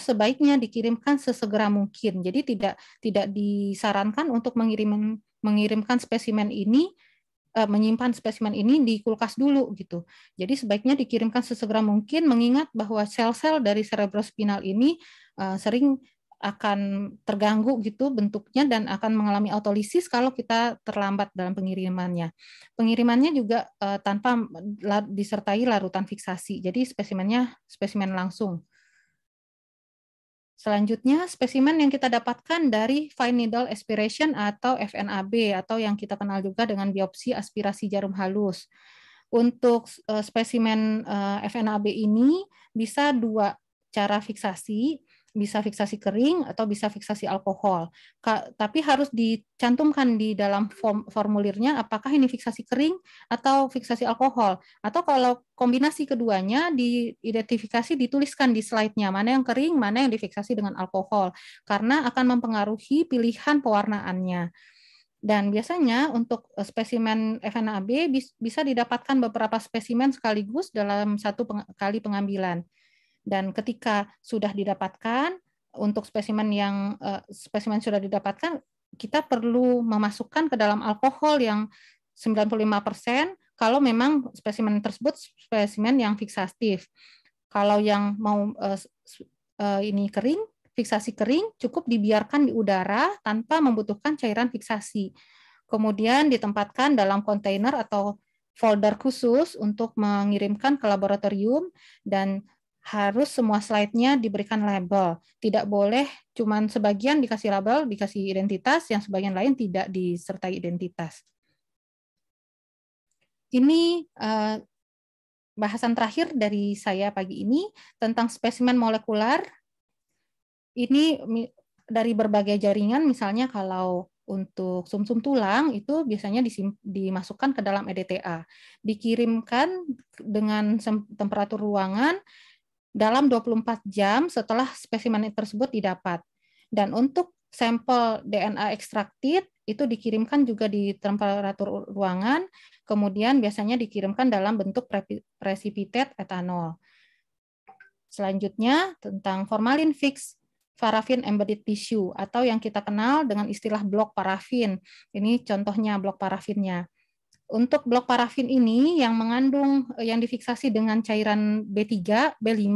sebaiknya dikirimkan sesegera mungkin. Jadi tidak tidak disarankan untuk mengirim mengirimkan spesimen ini eh, menyimpan spesimen ini di kulkas dulu gitu. Jadi sebaiknya dikirimkan sesegera mungkin mengingat bahwa sel-sel dari cerebrospinal ini eh, sering akan terganggu gitu bentuknya dan akan mengalami autolisis kalau kita terlambat dalam pengirimannya. Pengirimannya juga eh, tanpa disertai larutan fiksasi. Jadi spesimennya spesimen langsung Selanjutnya, spesimen yang kita dapatkan dari fine needle aspiration atau FNAB atau yang kita kenal juga dengan biopsi aspirasi jarum halus. Untuk eh, spesimen eh, FNAB ini bisa dua cara fiksasi bisa fiksasi kering atau bisa fiksasi alkohol. Ka, tapi harus dicantumkan di dalam form, formulirnya apakah ini fiksasi kering atau fiksasi alkohol. Atau kalau kombinasi keduanya diidentifikasi dituliskan di slide-nya mana yang kering, mana yang difiksasi dengan alkohol karena akan mempengaruhi pilihan pewarnaannya. Dan biasanya untuk eh, spesimen FNAB bisa didapatkan beberapa spesimen sekaligus dalam satu kali pengambilan. Dan ketika sudah didapatkan untuk spesimen yang eh, spesimen sudah didapatkan, kita perlu memasukkan ke dalam alkohol yang 95% kalau memang spesimen tersebut spesimen yang fiksatif. Kalau yang mau eh, eh, ini kering, fiksasi kering cukup dibiarkan di udara tanpa membutuhkan cairan fiksasi. Kemudian ditempatkan dalam kontainer atau folder khusus untuk mengirimkan ke laboratorium dan harus semua slide-nya diberikan label. Tidak boleh cuman sebagian dikasih label, dikasih identitas, yang sebagian lain tidak disertai identitas. Ini eh, bahasan terakhir dari saya pagi ini tentang spesimen molekular. Ini dari berbagai jaringan, misalnya kalau untuk sumsum -sum tulang itu biasanya dimasukkan ke dalam EDTA, dikirimkan dengan temperatur ruangan dalam 24 jam setelah spesimen tersebut didapat. Dan untuk sampel DNA ekstraktif itu dikirimkan juga di temperatur ruangan, kemudian biasanya dikirimkan dalam bentuk precipitate etanol. Selanjutnya tentang formalin fix parafin embedded tissue atau yang kita kenal dengan istilah blok parafin. Ini contohnya blok parafinnya. Untuk blok parafin ini yang mengandung eh, yang difiksasi dengan cairan B3, B5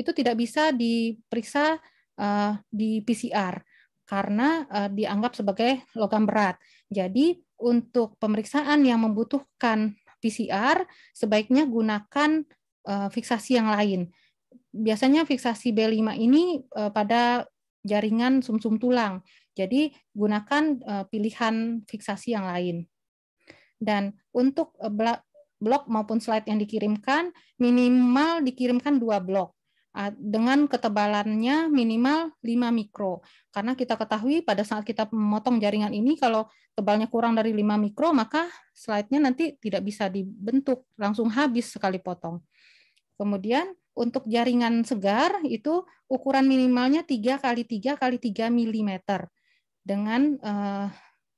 itu tidak bisa diperiksa uh, di PCR karena uh, dianggap sebagai logam berat. Jadi untuk pemeriksaan yang membutuhkan PCR sebaiknya gunakan uh, fiksasi yang lain. Biasanya fiksasi B5 ini uh, pada jaringan sumsum -sum tulang. Jadi gunakan uh, pilihan fiksasi yang lain. Dan untuk eh, blok maupun slide yang dikirimkan, minimal dikirimkan dua blok dengan ketebalannya minimal 5 mikro. Karena kita ketahui pada saat kita memotong jaringan ini, kalau tebalnya kurang dari 5 mikro, maka slide-nya nanti tidak bisa dibentuk, langsung habis sekali potong. Kemudian untuk jaringan segar itu ukuran minimalnya 3 kali 3 kali 3 mm dengan eh,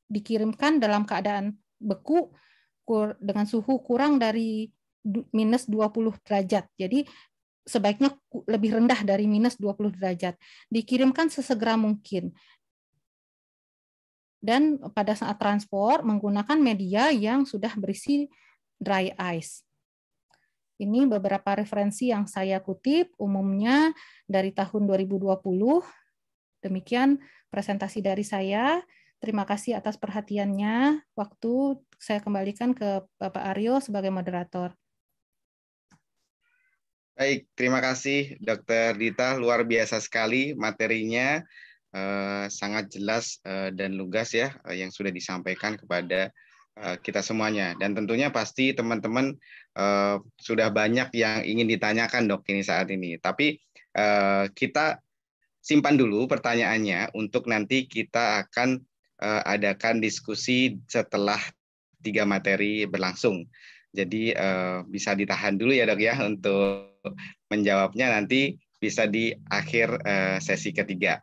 dikirimkan dalam keadaan beku kur, dengan suhu kurang dari minus 20 derajat. Jadi sebaiknya lebih rendah dari minus 20 derajat. Dikirimkan sesegera mungkin. Dan pada saat transport menggunakan media yang sudah berisi dry ice. Ini beberapa referensi yang saya kutip umumnya dari tahun 2020. Demikian presentasi dari saya. Terima kasih atas perhatiannya. Waktu saya kembalikan ke Bapak Aryo sebagai moderator. Baik, terima kasih Dr. Dita. Luar biasa sekali materinya. Eh, sangat jelas eh, dan lugas ya eh, yang sudah disampaikan kepada kita semuanya. Dan tentunya pasti teman-teman sudah banyak yang ingin ditanyakan dok ini saat ini. Tapi kita simpan dulu pertanyaannya untuk nanti kita akan uh, adakan diskusi setelah tiga materi berlangsung. Jadi uh, bisa ditahan dulu ya dok ya untuk menjawabnya nanti bisa di akhir uh, sesi ketiga.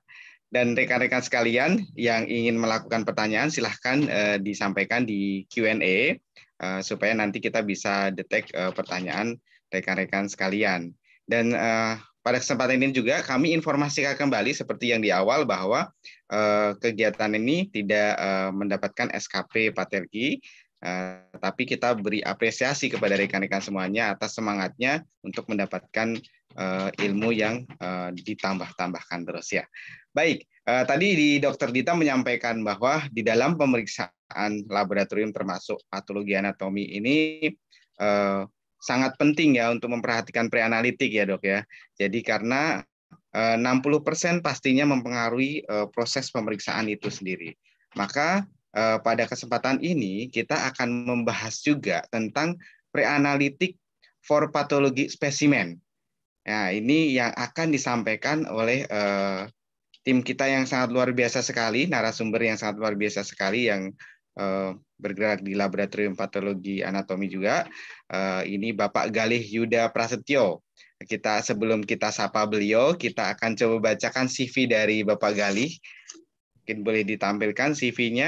Dan rekan-rekan sekalian yang ingin melakukan pertanyaan silahkan uh, disampaikan di Q&A uh, supaya nanti kita bisa detek uh, pertanyaan rekan-rekan sekalian. Dan uh, pada kesempatan ini juga kami informasikan kembali seperti yang di awal bahwa eh, kegiatan ini tidak eh, mendapatkan SKP Patergi, eh, tapi kita beri apresiasi kepada rekan-rekan semuanya atas semangatnya untuk mendapatkan eh, ilmu yang eh, ditambah-tambahkan terus ya. Baik, eh, tadi di Dokter Dita menyampaikan bahwa di dalam pemeriksaan laboratorium termasuk patologi anatomi ini eh, sangat penting ya untuk memperhatikan preanalitik ya dok ya. Jadi karena 60% eh, pastinya mempengaruhi eh, proses pemeriksaan itu sendiri. Maka eh, pada kesempatan ini kita akan membahas juga tentang preanalitik for patologi spesimen. Nah, ya, ini yang akan disampaikan oleh tim kita yang sangat luar biasa sekali, narasumber yang sangat luar biasa sekali yang Eh, bergerak di Laboratorium Patologi Anatomi juga. Eh, ini Bapak Galih Yuda Prasetyo. Kita sebelum kita sapa beliau, kita akan coba bacakan CV dari Bapak Galih. Mungkin boleh ditampilkan CV-nya.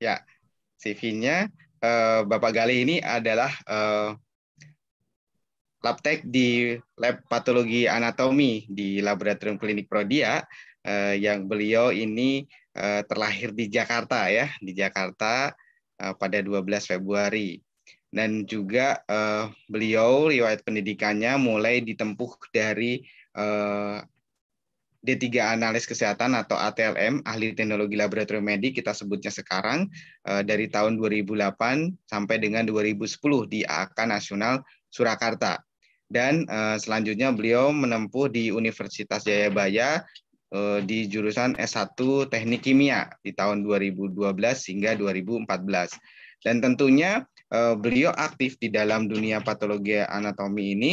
Ya, CV-nya uh, eh, Bapak Gali ini adalah uh, eh, labtek di lab patologi anatomi di Laboratorium Klinik Prodia uh, yang beliau ini uh, terlahir di Jakarta ya, di Jakarta uh, pada 12 Februari. Dan juga uh, beliau riwayat pendidikannya mulai ditempuh dari D3 Analis Kesehatan atau ATLM, Ahli Teknologi Laboratorium Medik, kita sebutnya sekarang, eh, dari tahun 2008 sampai dengan 2010 di AK Nasional Surakarta. Dan eh, selanjutnya beliau menempuh di Universitas Jayabaya eh, di jurusan S1 Teknik Kimia di tahun 2012 hingga 2014. Dan tentunya beliau aktif di dalam dunia patologi anatomi ini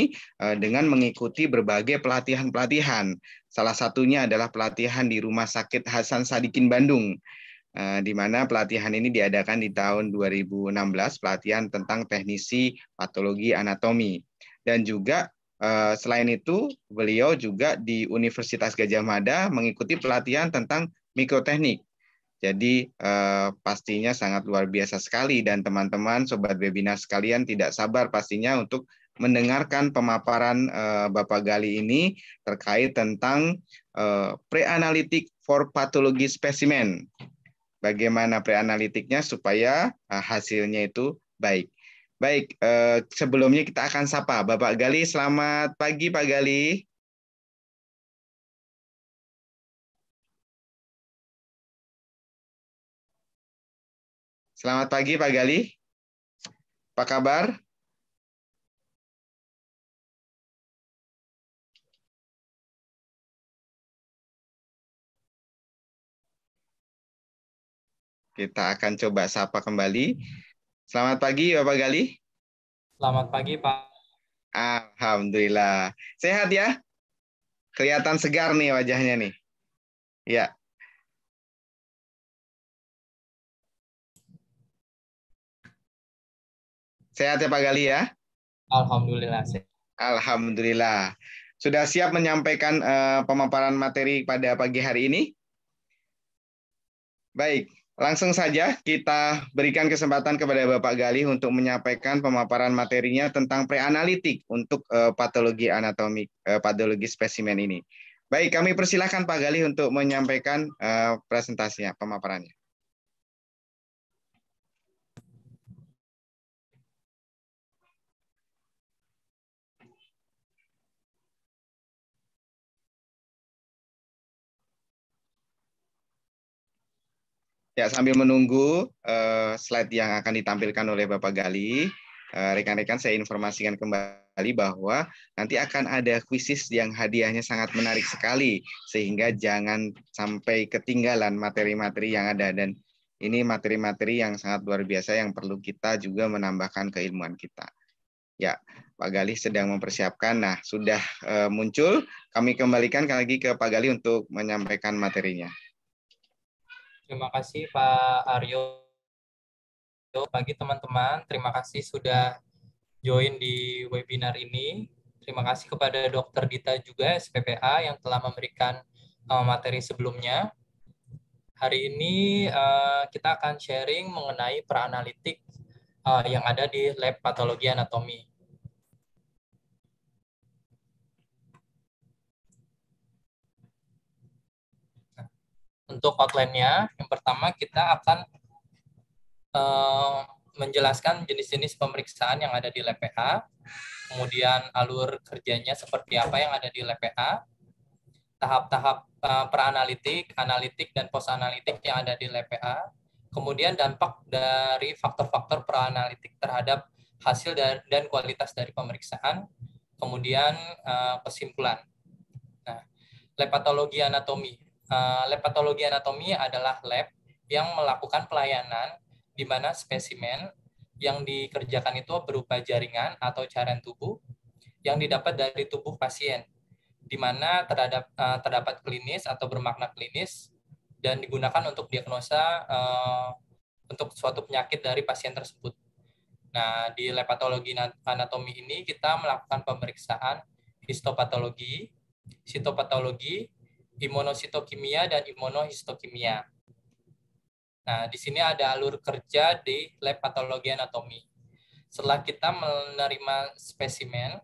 dengan mengikuti berbagai pelatihan-pelatihan Salah satunya adalah pelatihan di Rumah Sakit Hasan Sadikin Bandung, eh, di mana pelatihan ini diadakan di tahun 2016, pelatihan tentang teknisi patologi anatomi. Dan juga eh, selain itu, beliau juga di Universitas Gajah Mada mengikuti pelatihan tentang mikroteknik. Jadi eh, pastinya sangat luar biasa sekali dan teman-teman sobat webinar sekalian tidak sabar pastinya untuk mendengarkan pemaparan uh, Bapak Gali ini terkait tentang uh, pre-analitik for pathology specimen. Bagaimana pre-analitiknya supaya uh, hasilnya itu baik. Baik, uh, sebelumnya kita akan sapa Bapak Gali. Selamat pagi Pak Gali. Selamat pagi Pak Gali. Apa kabar? Kita akan coba sapa kembali. Selamat pagi Bapak Gali. Selamat pagi Pak. Alhamdulillah. Sehat ya? Kelihatan segar nih wajahnya nih. Ya. Sehat ya Pak Gali ya? Alhamdulillah. Sehat. Alhamdulillah. Sudah siap menyampaikan uh, pemaparan materi pada pagi hari ini? Baik, Langsung saja kita berikan kesempatan kepada Bapak Galih untuk menyampaikan pemaparan materinya tentang preanalitik untuk uh, patologi anatomi uh, eh, patologi spesimen ini. Baik, kami persilahkan Pak Galih untuk menyampaikan uh, presentasinya, pemaparannya. Ya, sambil menunggu uh, slide yang akan ditampilkan oleh Bapak Gali, eh, rekan-rekan uh, saya informasikan kembali bahwa nanti akan ada kuisis yang hadiahnya sangat menarik sekali, sehingga jangan sampai ketinggalan materi-materi yang ada. Dan ini materi-materi yang sangat luar biasa yang perlu kita juga menambahkan keilmuan kita. Ya, Pak Gali sedang mempersiapkan. Nah, sudah uh, muncul. Kami kembalikan lagi ke Pak Gali untuk menyampaikan materinya. Terima kasih Pak Aryo. Pagi teman-teman, terima kasih sudah join di webinar ini. Terima kasih kepada Dr. Dita juga SPPA yang telah memberikan uh, materi sebelumnya. Hari ini uh, kita akan sharing mengenai peranalitik uh, yang ada di lab patologi anatomi. Untuk outline-nya, yang pertama kita akan uh, menjelaskan jenis-jenis pemeriksaan yang ada di LPA, kemudian alur kerjanya seperti apa yang ada di LPA, tahap-tahap uh, analitik, dan post-analitik yang ada di LPA, kemudian dampak dari faktor-faktor peranalitik terhadap hasil dan, dan kualitas dari pemeriksaan, kemudian uh, kesimpulan. Nah, lepatologi anatomi uh, lab patologi anatomi adalah lab yang melakukan pelayanan di mana spesimen yang dikerjakan itu berupa jaringan atau cairan tubuh yang didapat dari tubuh pasien, di mana terhadap, eh, terdapat klinis atau bermakna klinis dan digunakan untuk diagnosa eh, untuk suatu penyakit dari pasien tersebut. Nah, di lab patologi anatomi ini kita melakukan pemeriksaan histopatologi, sitopatologi, imunositokimia dan imunohistokimia. Nah, di sini ada alur kerja di lab patologi anatomi. Setelah kita menerima spesimen,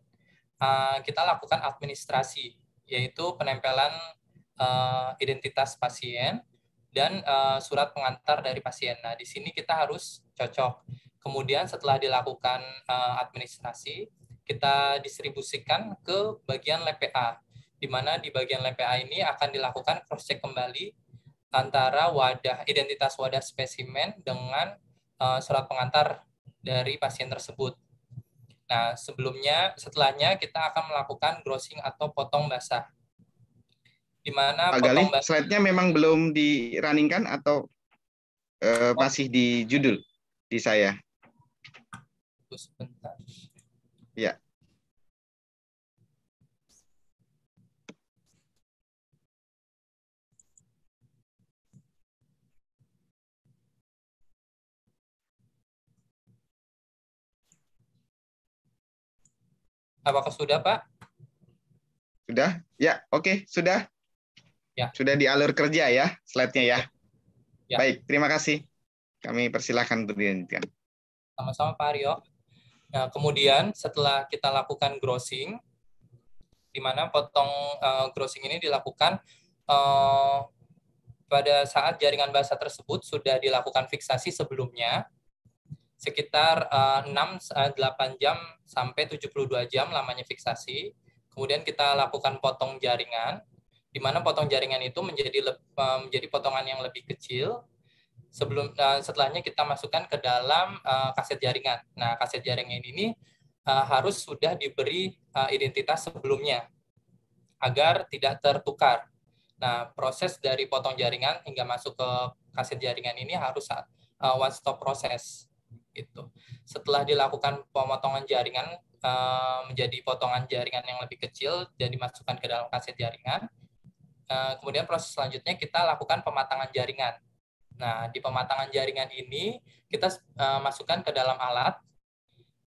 eh, kita lakukan administrasi, yaitu penempelan eh, identitas pasien dan eh, surat pengantar dari pasien. Nah, di sini kita harus cocok. Kemudian setelah dilakukan administrasi, kita distribusikan ke bagian LPA di mana di bagian LPA ini akan dilakukan cross-check kembali antara wadah identitas wadah spesimen dengan uh, surat pengantar dari pasien tersebut. Nah, sebelumnya, setelahnya kita akan melakukan grossing atau potong basah. Di mana potong Galih, basah... slide-nya memang belum dirunningkan atau uh, masih di judul di saya? Sebentar. Ya. Apakah sudah, Pak? Sudah? Ya, oke, okay, sudah. Ya. Sudah di alur kerja ya, slide-nya ya. ya. Baik, terima kasih. Kami persilahkan untuk dilanjutkan. Sama-sama, Pak Aryo. Nah, kemudian setelah kita lakukan grossing, di mana potong uh, grossing ini dilakukan uh, pada saat jaringan basah tersebut sudah dilakukan fiksasi sebelumnya, sekitar uh, 6 8 jam sampai 72 jam lamanya fiksasi. Kemudian kita lakukan potong jaringan di mana potong jaringan itu menjadi uh, menjadi potongan yang lebih kecil. Sebelum uh, setelahnya kita masukkan ke dalam uh, kaset jaringan. Nah, kaset jaringan ini uh, harus sudah diberi uh, identitas sebelumnya agar tidak tertukar. Nah, proses dari potong jaringan hingga masuk ke kaset jaringan ini harus uh, one stop proses itu. Setelah dilakukan pemotongan jaringan eh, menjadi potongan jaringan yang lebih kecil dan dimasukkan ke dalam kaset jaringan. Eh, kemudian proses selanjutnya kita lakukan pematangan jaringan. Nah, di pematangan jaringan ini kita eh, masukkan ke dalam alat.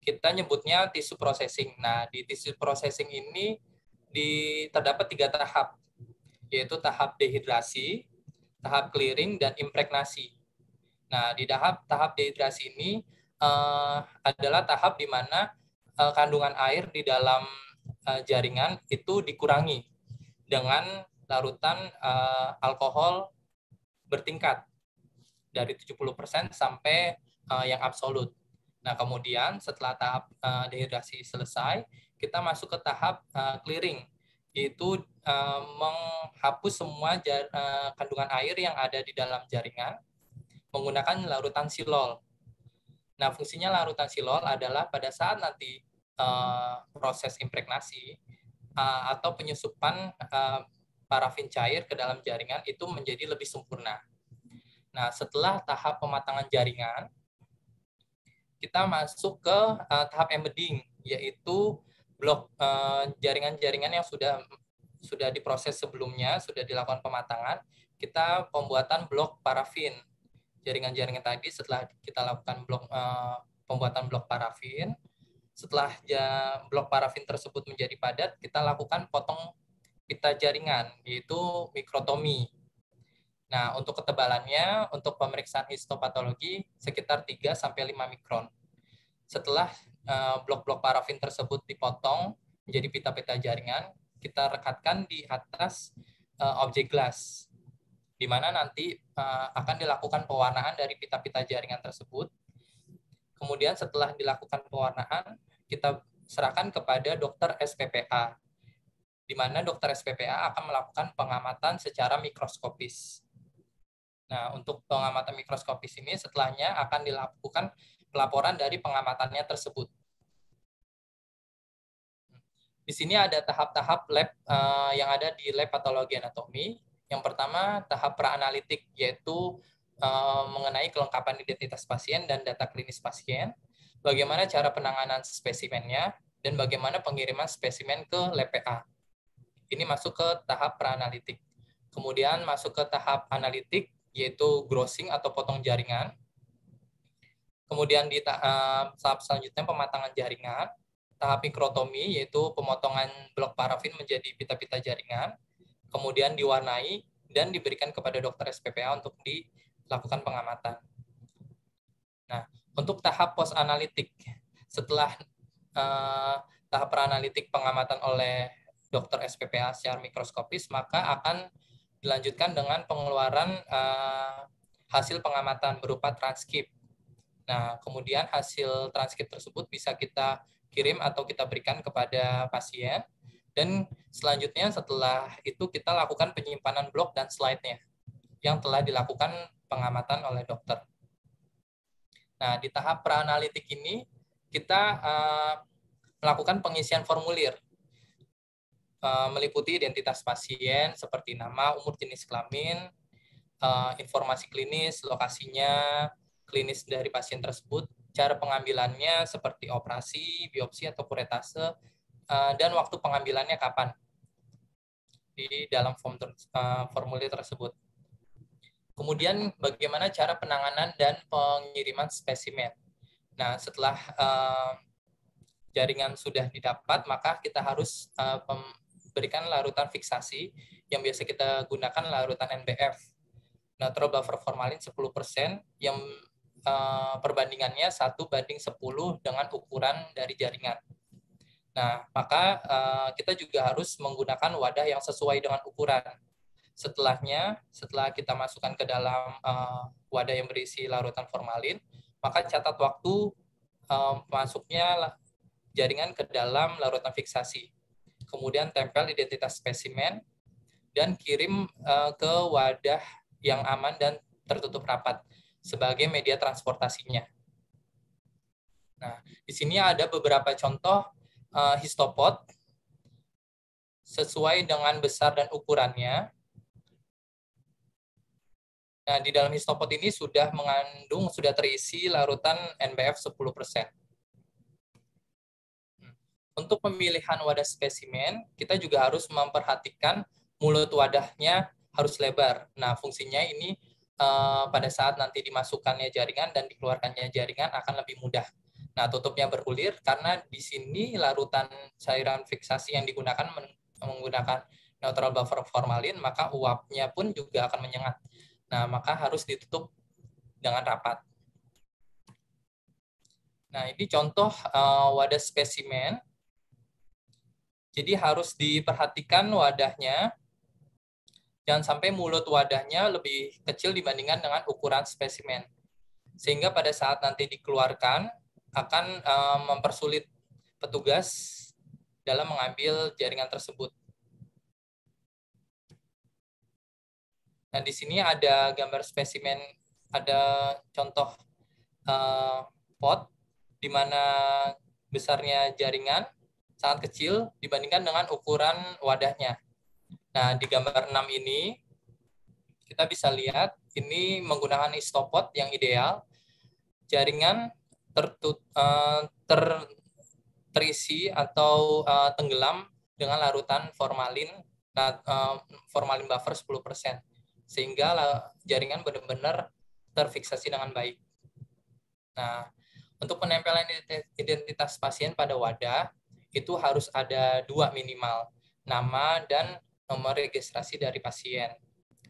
Kita nyebutnya tisu processing. Nah, di tisu processing ini di, terdapat tiga tahap, yaitu tahap dehidrasi, tahap clearing, dan impregnasi. Nah, di tahap tahap dehidrasi ini uh, adalah tahap di mana uh, kandungan air di dalam uh, jaringan itu dikurangi dengan larutan uh, alkohol bertingkat dari 70% sampai uh, yang absolut. Nah, kemudian setelah tahap uh, dehidrasi selesai, kita masuk ke tahap uh, clearing yaitu uh, menghapus semua uh, kandungan air yang ada di dalam jaringan menggunakan larutan silol. Nah, fungsinya larutan silol adalah pada saat nanti uh, proses impregnasi uh, atau penyusupan uh, eh, parafin cair ke dalam jaringan itu menjadi lebih sempurna. Nah, setelah tahap pematangan jaringan, kita masuk ke uh, tahap embedding, yaitu blok jaringan-jaringan uh, yang sudah sudah diproses sebelumnya, sudah dilakukan pematangan, kita pembuatan blok parafin jaringan-jaringan tadi setelah kita lakukan blok uh, pembuatan blok parafin setelah ja, blok parafin tersebut menjadi padat kita lakukan potong pita jaringan yaitu mikrotomi nah untuk ketebalannya untuk pemeriksaan histopatologi sekitar 3 sampai 5 mikron setelah eh, blok-blok uh, parafin tersebut dipotong menjadi pita-pita jaringan kita rekatkan di atas uh, objek gelas di mana nanti uh, akan dilakukan pewarnaan dari pita-pita jaringan tersebut. Kemudian setelah dilakukan pewarnaan, kita serahkan kepada dokter SPPA, di mana dokter SPPA akan melakukan pengamatan secara mikroskopis. Nah, untuk pengamatan mikroskopis ini setelahnya akan dilakukan pelaporan dari pengamatannya tersebut. Di sini ada tahap-tahap lab uh, yang ada di lab patologi anatomi, yang pertama, tahap praanalitik, yaitu uh, mengenai kelengkapan identitas pasien dan data klinis pasien, bagaimana cara penanganan spesimennya, dan bagaimana pengiriman spesimen ke LPA. Ini masuk ke tahap praanalitik. Kemudian masuk ke tahap analitik, yaitu grossing atau potong jaringan. Kemudian di tahap, eh, tahap selanjutnya pematangan jaringan, tahap mikrotomi, yaitu pemotongan blok parafin menjadi pita-pita jaringan, kemudian diwarnai dan diberikan kepada dokter SPPA untuk dilakukan pengamatan. Nah, untuk tahap post analitik, setelah eh, tahap peranalitik pengamatan oleh dokter SPPA secara mikroskopis, maka akan dilanjutkan dengan pengeluaran eh, hasil pengamatan berupa transkrip. Nah, kemudian hasil transkrip tersebut bisa kita kirim atau kita berikan kepada pasien dan selanjutnya setelah itu kita lakukan penyimpanan blok dan slide-nya yang telah dilakukan pengamatan oleh dokter. Nah, di tahap pre-analitik ini kita uh, melakukan pengisian formulir uh, meliputi identitas pasien seperti nama, umur, jenis kelamin, uh, informasi klinis, lokasinya, klinis dari pasien tersebut, cara pengambilannya seperti operasi, biopsi atau kuretase, Eh, dan waktu pengambilannya kapan di dalam form ter, eh, formulir tersebut. Kemudian bagaimana cara penanganan dan pengiriman spesimen. Nah, setelah eh, jaringan sudah didapat, maka kita harus berikan larutan fiksasi yang biasa kita gunakan larutan NBF. Natural buffer formalin 10% yang perbandingannya satu banding 10 dengan ukuran dari jaringan. Nah, maka uh, kita juga harus menggunakan wadah yang sesuai dengan ukuran. Setelahnya, setelah kita masukkan ke dalam uh, wadah yang berisi larutan formalin, maka catat waktu uh, masuknya jaringan ke dalam larutan fiksasi. Kemudian tempel identitas spesimen dan kirim uh, ke wadah yang aman dan tertutup rapat sebagai media transportasinya. Nah, di sini ada beberapa contoh uh, histopod sesuai dengan besar dan ukurannya. Nah, di dalam histopot ini sudah mengandung, sudah terisi larutan NBF 10%. Untuk pemilihan wadah spesimen, kita juga harus memperhatikan mulut wadahnya harus lebar. Nah, fungsinya ini eh, pada saat nanti dimasukkannya jaringan dan dikeluarkannya jaringan akan lebih mudah. Nah, tutupnya berulir karena di sini larutan cairan fiksasi yang digunakan menggunakan neutral buffer formalin, maka uapnya pun juga akan menyengat. Nah, maka harus ditutup dengan rapat. Nah, ini contoh uh, wadah spesimen. Jadi harus diperhatikan wadahnya. Jangan sampai mulut wadahnya lebih kecil dibandingkan dengan ukuran spesimen. Sehingga pada saat nanti dikeluarkan, akan uh, mempersulit petugas dalam mengambil jaringan tersebut. Nah, di sini ada gambar spesimen, ada contoh uh, pot di mana besarnya jaringan sangat kecil dibandingkan dengan ukuran wadahnya. Nah, di gambar 6 ini kita bisa lihat ini menggunakan istopot yang ideal. Jaringan tertut, uh, eh, ter, terisi atau uh, tenggelam dengan larutan formalin uh, formalin buffer 10% sehingga jaringan benar-benar terfiksasi dengan baik. Nah, untuk penempelan identitas pasien pada wadah itu harus ada dua minimal nama dan nomor registrasi dari pasien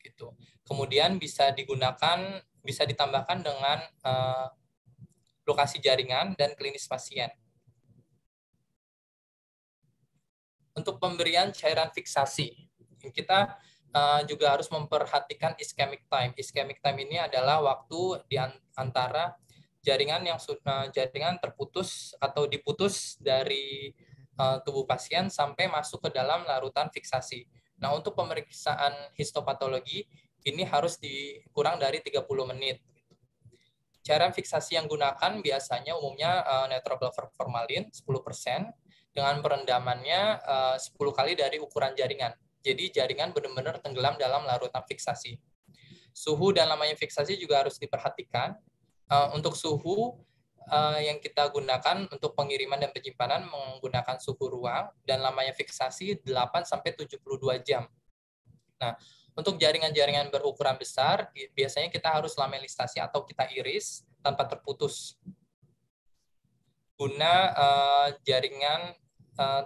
gitu. Kemudian bisa digunakan bisa ditambahkan dengan uh, lokasi jaringan, dan klinis pasien. Untuk pemberian cairan fiksasi, kita eh, juga harus memperhatikan ischemic time. Ischemic time ini adalah waktu di antara jaringan yang eh, jaringan terputus atau diputus dari eh, tubuh pasien sampai masuk ke dalam larutan fiksasi. Nah, untuk pemeriksaan histopatologi ini harus dikurang dari 30 menit Cara fiksasi yang gunakan biasanya umumnya uh, eh, nitroglycer formalin 10% dengan perendamannya eh, uh, 10 kali dari ukuran jaringan. Jadi jaringan benar-benar tenggelam dalam larutan fiksasi. Suhu dan lamanya fiksasi juga harus diperhatikan. Uh, untuk suhu uh, yang kita gunakan untuk pengiriman dan penyimpanan menggunakan suhu ruang dan lamanya fiksasi 8 sampai 72 jam. Nah, untuk jaringan-jaringan berukuran besar, biasanya kita harus lamelistasi atau kita iris tanpa terputus. Guna uh, jaringan uh,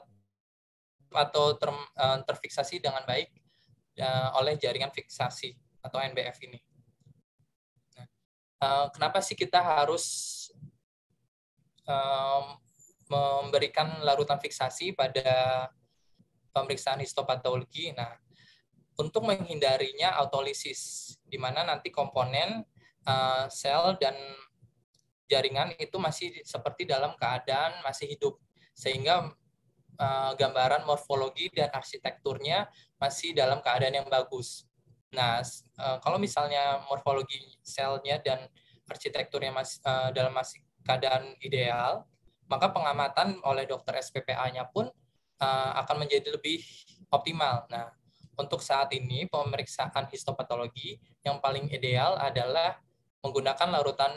atau ter, uh, eh, terfiksasi dengan baik uh, oleh jaringan fiksasi atau NBF ini. uh, kenapa sih kita harus um, memberikan larutan fiksasi pada pemeriksaan histopatologi? Nah, untuk menghindarinya autolisis, di mana nanti komponen eh, sel dan jaringan itu masih seperti dalam keadaan masih hidup, sehingga eh, gambaran morfologi dan arsitekturnya masih dalam keadaan yang bagus. Nah, eh, kalau misalnya morfologi selnya dan arsitekturnya masih dalam masih keadaan ideal, maka pengamatan oleh dokter SPPA-nya pun akan menjadi lebih optimal. Nah, untuk saat ini, pemeriksaan histopatologi yang paling ideal adalah menggunakan larutan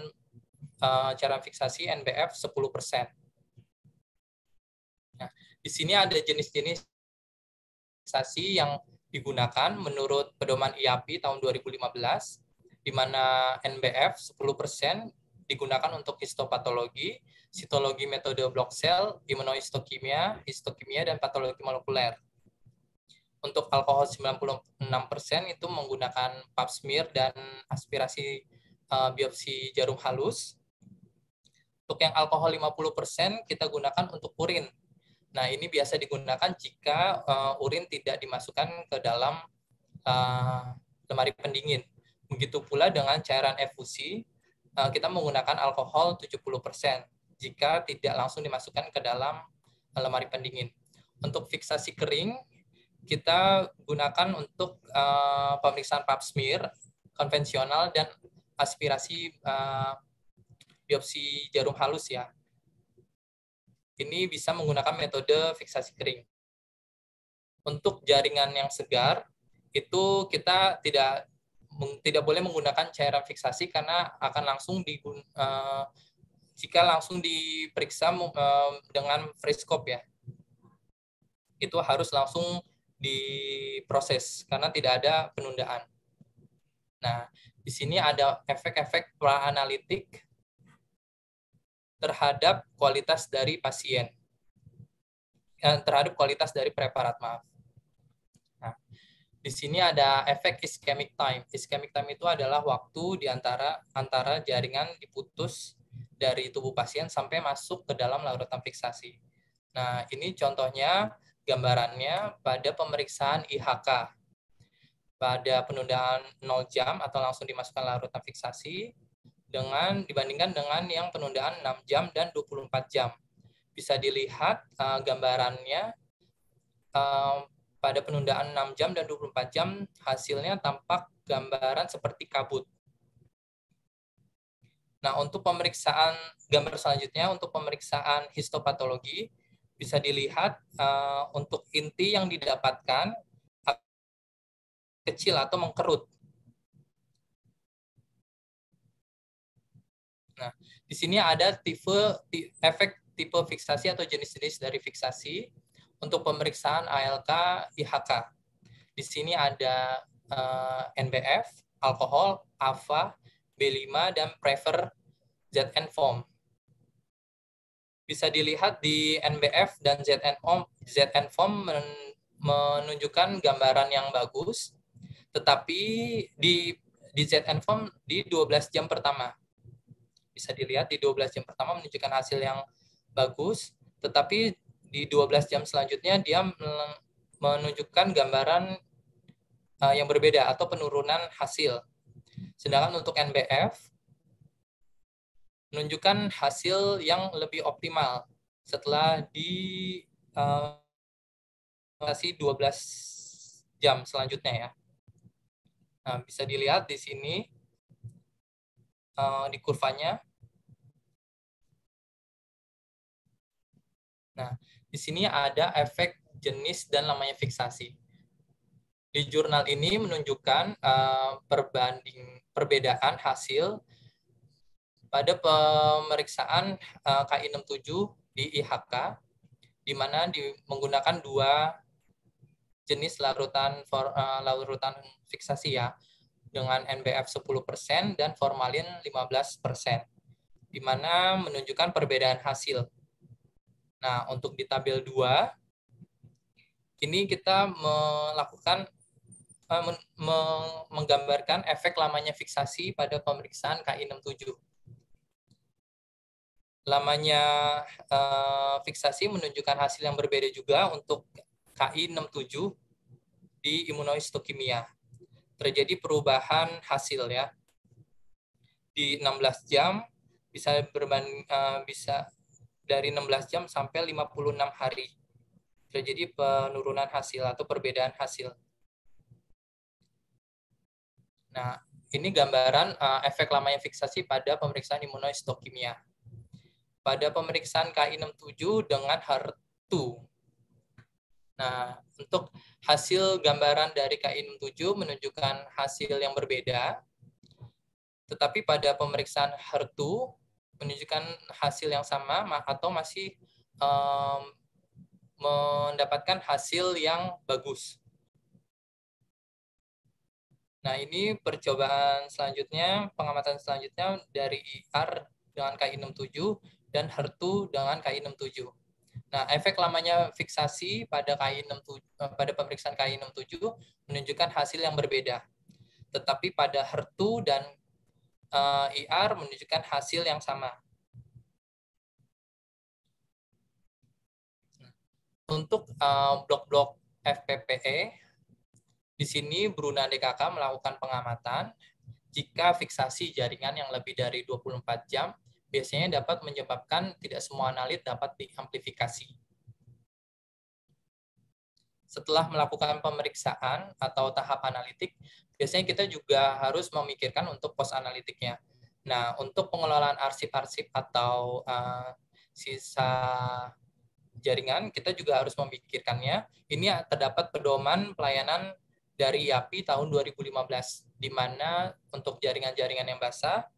uh, cairan fiksasi NBF 10%. Nah, di sini ada jenis-jenis fiksasi yang digunakan menurut pedoman IAPI tahun 2015, di mana NBF 10% digunakan untuk histopatologi, sitologi metode blok sel, imunohistokimia, histokimia, dan patologi molekuler untuk alkohol 96% itu menggunakan pap smear dan aspirasi uh, biopsi jarum halus. Untuk yang alkohol 50% kita gunakan untuk urin. Nah, ini biasa digunakan jika uh, urin tidak dimasukkan ke dalam uh, lemari pendingin. Begitu pula dengan cairan efusi, uh, kita menggunakan alkohol 70% jika tidak langsung dimasukkan ke dalam lemari pendingin. Untuk fiksasi kering kita gunakan untuk uh, pemeriksaan pap smear konvensional dan aspirasi uh, biopsi jarum halus ya. Ini bisa menggunakan metode fiksasi kering. Untuk jaringan yang segar itu kita tidak tidak boleh menggunakan cairan fiksasi karena akan langsung di uh, eh, jika langsung diperiksa uh, dengan freskop ya. Itu harus langsung diproses karena tidak ada penundaan. Nah, di sini ada efek-efek pra-analitik terhadap kualitas dari pasien eh, terhadap kualitas dari preparat maaf. Nah, di sini ada efek ischemic time. Ischemic time itu adalah waktu di antara antara jaringan diputus dari tubuh pasien sampai masuk ke dalam larutan fiksasi. Nah, ini contohnya gambarannya pada pemeriksaan IHK pada penundaan 0 jam atau langsung dimasukkan larutan fiksasi dengan dibandingkan dengan yang penundaan 6 jam dan 24 jam. Bisa dilihat uh, gambarannya uh, pada penundaan 6 jam dan 24 jam hasilnya tampak gambaran seperti kabut. Nah, untuk pemeriksaan gambar selanjutnya untuk pemeriksaan histopatologi bisa dilihat uh, untuk inti yang didapatkan kecil atau mengkerut. Nah, di sini ada tipe efek tipe fiksasi atau jenis-jenis dari fiksasi untuk pemeriksaan ALK IHK. Di sini ada uh, eh, NBF, alkohol, AFA, B5 dan prefer ZN form bisa dilihat di NBF dan ZNOM, ZNFOM menunjukkan gambaran yang bagus, tetapi di di ZNFOM di 12 jam pertama. Bisa dilihat di 12 jam pertama menunjukkan hasil yang bagus, tetapi di 12 jam selanjutnya dia menunjukkan gambaran eh, yang berbeda atau penurunan hasil. Sedangkan untuk NBF menunjukkan hasil yang lebih optimal setelah di uh, eh, 12 jam selanjutnya ya. Nah, bisa dilihat di sini eh, di kurvanya. Nah, di sini ada efek jenis dan lamanya fiksasi. Di jurnal ini menunjukkan eh, perbanding perbedaan hasil pada pemeriksaan eh, KI67 di IHK, di mana di, menggunakan dua jenis larutan for, uh, larutan fiksasi ya, dengan NBF 10% dan formalin 15%, di mana menunjukkan perbedaan hasil. Nah, untuk di tabel 2, ini kita melakukan uh, menggambarkan efek lamanya fiksasi pada pemeriksaan KI67 lamanya uh, fiksasi menunjukkan hasil yang berbeda juga untuk KI67 di imunohistokimia. Terjadi perubahan hasil ya. Di 16 jam bisa berbanding uh, eh, bisa dari 16 jam sampai 56 hari. Terjadi penurunan hasil atau perbedaan hasil. Nah, ini gambaran uh, efek lamanya fiksasi pada pemeriksaan imunohistokimia pada pemeriksaan KI67 dengan HER2. Nah, untuk hasil gambaran dari KI67 menunjukkan hasil yang berbeda, tetapi pada pemeriksaan HER2 menunjukkan hasil yang sama atau masih um, mendapatkan hasil yang bagus. Nah, ini percobaan selanjutnya, pengamatan selanjutnya dari IR dengan KI67 dan HER2 dengan KI67. Nah, efek lamanya fiksasi pada KI67 eh, pada pemeriksaan KI67 menunjukkan hasil yang berbeda. Tetapi pada her dan uh, eh, IR menunjukkan hasil yang sama. Nah, untuk blok eh, blok-blok FPPE, di sini Bruna DKK melakukan pengamatan jika fiksasi jaringan yang lebih dari 24 jam biasanya dapat menyebabkan tidak semua analit dapat diamplifikasi. Setelah melakukan pemeriksaan atau tahap analitik, biasanya kita juga harus memikirkan untuk pos analitiknya. Nah, untuk pengelolaan arsip-arsip atau uh, sisa jaringan, kita juga harus memikirkannya. Ini terdapat pedoman pelayanan dari YAPI tahun 2015, di mana untuk jaringan-jaringan yang basah,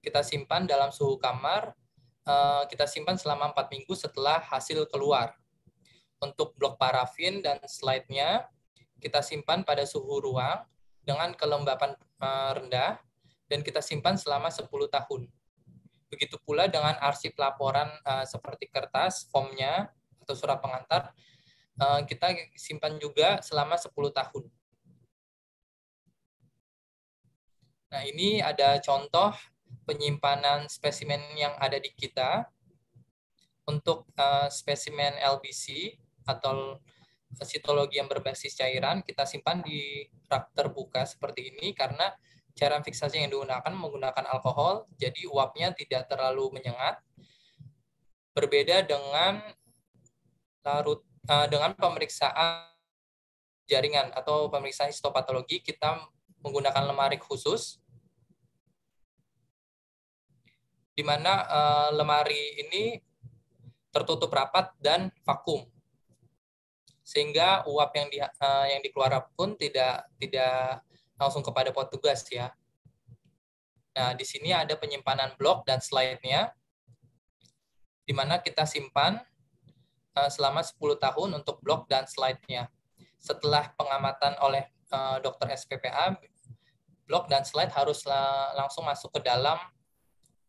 kita simpan dalam suhu kamar, eh, kita simpan selama 4 minggu setelah hasil keluar. Untuk blok parafin dan slide-nya, kita simpan pada suhu ruang dengan kelembapan eh, rendah, dan kita simpan selama 10 tahun. Begitu pula dengan arsip laporan eh, seperti kertas, formnya, atau surat pengantar, kita simpan juga selama 10 tahun. Nah, ini ada contoh penyimpanan spesimen yang ada di kita untuk uh, spesimen LBC atau eh, sitologi yang berbasis cairan kita simpan di rak terbuka seperti ini karena cairan fiksasi yang digunakan menggunakan alkohol jadi uapnya tidak terlalu menyengat berbeda dengan larut uh, dengan pemeriksaan jaringan atau pemeriksaan histopatologi kita menggunakan lemari khusus di mana uh, lemari ini tertutup rapat dan vakum sehingga uap yang di uh, yang dikeluarkan pun tidak tidak langsung kepada petugas ya. Nah, di sini ada penyimpanan blok dan slide-nya di mana kita simpan uh, selama 10 tahun untuk blok dan slide-nya. Setelah pengamatan oleh uh, dokter SPPA, blok dan slide harus langsung masuk ke dalam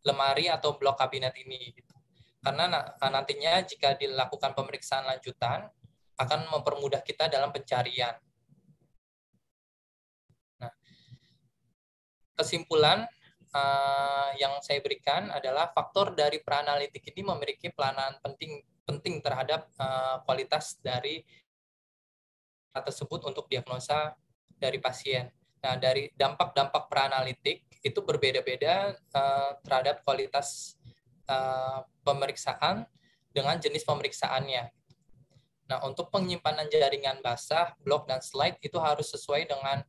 lemari atau blok kabinet ini. Gitu. Karena nantinya jika dilakukan pemeriksaan lanjutan, akan mempermudah kita dalam pencarian. Nah, kesimpulan uh, yang saya berikan adalah faktor dari peranalitik ini memiliki pelanaan penting penting terhadap uh, kualitas dari tersebut untuk diagnosa dari pasien. Nah, dari dampak-dampak peranalitik itu berbeda-beda uh, terhadap kualitas uh, pemeriksaan dengan jenis pemeriksaannya. Nah, untuk penyimpanan jaringan basah, blok, dan slide itu harus sesuai dengan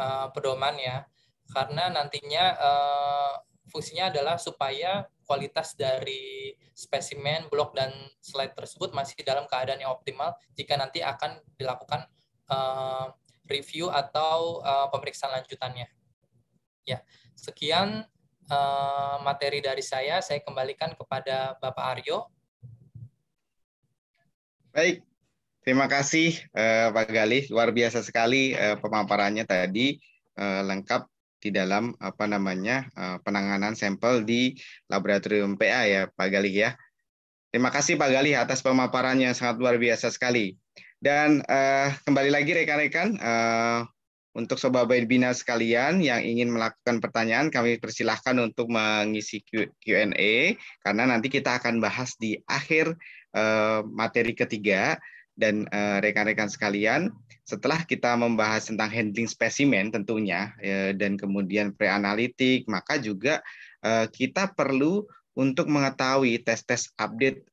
uh, eh, pedoman ya, karena nantinya uh, fungsinya adalah supaya kualitas dari spesimen, blok, dan slide tersebut masih dalam keadaan yang optimal jika nanti akan dilakukan uh, review atau uh, pemeriksaan lanjutannya. Ya, Sekian uh, materi dari saya. Saya kembalikan kepada Bapak Aryo. Baik, terima kasih uh, Pak Galih. Luar biasa sekali uh, pemaparannya tadi uh, lengkap di dalam apa namanya penanganan sampel di laboratorium PA ya Pak Galih ya. Terima kasih Pak Galih atas pemaparannya sangat luar biasa sekali. Dan eh, kembali lagi rekan-rekan eh, untuk Sobat Webinar sekalian yang ingin melakukan pertanyaan, kami persilahkan untuk mengisi Q&A, karena nanti kita akan bahas di akhir eh, materi ketiga, dan eh, rekan-rekan sekalian, setelah kita membahas tentang handling spesimen tentunya ya, dan kemudian pre-analitik maka juga eh, kita perlu untuk mengetahui tes-tes update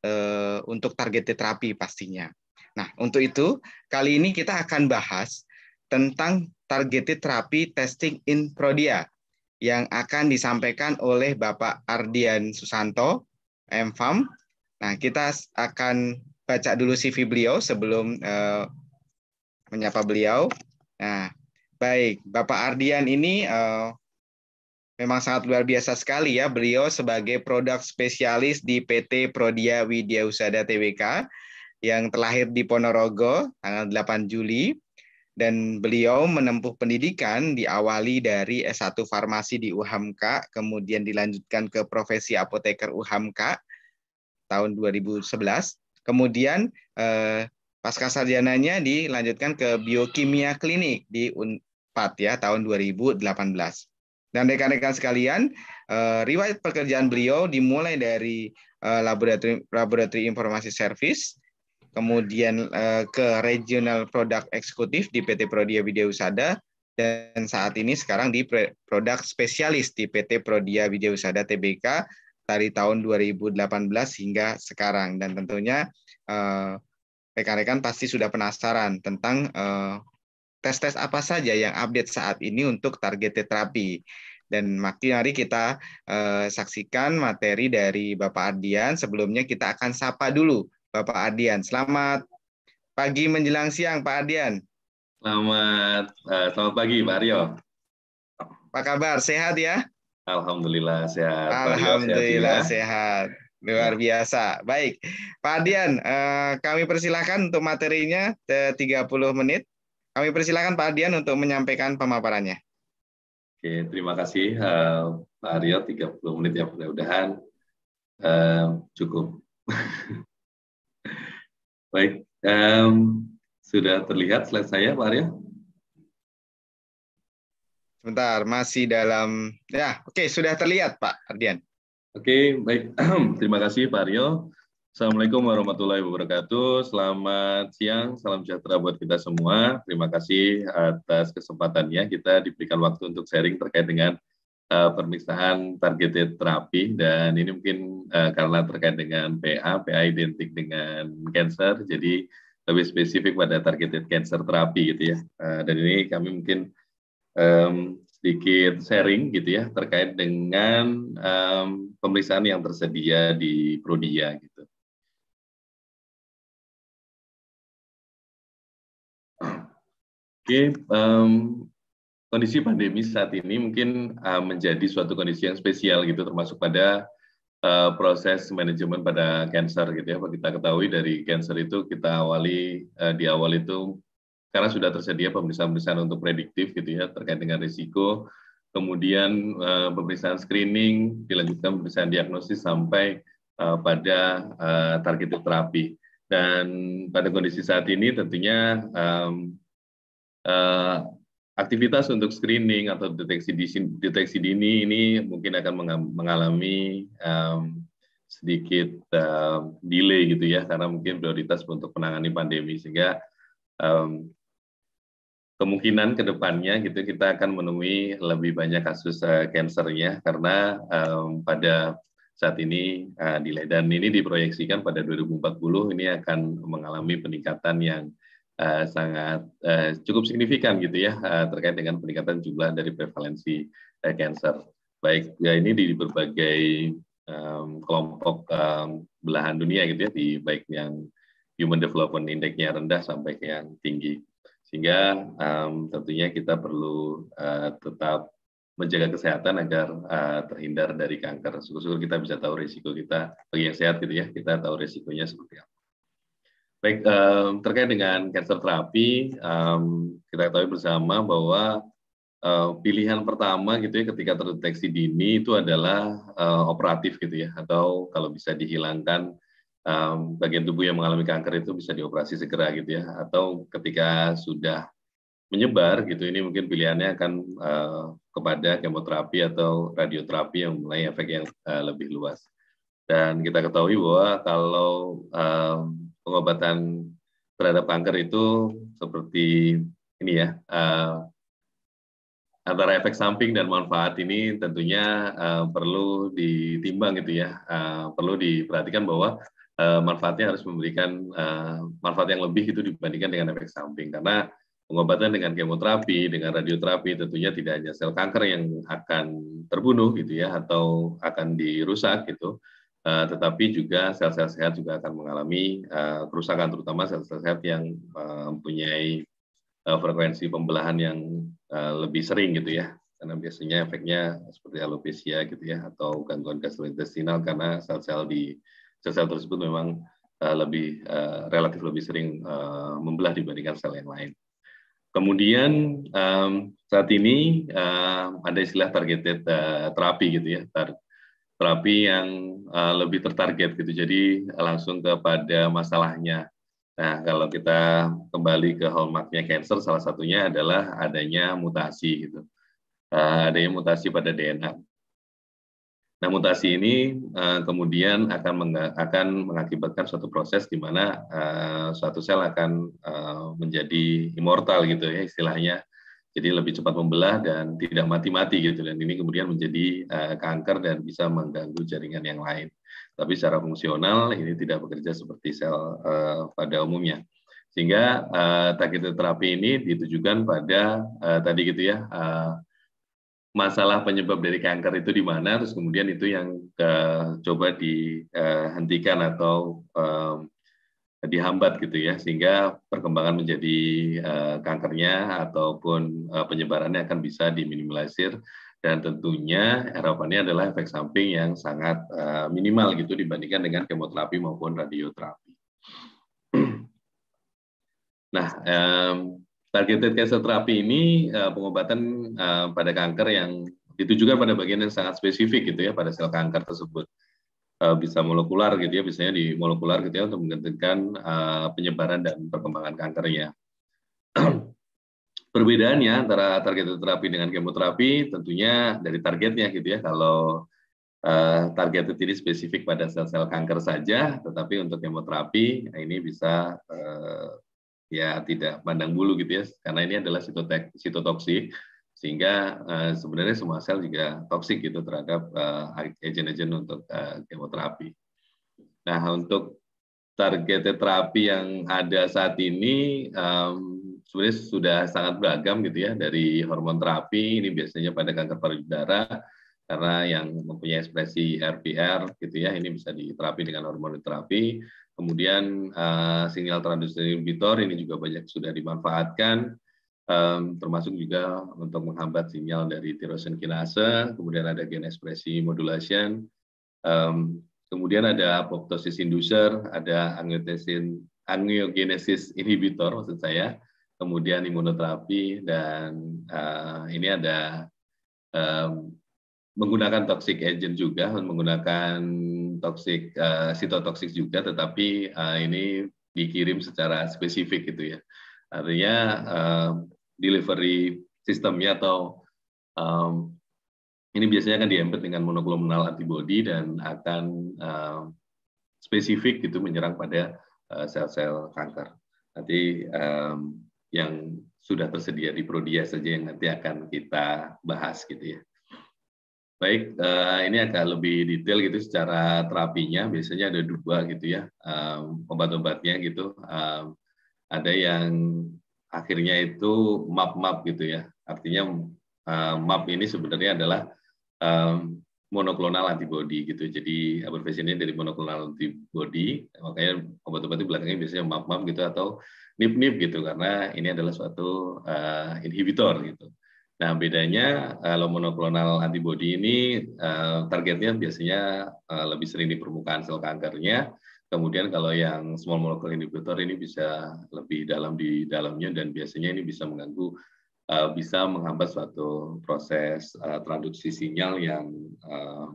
untuk target terapi pastinya. Nah, untuk itu kali ini kita akan bahas tentang Targeted Therapy Testing in Prodia yang akan disampaikan oleh Bapak Ardian Susanto, MFAM. Nah, kita akan baca dulu CV beliau sebelum uh, menyapa beliau. Nah, baik, Bapak Ardian ini uh, memang sangat luar biasa sekali ya beliau sebagai produk spesialis di PT Prodia Widya Usada TBK yang terlahir di Ponorogo tanggal 8 Juli dan beliau menempuh pendidikan diawali dari S1 Farmasi di UHAMKA, kemudian dilanjutkan ke profesi apoteker UHAMKA tahun 2011, kemudian eh, pasca sarjananya dilanjutkan ke biokimia klinik di UNPAD ya tahun 2018. Dan rekan-rekan sekalian, eh, riwayat pekerjaan beliau dimulai dari eh, laboratorium laboratorium informasi service kemudian eh, ke Regional Product Eksekutif di PT Prodia Video Usada, dan saat ini sekarang di produk spesialis di PT Prodia Video Usada TBK dari tahun 2018 hingga sekarang. Dan tentunya rekan eh, rekan-rekan pasti sudah penasaran tentang tes eh, tes-tes apa saja yang update saat ini untuk target terapi. Dan hari kita eh, saksikan materi dari Bapak Ardian. Sebelumnya kita akan sapa dulu Bapak Adian. Selamat pagi menjelang siang, Pak Adian. Selamat eh, selamat pagi, Pak Aryo. Apa kabar? Sehat ya? Alhamdulillah sehat. Alhamdulillah sehat, Luar biasa. Baik, Pak Adian, eh, kami persilahkan untuk materinya 30 eh, menit. Kami persilahkan Pak Adian untuk menyampaikan pemaparannya. Oke, terima kasih Pak Aryo. 30 menit ya mudah-mudahan cukup. Baik, um, sudah terlihat slide saya, Pak Arya? Sebentar, masih dalam. Ya, oke, okay, sudah terlihat, Pak Ardian. Oke, okay, baik. Terima kasih, Pak Aryo. Assalamualaikum warahmatullahi wabarakatuh. Selamat siang, salam sejahtera buat kita semua. Terima kasih atas kesempatannya kita diberikan waktu untuk sharing terkait dengan uh, pemeriksaan targeted terapi dan ini mungkin uh, karena terkait dengan PA, PA identik dengan cancer, jadi lebih spesifik pada targeted cancer terapi gitu ya. Uh, dan ini kami mungkin um, sedikit sharing gitu ya terkait dengan um, pemeriksaan yang tersedia di Prodia gitu. Oke, okay, um, kondisi pandemi saat ini mungkin uh, menjadi suatu kondisi yang spesial gitu termasuk pada uh, proses manajemen pada cancer gitu ya. Kita ketahui dari cancer itu kita awali uh, di awal itu karena sudah tersedia pemeriksaan-pemeriksaan untuk prediktif gitu ya terkait dengan risiko, kemudian uh, pemeriksaan screening, dilanjutkan pemeriksaan diagnosis sampai uh, pada uh, target terapi. Dan pada kondisi saat ini tentunya um, aktivitas untuk screening atau deteksi deteksi dini ini mungkin akan mengalami um, sedikit um, delay gitu ya karena mungkin prioritas untuk menangani pandemi sehingga um, kemungkinan kedepannya gitu kita akan menemui lebih banyak kasus uh, ya karena um, pada saat ini uh, delay dan ini diproyeksikan pada 2040 ini akan mengalami peningkatan yang uh, sangat uh, cukup signifikan gitu ya uh, terkait dengan peningkatan jumlah dari prevalensi uh, cancer. Baik ya ini di berbagai um, kelompok um, belahan dunia gitu ya di baik yang human development indeksnya rendah sampai ke yang tinggi. Sehingga um, tentunya kita perlu uh, tetap menjaga kesehatan agar uh, terhindar dari kanker. Syukur-syukur kita bisa tahu risiko kita bagi yang sehat gitu ya, kita tahu risikonya seperti apa. Baik, um, terkait dengan cancer terapi, um, kita ketahui bersama bahwa uh, pilihan pertama gitu ya ketika terdeteksi dini itu adalah uh, operatif gitu ya, atau kalau bisa dihilangkan um, bagian tubuh yang mengalami kanker itu bisa dioperasi segera gitu ya, atau ketika sudah menyebar gitu, ini mungkin pilihannya akan uh, kepada kemoterapi atau radioterapi yang mulai efek yang uh, lebih luas. Dan kita ketahui bahwa kalau uh, pengobatan terhadap kanker itu seperti ini ya uh, antara efek samping dan manfaat ini tentunya eh, perlu ditimbang gitu ya eh, perlu diperhatikan bahwa manfaatnya harus memberikan manfaat yang lebih itu dibandingkan dengan efek samping karena pengobatan dengan kemoterapi dengan radioterapi tentunya tidak hanya sel kanker yang akan terbunuh gitu ya atau akan dirusak gitu Eh, tetapi juga sel-sel sehat juga akan mengalami uh, kerusakan, terutama sel-sel sehat yang eh, mempunyai uh, frekuensi pembelahan yang uh, lebih sering gitu ya, karena biasanya efeknya seperti alopecia gitu ya, atau gangguan gastrointestinal karena sel-sel di sel-sel tersebut memang uh, lebih uh, relatif lebih sering uh, membelah dibandingkan sel yang lain. Kemudian um, saat ini uh, ada istilah targeted uh, terapi gitu ya, terapi yang uh, lebih tertarget gitu. Jadi langsung kepada masalahnya. Nah, kalau kita kembali ke hallmarknya cancer, salah satunya adalah adanya mutasi gitu. Uh, adanya mutasi pada DNA. Nah, mutasi ini uh, kemudian akan meng akan mengakibatkan suatu proses di mana uh, suatu sel akan uh, menjadi immortal gitu ya istilahnya jadi lebih cepat membelah dan tidak mati-mati gitu dan ini kemudian menjadi uh, kanker dan bisa mengganggu jaringan yang lain. Tapi secara fungsional ini tidak bekerja seperti sel uh, pada umumnya. Sehingga uh, eh, targeted terapi ini ditujukan pada uh, tadi gitu ya uh, masalah penyebab dari kanker itu di mana terus kemudian itu yang uh, coba dihentikan atau uh, dihambat gitu ya sehingga perkembangan menjadi uh, kankernya ataupun uh, penyebarannya akan bisa diminimalisir dan tentunya harapannya adalah efek samping yang sangat uh, minimal gitu dibandingkan dengan kemoterapi maupun radioterapi. Nah, um, targeted cancer therapy ini uh, pengobatan uh, pada kanker yang ditujukan pada bagian yang sangat spesifik gitu ya pada sel kanker tersebut. Eh, bisa molekular gitu ya, biasanya di molekular gitu ya untuk menghentikan uh, eh, penyebaran dan perkembangan kankernya. Perbedaannya antara target terapi dengan kemoterapi tentunya dari targetnya gitu ya. Kalau uh, target ini spesifik pada sel-sel kanker saja, tetapi untuk kemoterapi nah, ini bisa uh, ya tidak pandang bulu gitu ya, karena ini adalah sitotek, sitotoksik sehingga uh, sebenarnya semua sel juga toksik gitu terhadap eh, agen-agen uh, untuk uh, kemoterapi. Nah untuk target terapi yang ada saat ini um, sebenarnya sudah sangat beragam gitu ya dari hormon terapi ini biasanya pada kanker payudara karena yang mempunyai ekspresi RPR gitu ya ini bisa diterapi dengan hormon terapi kemudian uh, sinyal transduksi inhibitor ini juga banyak sudah dimanfaatkan um, termasuk juga untuk menghambat sinyal dari tirosin kinase, kemudian ada gen ekspresi modulation, um, kemudian ada apoptosis inducer, ada angiotensin angiogenesis inhibitor maksud saya, kemudian imunoterapi dan uh, ini ada um, menggunakan toxic agent juga, menggunakan toxic uh, eh, sitotoksik juga, tetapi uh, ini dikirim secara spesifik gitu ya. Artinya uh, delivery sistemnya atau um, ini biasanya akan diempet dengan monoklonal antibody dan akan um, spesifik gitu menyerang pada sel uh, sel-sel kanker. Nanti um, yang sudah tersedia di Prodia saja yang nanti akan kita bahas gitu ya. Baik, uh, ini agak lebih detail gitu secara terapinya. Biasanya ada dua gitu ya um, obat-obatnya gitu. Um, ada yang akhirnya itu map-map gitu ya. Artinya uh, map ini sebenarnya adalah um, eh, monoklonal antibody gitu. Jadi ini dari monoklonal antibody, makanya obat-obat itu belakangnya biasanya map-map gitu atau nip-nip gitu karena ini adalah suatu uh, inhibitor gitu. Nah, bedanya kalau monoklonal antibody ini targetnya biasanya lebih sering di permukaan sel kankernya, Kemudian kalau yang small molecule inhibitor ini bisa lebih dalam di dalamnya dan biasanya ini bisa mengganggu eh, bisa menghambat suatu proses eh, transduksi sinyal yang eh,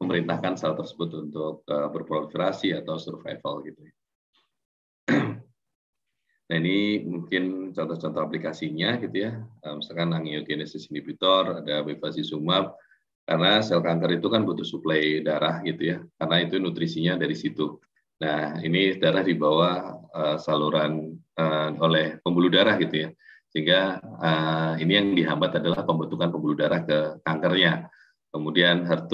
memerintahkan sel tersebut untuk berproliferasi atau survival gitu. Nah ini mungkin contoh-contoh aplikasinya gitu ya. misalkan angiogenesis inhibitor, ada bevacizumab, karena sel kanker itu kan butuh suplai darah gitu ya karena itu nutrisinya dari situ Nah, ini darah dibawa uh, saluran uh, oleh pembuluh darah gitu ya. Sehingga uh, ini yang dihambat adalah pembentukan pembuluh darah ke kankernya. Kemudian HER2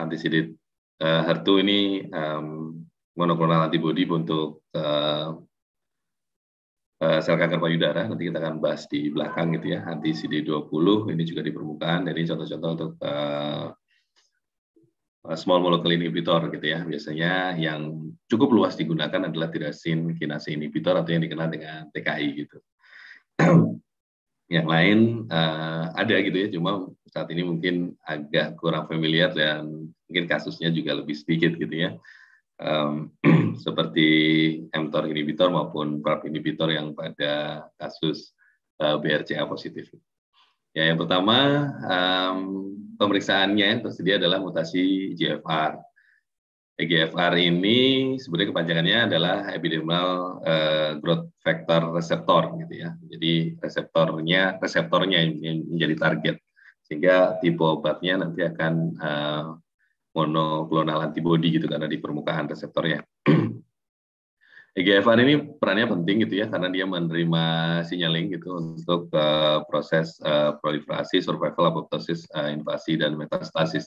antisidit uh, ini um, monoklonal antibody untuk uh, sel kanker payudara. Nanti kita akan bahas di belakang gitu ya. Anti CD20 ini juga di permukaan. Jadi contoh-contoh untuk Eh, small molecule inhibitor gitu ya. Biasanya yang cukup luas digunakan adalah tirosin kinase inhibitor atau yang dikenal dengan TKI gitu. yang lain uh, ada gitu ya, cuma saat ini mungkin agak kurang familiar dan mungkin kasusnya juga lebih sedikit gitu ya. Um, seperti mTOR inhibitor maupun PARP inhibitor yang pada kasus uh, eh, BRCA positif. Gitu. Ya, yang pertama um, pemeriksaannya yang tersedia adalah mutasi GFR. EGFR nah, ini sebenarnya kepanjangannya adalah epidermal eh, growth factor reseptor gitu ya. Jadi reseptornya reseptornya yang menjadi target sehingga tipe obatnya nanti akan eh, monoklonal antibody gitu karena di permukaan reseptornya. EGFR ini perannya penting gitu ya karena dia menerima signaling gitu untuk uh, proses uh, proliferasi, survival, apoptosis, uh, invasi dan metastasis.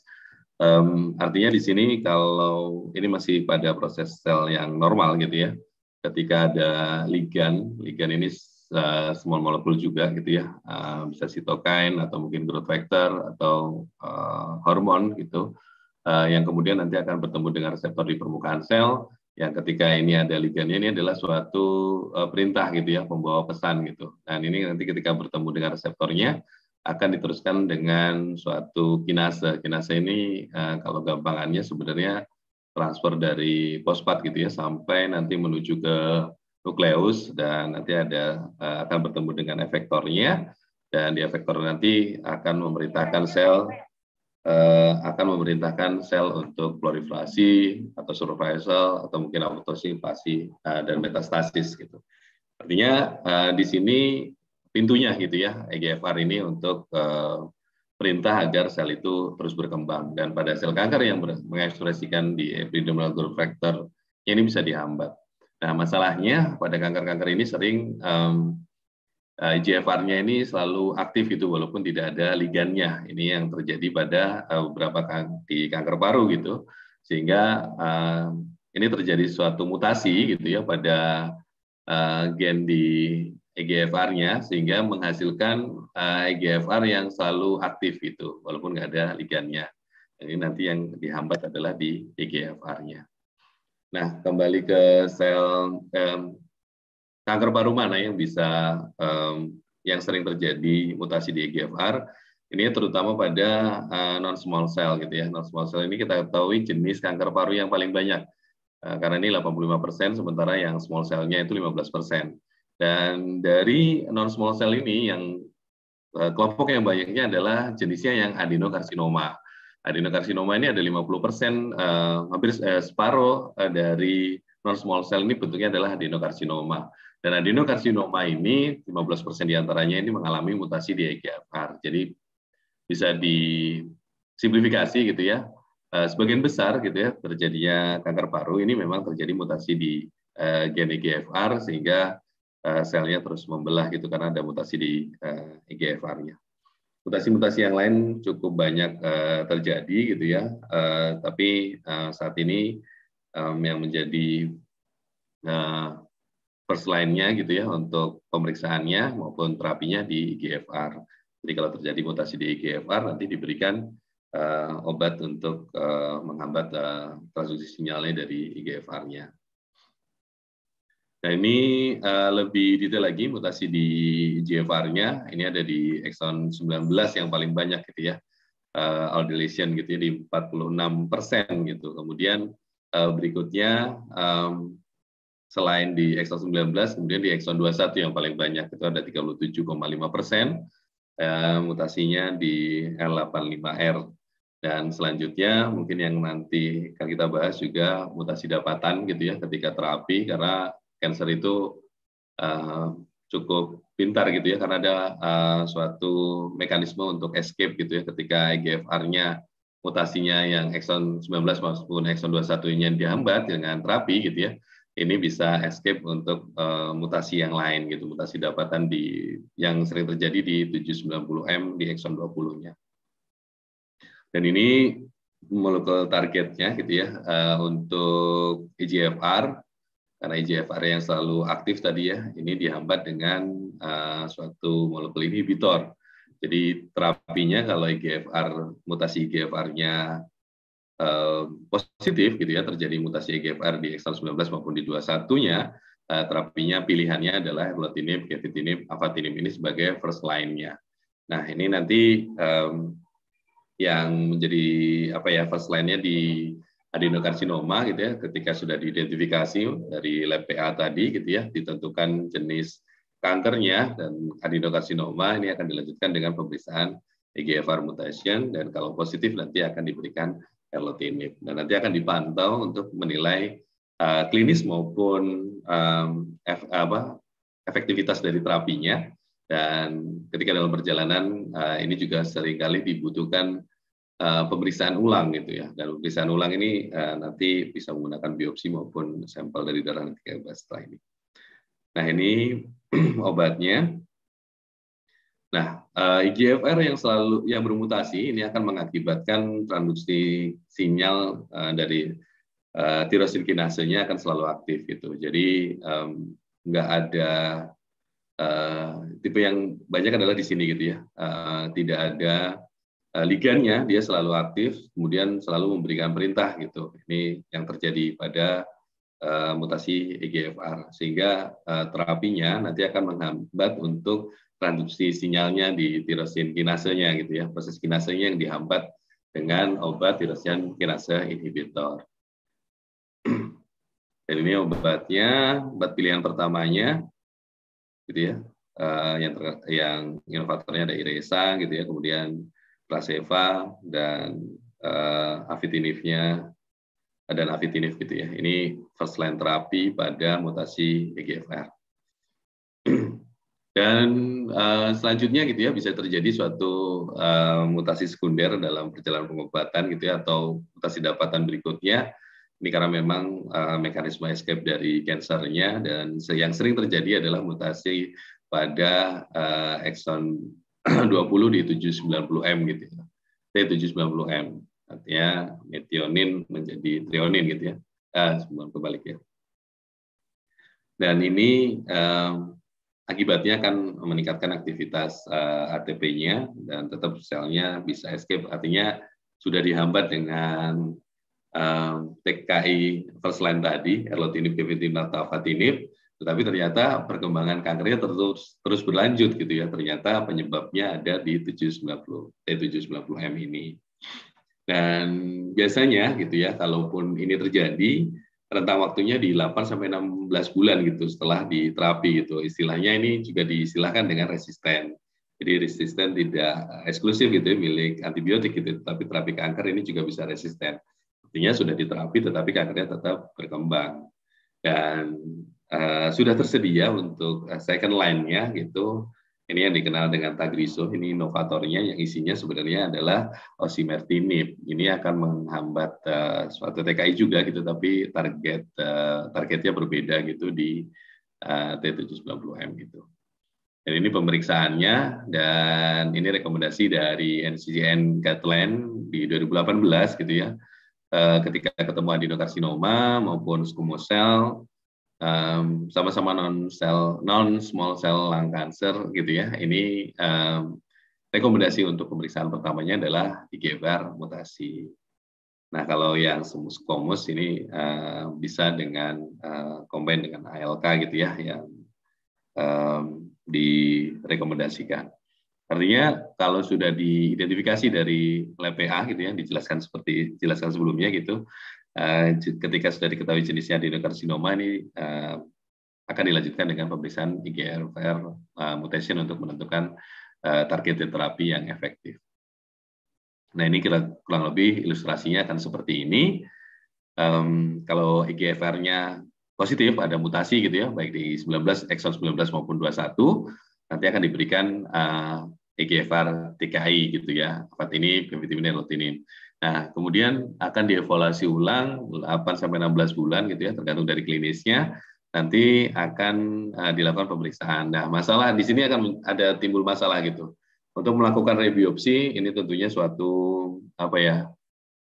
Um, artinya di sini kalau ini masih pada proses sel yang normal gitu ya. Ketika ada ligan, ligan ini uh, small molecule juga gitu ya, uh, bisa sitokain atau mungkin growth factor atau uh, hormon gitu uh, yang kemudian nanti akan bertemu dengan reseptor di permukaan sel yang ketika ini ada ligannya ini adalah suatu uh, perintah gitu ya pembawa pesan gitu dan ini nanti ketika bertemu dengan reseptornya akan diteruskan dengan suatu kinase kinase ini uh, kalau gampangannya sebenarnya transfer dari fosfat gitu ya sampai nanti menuju ke nukleus dan nanti ada uh, akan bertemu dengan efektornya dan di efektor nanti akan memerintahkan sel eh, akan memerintahkan sel untuk proliferasi atau survival atau mungkin apoptosis, invasi eh, dan metastasis gitu. Artinya eh, di sini pintunya gitu ya EGFR ini untuk eh, perintah agar sel itu terus berkembang dan pada sel kanker yang mengekspresikan di epidermal growth factor ini bisa dihambat. Nah masalahnya pada kanker-kanker ini sering um, IGFR-nya eh, ini selalu aktif gitu walaupun tidak ada ligannya. Ini yang terjadi pada eh, beberapa kan, di kanker paru gitu. Sehingga eh, ini terjadi suatu mutasi gitu ya pada gen di EGFR-nya sehingga menghasilkan EGFR e yang selalu aktif itu walaupun nggak ada ligannya. Ini nanti yang dihambat adalah di EGFR-nya. Nah, kembali ke sel eh, kanker paru mana yang bisa um, yang sering terjadi mutasi di EGFR? Ini terutama pada uh, eh, non small cell gitu ya. Non small cell ini kita ketahui jenis kanker paru yang paling banyak. Uh, karena ini 85% sementara yang small cell-nya itu 15%. Dan dari non small cell ini yang uh, kelompok yang banyaknya adalah jenisnya yang adenokarsinoma. Adenokarsinoma ini ada 50% uh, hampir uh, separuh uh, dari non small cell ini bentuknya adalah adenokarsinoma. Dan adenokarsinoma ini 15% diantaranya ini mengalami mutasi di EGFR. Jadi bisa disimplifikasi gitu ya. Eh, sebagian besar gitu ya terjadinya kanker paru ini memang terjadi mutasi di eh, gen EGFR sehingga eh, selnya terus membelah gitu karena ada mutasi di EGFR-nya. E Mutasi-mutasi yang lain cukup banyak terjadi gitu ya, tapi saat ini yang menjadi first line-nya gitu ya untuk pemeriksaannya maupun terapinya di IGFR. Jadi kalau terjadi mutasi di IGFR nanti diberikan uh, obat untuk uh, menghambat uh, transduksi sinyalnya dari IGFR-nya. Nah ini uh, lebih detail lagi mutasi di IGFR-nya. Ini ada di exon 19 yang paling banyak gitu ya. Uh, aldeletion gitu ya di 46 persen gitu. Kemudian uh, berikutnya um, selain di Exxon 19, kemudian di Exxon 21 yang paling banyak itu ada 37,5 persen eh, mutasinya di L85R. Dan selanjutnya mungkin yang nanti akan kita bahas juga mutasi dapatan gitu ya ketika terapi karena cancer itu eh, cukup pintar gitu ya karena ada eh, suatu mekanisme untuk escape gitu ya ketika EGFR-nya mutasinya yang exon 19 maupun exon 21-nya dihambat dengan terapi gitu ya ini bisa escape untuk uh, mutasi yang lain gitu, mutasi dapatan di yang sering terjadi di 790M di exon 20-nya. Dan ini molekul targetnya gitu ya uh, untuk EGFR karena EGFR yang selalu aktif tadi ya ini dihambat dengan uh, suatu molekul inhibitor. Jadi terapinya kalau EGFR mutasi EGFR-nya Eh, positif gitu ya terjadi mutasi EGFR di exon 19 maupun di 21-nya, uh, eh, terapinya pilihannya adalah erlotinib, gefitinib, avatinib ini sebagai first line-nya. Nah, ini nanti um, yang menjadi apa ya first line-nya di adenokarsinoma gitu ya ketika sudah diidentifikasi dari lab PA tadi gitu ya ditentukan jenis kankernya dan adenokarsinoma ini akan dilanjutkan dengan pemeriksaan EGFR mutation dan kalau positif nanti akan diberikan erlotinib. Dan nanti akan dipantau untuk menilai uh, klinis maupun um, ef, apa, efektivitas dari terapinya. Dan ketika dalam perjalanan uh, ini juga seringkali dibutuhkan uh, pemeriksaan ulang gitu ya. Dan pemeriksaan ulang ini uh, nanti bisa menggunakan biopsi maupun sampel dari darah ketika setelah ini. Nah ini obatnya Nah, eh, IGFR yang selalu yang bermutasi ini akan mengakibatkan transduksi sinyal eh, dari eh, tirosin kinasenya akan selalu aktif gitu. Jadi nggak ada tipe yang banyak adalah di sini gitu ya. tidak ada ligannya, dia selalu aktif, kemudian selalu memberikan perintah gitu. Ini yang terjadi pada mutasi EGFR sehingga terapinya nanti akan menghambat untuk transduksi sinyalnya di tirosin kinasenya gitu ya proses kinasenya yang dihambat dengan obat tirosin kinase inhibitor dan ini obatnya obat pilihan pertamanya gitu ya eh, yang ter, yang inovatornya ada Iresa gitu ya kemudian Placeva dan uh, afitinifnya dan afitinif gitu ya ini first line terapi pada mutasi EGFR dan uh, selanjutnya gitu ya bisa terjadi suatu uh, mutasi sekunder dalam perjalanan pengobatan gitu ya atau mutasi dapatan berikutnya ini karena memang uh, mekanisme escape dari kansernya dan yang sering terjadi adalah mutasi pada uh, exon 20 di 790M gitu ya. T790M artinya metionin menjadi trionin gitu ya. Ah, kebalik ya. Dan ini uh, Akibatnya akan meningkatkan aktivitas uh, eh, ATP-nya dan tetap selnya bisa escape. Artinya sudah dihambat dengan um, eh, TKI first line tadi, erlotinib, kevitinib, alfatinib, tetapi ternyata perkembangan kankernya terus terus berlanjut gitu ya. Ternyata penyebabnya ada di 790 eh, T790M ini. Dan biasanya gitu ya, kalaupun ini terjadi, rentang waktunya di 8 sampai 16 bulan gitu setelah diterapi gitu. Istilahnya ini juga disilahkan dengan resisten. Jadi resisten tidak eh, eksklusif gitu ya, milik antibiotik gitu, tapi terapi kanker ini juga bisa resisten. Artinya sudah diterapi tetapi kankernya tetap berkembang. Dan uh, sudah tersedia untuk eh, second line-nya gitu ini yang dikenal dengan Tagriso, ini inovatornya yang isinya sebenarnya adalah osimertinib. Ini akan menghambat uh, suatu TKI juga gitu, tapi target uh, targetnya berbeda gitu di eh, uh, T790M gitu. Dan ini pemeriksaannya dan ini rekomendasi dari NCCN guideline di 2018 gitu ya. Uh, ketika ketemu adenokarsinoma maupun squamous cell um, sama-sama non cell non small cell lung cancer gitu ya. Ini um, rekomendasi untuk pemeriksaan pertamanya adalah IGFR mutasi. Nah, kalau yang semus ini uh, bisa dengan uh, combine dengan ALK gitu ya yang um, direkomendasikan. Artinya kalau sudah diidentifikasi dari LPA gitu ya, dijelaskan seperti jelaskan sebelumnya gitu, Eh, ketika sudah diketahui jenisnya adenokarsinoma ini eh, akan dilanjutkan dengan pemeriksaan IGRVR eh, mutation untuk menentukan target terapi yang efektif. Nah ini kurang lebih ilustrasinya akan seperti ini. Um, kalau IGFR-nya positif, ada mutasi gitu ya, baik di 19, exon 19 maupun 21, nanti akan diberikan uh, IGFR TKI gitu ya, Apat ini, pemimpin ini, Nah, kemudian akan dievaluasi ulang 8 sampai 16 bulan gitu ya, tergantung dari klinisnya. Nanti akan uh, dilakukan pemeriksaan. Nah, masalah di sini akan ada timbul masalah gitu. Untuk melakukan rebiopsi ini tentunya suatu apa ya?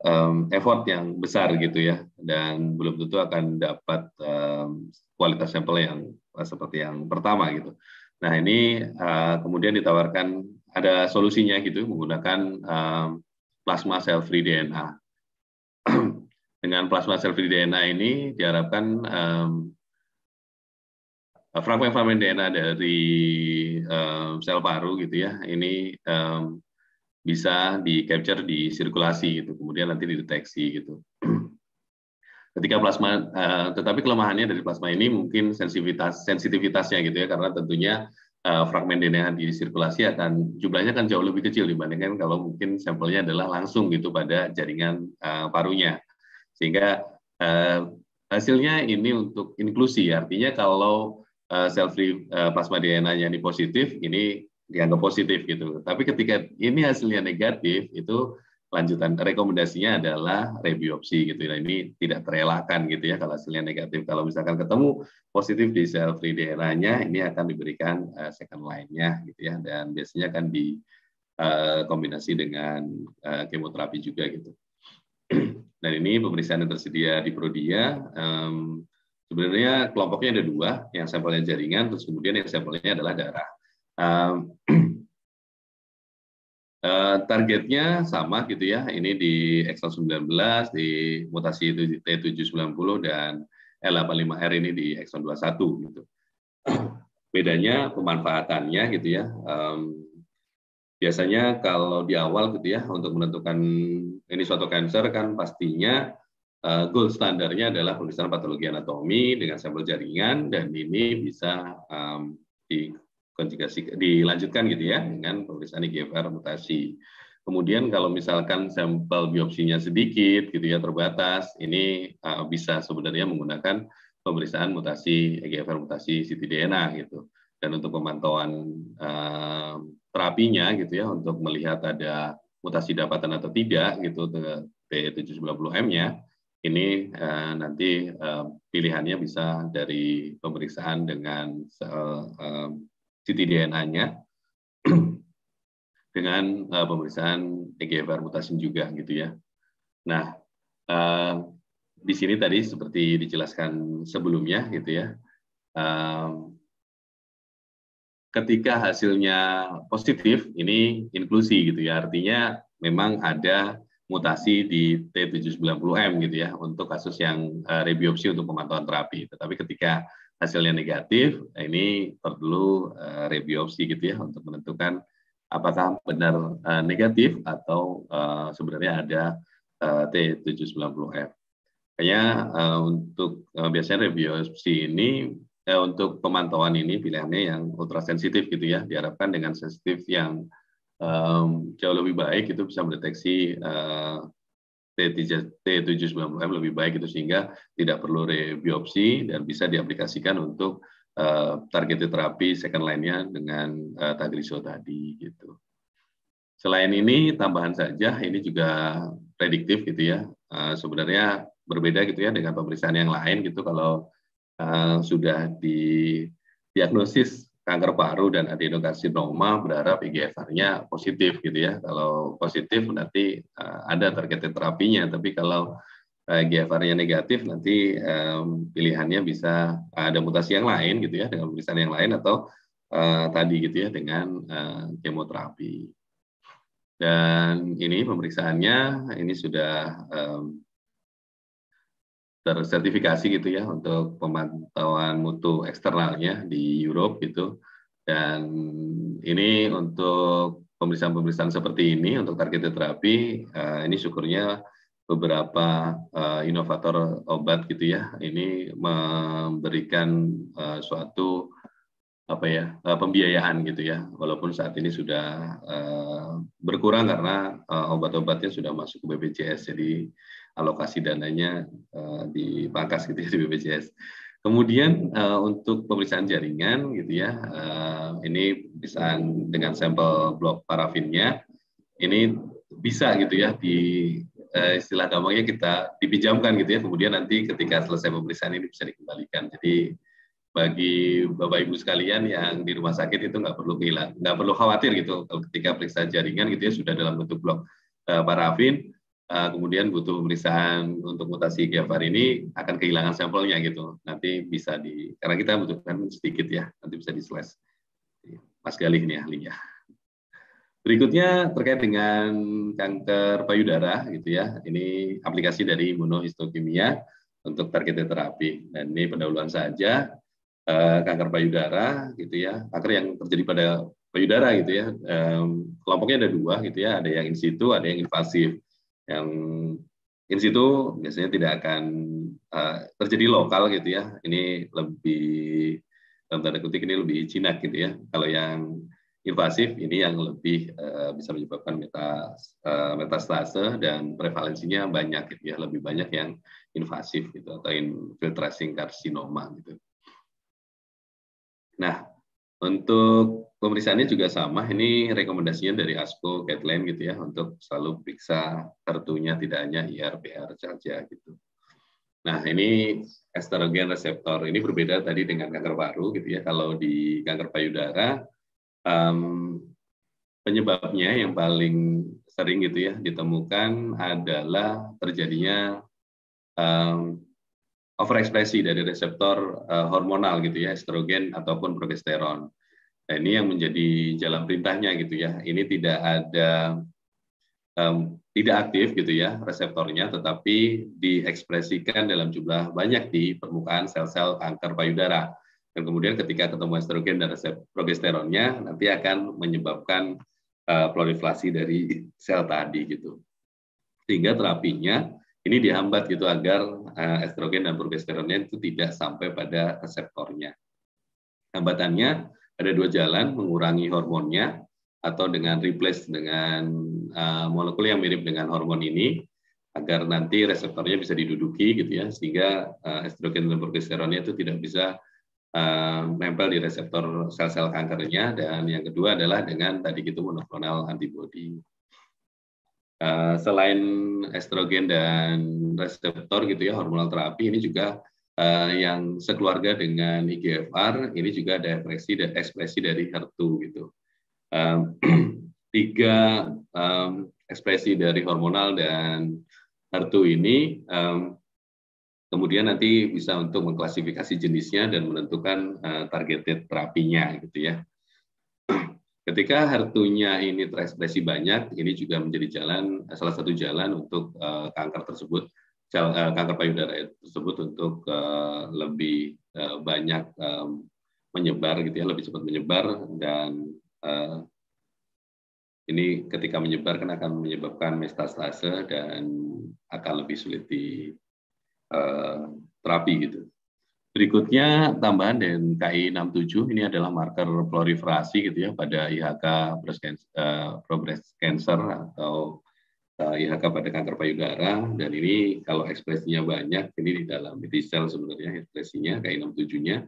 Um, effort yang besar gitu ya dan belum tentu akan dapat um, kualitas sampel yang eh, seperti yang pertama gitu. Nah, ini uh, kemudian ditawarkan ada solusinya gitu menggunakan um, plasma sel free DNA. Dengan plasma sel free DNA ini diharapkan um, fragmen-fragmen DNA dari um, sel paru gitu ya, ini um, bisa di capture di sirkulasi gitu, kemudian nanti dideteksi gitu. Ketika plasma, uh, tetapi kelemahannya dari plasma ini mungkin sensitivitas sensitivitasnya gitu ya, karena tentunya uh, fragmen DNA di sirkulasi akan jumlahnya akan jauh lebih kecil dibandingkan kalau mungkin sampelnya adalah langsung gitu pada jaringan uh, parunya. Sehingga uh, hasilnya ini untuk inklusi, artinya kalau uh, sel free uh, plasma DNA-nya ini positif, ini dianggap positif gitu. Tapi ketika ini hasilnya negatif, itu lanjutan rekomendasinya adalah rebiopsi gitu ya. Ini tidak terelakkan gitu ya kalau hasilnya negatif. Kalau misalkan ketemu positif di sel free DNA-nya, ini akan diberikan uh, second line-nya gitu ya dan biasanya akan di uh, kombinasi dengan uh, kemoterapi juga gitu. dan ini pemeriksaan yang tersedia di Prodia um, sebenarnya kelompoknya ada dua, yang sampelnya jaringan terus kemudian yang sampelnya adalah darah. Um, Eh, targetnya sama gitu ya. Ini di Exon 19, di mutasi itu di T790 dan L85R ini di Exon 21 gitu. Bedanya pemanfaatannya gitu ya. Um, biasanya kalau di awal gitu ya untuk menentukan ini suatu kanker kan pastinya uh, gold standarnya adalah pemeriksaan patologi anatomi dengan sampel jaringan dan ini bisa um, di konjugasi dilanjutkan gitu ya dengan pemeriksaan IGFR mutasi. Kemudian kalau misalkan sampel biopsinya sedikit gitu ya terbatas, ini eh, bisa sebenarnya menggunakan pemeriksaan mutasi EGFR mutasi ctDNA gitu. Dan untuk pemantauan uh, terapinya gitu ya untuk melihat ada mutasi dapatan atau tidak gitu P790M-nya ini uh, nanti uh, pilihannya bisa dari pemeriksaan dengan uh, ctDNA-nya dengan uh, pemeriksaan EGFR mutasi juga gitu ya. Nah, uh, di sini tadi seperti dijelaskan sebelumnya gitu ya. Um, ketika hasilnya positif, ini inklusi gitu ya. Artinya memang ada mutasi di T790M gitu ya untuk kasus yang uh, rebiopsi untuk pemantauan terapi. Tetapi ketika hasilnya negatif, nah ini perlu uh, opsi gitu ya untuk menentukan apakah benar uh, negatif atau uh, sebenarnya ada uh, T790F. Kayaknya uh, untuk uh, biasanya opsi ini uh, untuk pemantauan ini pilihannya yang ultra sensitif gitu ya diharapkan dengan sensitif yang um, jauh lebih baik itu bisa mendeteksi uh, T790M 7 lebih baik itu sehingga tidak perlu rebiopsi dan bisa diaplikasikan untuk uh, eh, target terapi second line-nya dengan uh, eh, Tagriso tadi gitu. Selain ini tambahan saja ini juga prediktif gitu ya. Uh, sebenarnya berbeda gitu ya dengan pemeriksaan yang lain gitu kalau uh, sudah di diagnosis kanker paru dan adenokarsinoma berharap IGFR-nya positif gitu ya. Kalau positif nanti uh, eh, ada target terapinya, tapi kalau uh, eh, IGFR-nya negatif nanti um, pilihannya bisa eh, ada mutasi yang lain gitu ya dengan pemeriksaan yang lain atau uh, tadi gitu ya dengan uh, kemoterapi. Dan ini pemeriksaannya ini sudah um, tersertifikasi gitu ya untuk pemantauan mutu eksternalnya di Europe gitu. Dan ini untuk pemeriksaan-pemeriksaan seperti ini untuk target terapi eh, ini syukurnya beberapa eh, inovator obat gitu ya ini memberikan eh, suatu apa ya pembiayaan gitu ya walaupun saat ini sudah berkurang karena obat-obatnya sudah masuk ke BPJS jadi alokasi dananya uh, di pangkas gitu ya di BPJS. Kemudian eh, untuk pemeriksaan jaringan gitu ya, eh, ini pemeriksaan dengan sampel blok parafinnya, ini bisa gitu ya di istilah gampangnya kita dipinjamkan gitu ya, kemudian nanti ketika selesai pemeriksaan ini bisa dikembalikan. Jadi bagi bapak ibu sekalian yang di rumah sakit itu nggak perlu hilang, nggak perlu khawatir gitu ketika periksa jaringan gitu ya sudah dalam bentuk blok parafin Eh, kemudian butuh pemeriksaan untuk mutasi GFR ini akan kehilangan sampelnya gitu. Nanti bisa di karena kita butuhkan sedikit ya, nanti bisa di slash. Mas Galih ini ahlinya. Berikutnya terkait dengan kanker payudara gitu ya. Ini aplikasi dari imunohistokimia untuk target terapi. Dan ini pendahuluan saja eh, kanker payudara gitu ya. Kanker yang terjadi pada payudara gitu ya. kelompoknya ada dua gitu ya. Ada yang in situ, ada yang invasif yang in situ biasanya tidak akan uh, terjadi lokal gitu ya. Ini lebih dalam tanda kutip ini lebih jinak gitu ya. Kalau yang invasif ini yang lebih uh, bisa menyebabkan metas, uh, eh, metastase dan prevalensinya banyak gitu ya, lebih banyak yang invasif gitu atau infiltrasi karsinoma gitu. Nah, untuk pemeriksaannya juga sama, ini rekomendasinya dari ASCO, guideline gitu ya, untuk selalu periksa tertunya tidak hanya IR-PR saja gitu. Nah, ini estrogen reseptor. Ini berbeda tadi dengan kanker paru gitu ya. Kalau di kanker payudara um, penyebabnya yang paling sering gitu ya ditemukan adalah terjadinya um, overekspresi dari reseptor uh, hormonal gitu ya, estrogen ataupun progesteron. Nah, ini yang menjadi jalan perintahnya gitu ya. Ini tidak ada um, tidak aktif gitu ya reseptornya, tetapi diekspresikan dalam jumlah banyak di permukaan sel-sel kanker payudara. Dan kemudian ketika ketemu estrogen dan resep progesteronnya, nanti akan menyebabkan uh, eh, proliflasi dari sel tadi gitu. Sehingga terapinya ini dihambat gitu agar eh, estrogen dan progesteronnya itu tidak sampai pada reseptornya. Hambatannya ada dua jalan, mengurangi hormonnya atau dengan replace dengan uh, molekul yang mirip dengan hormon ini agar nanti reseptornya bisa diduduki gitu ya sehingga uh, estrogen dan progesteronnya itu tidak bisa uh, nempel di reseptor sel-sel kankernya dan yang kedua adalah dengan tadi gitu monoklonal antibody. Eh, selain estrogen dan reseptor gitu ya hormonal terapi ini juga uh, yang sekeluarga dengan IGFR ini juga ada ekspresi dan ekspresi dari HER2 gitu. Um, tiga um, ekspresi dari hormonal dan HER2 ini um, kemudian nanti bisa untuk mengklasifikasi jenisnya dan menentukan uh, targeted terapinya gitu ya. Ketika hartunya ini terekspresi banyak, ini juga menjadi jalan eh, salah satu jalan untuk uh, kanker tersebut sel uh, eh, kanker payudara tersebut untuk uh, lebih uh, banyak um, menyebar gitu ya, lebih cepat menyebar dan uh, ini ketika menyebar kan akan menyebabkan metastase dan akan lebih sulit di uh, terapi gitu. Berikutnya tambahan dan KI 67 ini adalah marker proliferasi gitu ya pada IHK breast cancer, uh, breast cancer atau uh, eh, IHK pada kanker payudara dan ini kalau ekspresinya banyak ini di dalam T cell sebenarnya ekspresinya KI 67-nya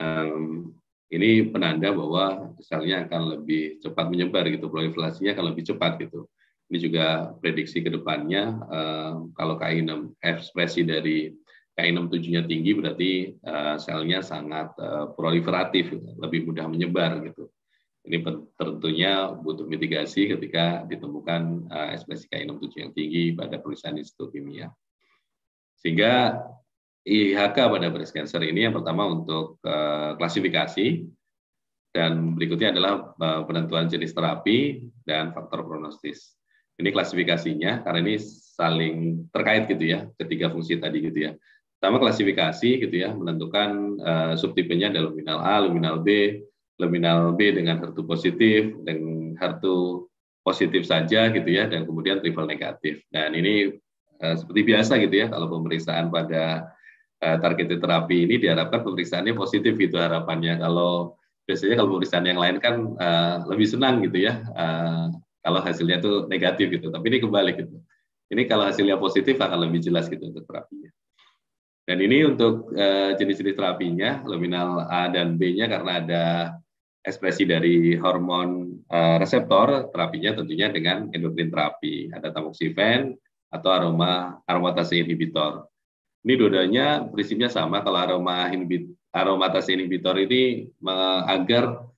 um, ini penanda bahwa selnya akan lebih cepat menyebar gitu proliferasinya akan lebih cepat gitu. Ini juga prediksi kedepannya uh, eh, kalau KI 6 ekspresi dari K67-nya tinggi berarti eh, selnya sangat eh, proliferatif, gitu. lebih mudah menyebar gitu. Ini tentunya butuh mitigasi ketika ditemukan eh, ekspresi K67 yang tinggi pada perusahaan institut kimia. Sehingga IHK pada breast cancer ini yang pertama untuk klasifikasi dan berikutnya adalah penentuan jenis terapi dan faktor prognostis. Ini klasifikasinya karena ini saling terkait gitu ya ketiga fungsi tadi gitu ya pertama klasifikasi gitu ya, menentukan uh, subtipenya ada luminal A, luminal B, luminal B dengan her positif, dan her positif saja gitu ya, dan kemudian triple negatif. Dan ini uh, seperti biasa gitu ya, kalau pemeriksaan pada uh, eh, target terapi ini diharapkan pemeriksaannya positif itu harapannya. Kalau biasanya kalau pemeriksaan yang lain kan uh, lebih senang gitu ya, uh, kalau hasilnya itu negatif gitu. Tapi ini kebalik gitu. Ini kalau hasilnya positif akan lebih jelas gitu untuk terapinya. Dan ini untuk eh, jenis-jenis terapinya, luminal A dan B-nya karena ada ekspresi dari hormon eh, reseptor, terapinya tentunya dengan endokrin terapi. Ada tamoxifen atau aroma aromatase inhibitor. Ini dodanya prinsipnya sama kalau aroma inhibit, aromatase inhibitor ini eh, agar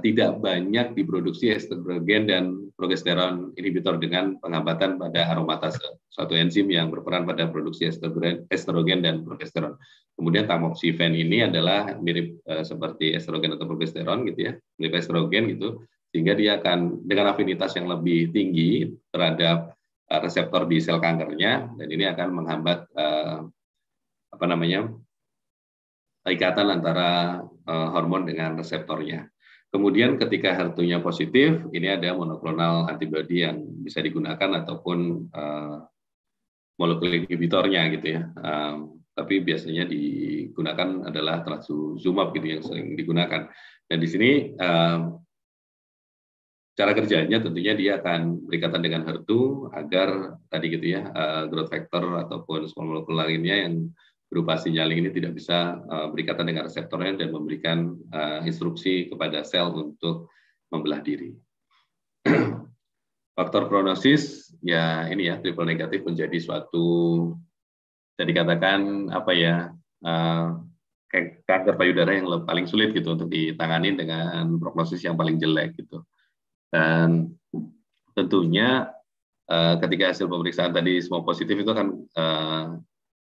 tidak banyak diproduksi estrogen dan progesteron inhibitor dengan penghambatan pada aromatase, suatu enzim yang berperan pada produksi estrogen, dan progesteron. Kemudian tamoxifen ini adalah mirip eh, seperti estrogen atau progesteron gitu ya, mirip estrogen gitu, sehingga dia akan dengan afinitas yang lebih tinggi terhadap eh, reseptor di sel kankernya dan ini akan menghambat eh, apa namanya ikatan antara hormon dengan reseptornya. Kemudian ketika her positif, ini ada monoklonal antibody yang bisa digunakan ataupun uh, molekul inhibitornya gitu ya. Um, tapi biasanya digunakan adalah trastuzumab gitu yang sering digunakan. Dan di sini uh, cara kerjanya tentunya dia akan berikatan dengan her agar tadi gitu ya uh, growth factor ataupun small molekul lainnya yang berupa sinyal ini tidak bisa uh, berikatan dengan reseptornya dan memberikan uh, instruksi kepada sel untuk membelah diri. Faktor prognosis ya ini ya triple negatif menjadi suatu bisa dikatakan apa ya uh, kanker payudara yang paling sulit gitu untuk ditangani dengan prognosis yang paling jelek gitu. Dan tentunya ketika hasil pemeriksaan tadi semua positif itu akan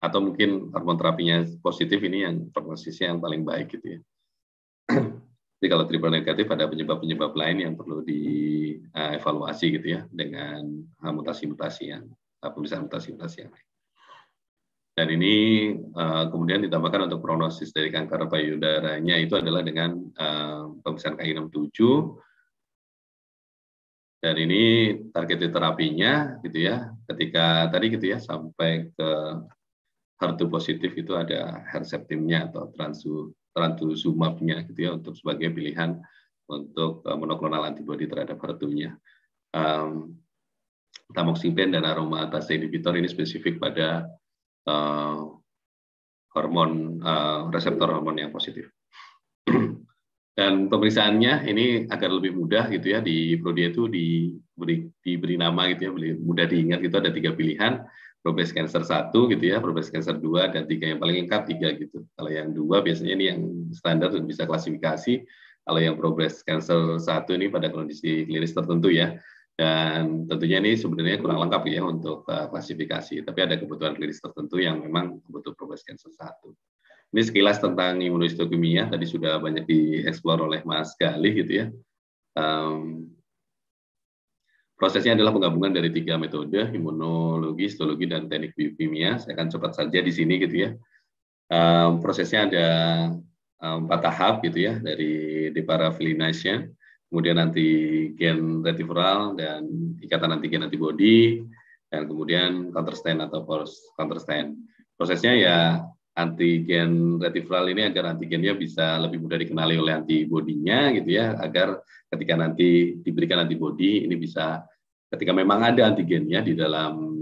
atau mungkin hormon terapinya positif ini yang prognosisnya yang paling baik gitu ya. Jadi kalau triple negatif ada penyebab-penyebab lain yang perlu dievaluasi eh, gitu ya dengan mutasi-mutasi yang eh, pemisahan mutasi-mutasi yang lain. Dan ini eh, kemudian ditambahkan untuk prognosis dari kanker payudaranya itu adalah dengan uh, pemisahan k 67 dan ini target terapinya gitu ya ketika tadi gitu ya sampai ke her positif itu ada Herceptinnya atau transu transuzumabnya gitu ya untuk sebagai pilihan untuk e, monoklonal antibodi terhadap HER2-nya. Um, tamoxifen dan aromatase inhibitor ini spesifik pada uh, hormon uh, reseptor hormon yang positif. Dan pemeriksaannya ini agar lebih mudah gitu ya di prodi itu diberi diberi nama gitu ya mudah diingat itu ada tiga pilihan probes cancer 1 gitu ya, probes cancer 2 dan tiga yang paling lengkap tiga gitu. Kalau yang dua biasanya ini yang standar dan bisa klasifikasi. Kalau yang probes cancer 1 ini pada kondisi klinis tertentu ya. Dan tentunya ini sebenarnya kurang lengkap ya untuk uh, klasifikasi, tapi ada kebutuhan klinis tertentu yang memang butuh probes cancer 1. Ini sekilas tentang imunohistokimia, tadi sudah banyak dieksplor oleh Mas Galih gitu ya. Um, Prosesnya adalah penggabungan dari tiga metode, imunologi, histologi, dan teknik biokimia. Saya akan cepat saja di sini gitu ya. Um, prosesnya ada empat tahap gitu ya dari deparafilinasi, kemudian antigen retiviral dan ikatan antigen antibody, dan kemudian counter stand atau counter stand. Prosesnya ya antigen retiviral ini agar antigennya bisa lebih mudah dikenali oleh antibodinya gitu ya agar ketika nanti diberikan antibodi ini bisa ketika memang ada antigennya di dalam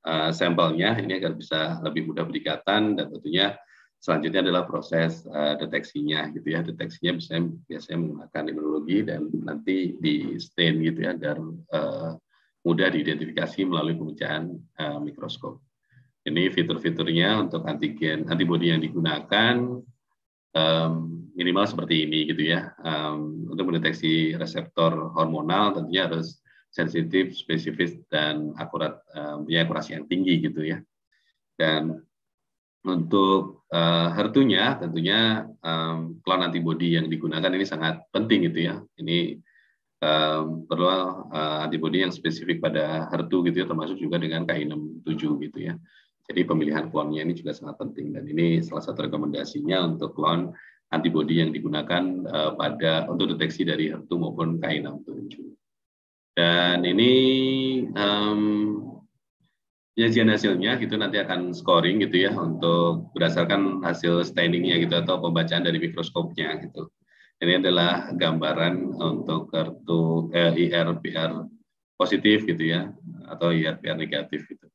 uh, sampelnya ini agar bisa lebih mudah berikatan dan tentunya selanjutnya adalah proses uh, deteksinya gitu ya deteksinya biasanya biasanya menggunakan imunologi dan nanti di stain gitu ya agar uh, mudah diidentifikasi melalui pemecahan uh, mikroskop. Ini fitur-fiturnya untuk antigen antibody yang digunakan um, minimal seperti ini gitu ya. Um, untuk mendeteksi reseptor hormonal tentunya harus sensitif, spesifik dan akurat um, akurasi yang tinggi gitu ya. Dan untuk uh, eh, hertunya tentunya um, klon antibody yang digunakan ini sangat penting gitu ya. Ini um, perlu uh, eh, antibodi yang spesifik pada her gitu ya, termasuk juga dengan K67 gitu ya. Jadi pemilihan klonnya ini juga sangat penting dan ini salah satu rekomendasinya untuk klon antibodi yang digunakan uh, pada untuk deteksi dari HER2 maupun k 67 Dan ini um, penyajian hasilnya gitu nanti akan scoring gitu ya untuk berdasarkan hasil stainingnya gitu atau pembacaan dari mikroskopnya gitu. Ini adalah gambaran untuk kartu eh, IRPR positif gitu ya atau IRPR negatif gitu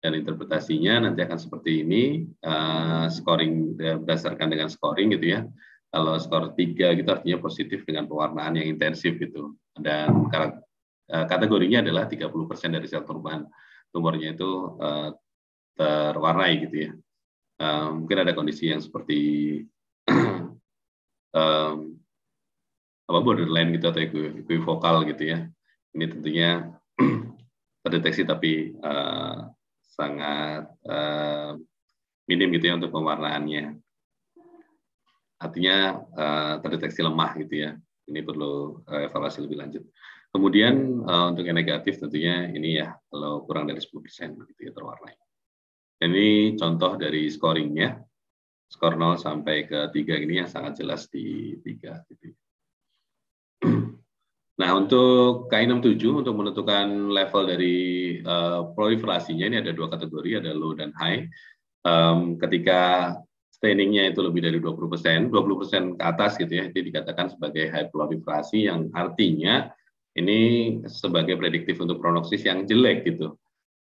dan interpretasinya nanti akan seperti ini uh, scoring eh, berdasarkan dengan scoring gitu ya kalau skor 3 gitu artinya positif dengan pewarnaan yang intensif gitu dan eh, kategorinya adalah 30% dari sel perubahan tumornya itu uh, terwarnai gitu ya uh, mungkin ada kondisi yang seperti um, apa borderline gitu atau equivocal gitu ya ini tentunya terdeteksi tapi uh, sangat uh, minim gitu ya untuk pewarnaannya. Artinya uh, terdeteksi lemah gitu ya. Ini perlu uh, evaluasi lebih lanjut. Kemudian uh, untuk yang negatif tentunya ini ya kalau kurang dari 10% gitu ya terwarnai. Ini contoh dari scoringnya. Skor 0 sampai ke 3 ini yang sangat jelas di 3 Nah, untuk K67 untuk menentukan level dari uh, proliferasinya ini ada dua kategori, ada low dan high. Um, ketika Staining-nya itu lebih dari 20%, 20% ke atas gitu ya, itu dikatakan sebagai high proliferasi yang artinya ini sebagai prediktif untuk pronoksis yang jelek gitu.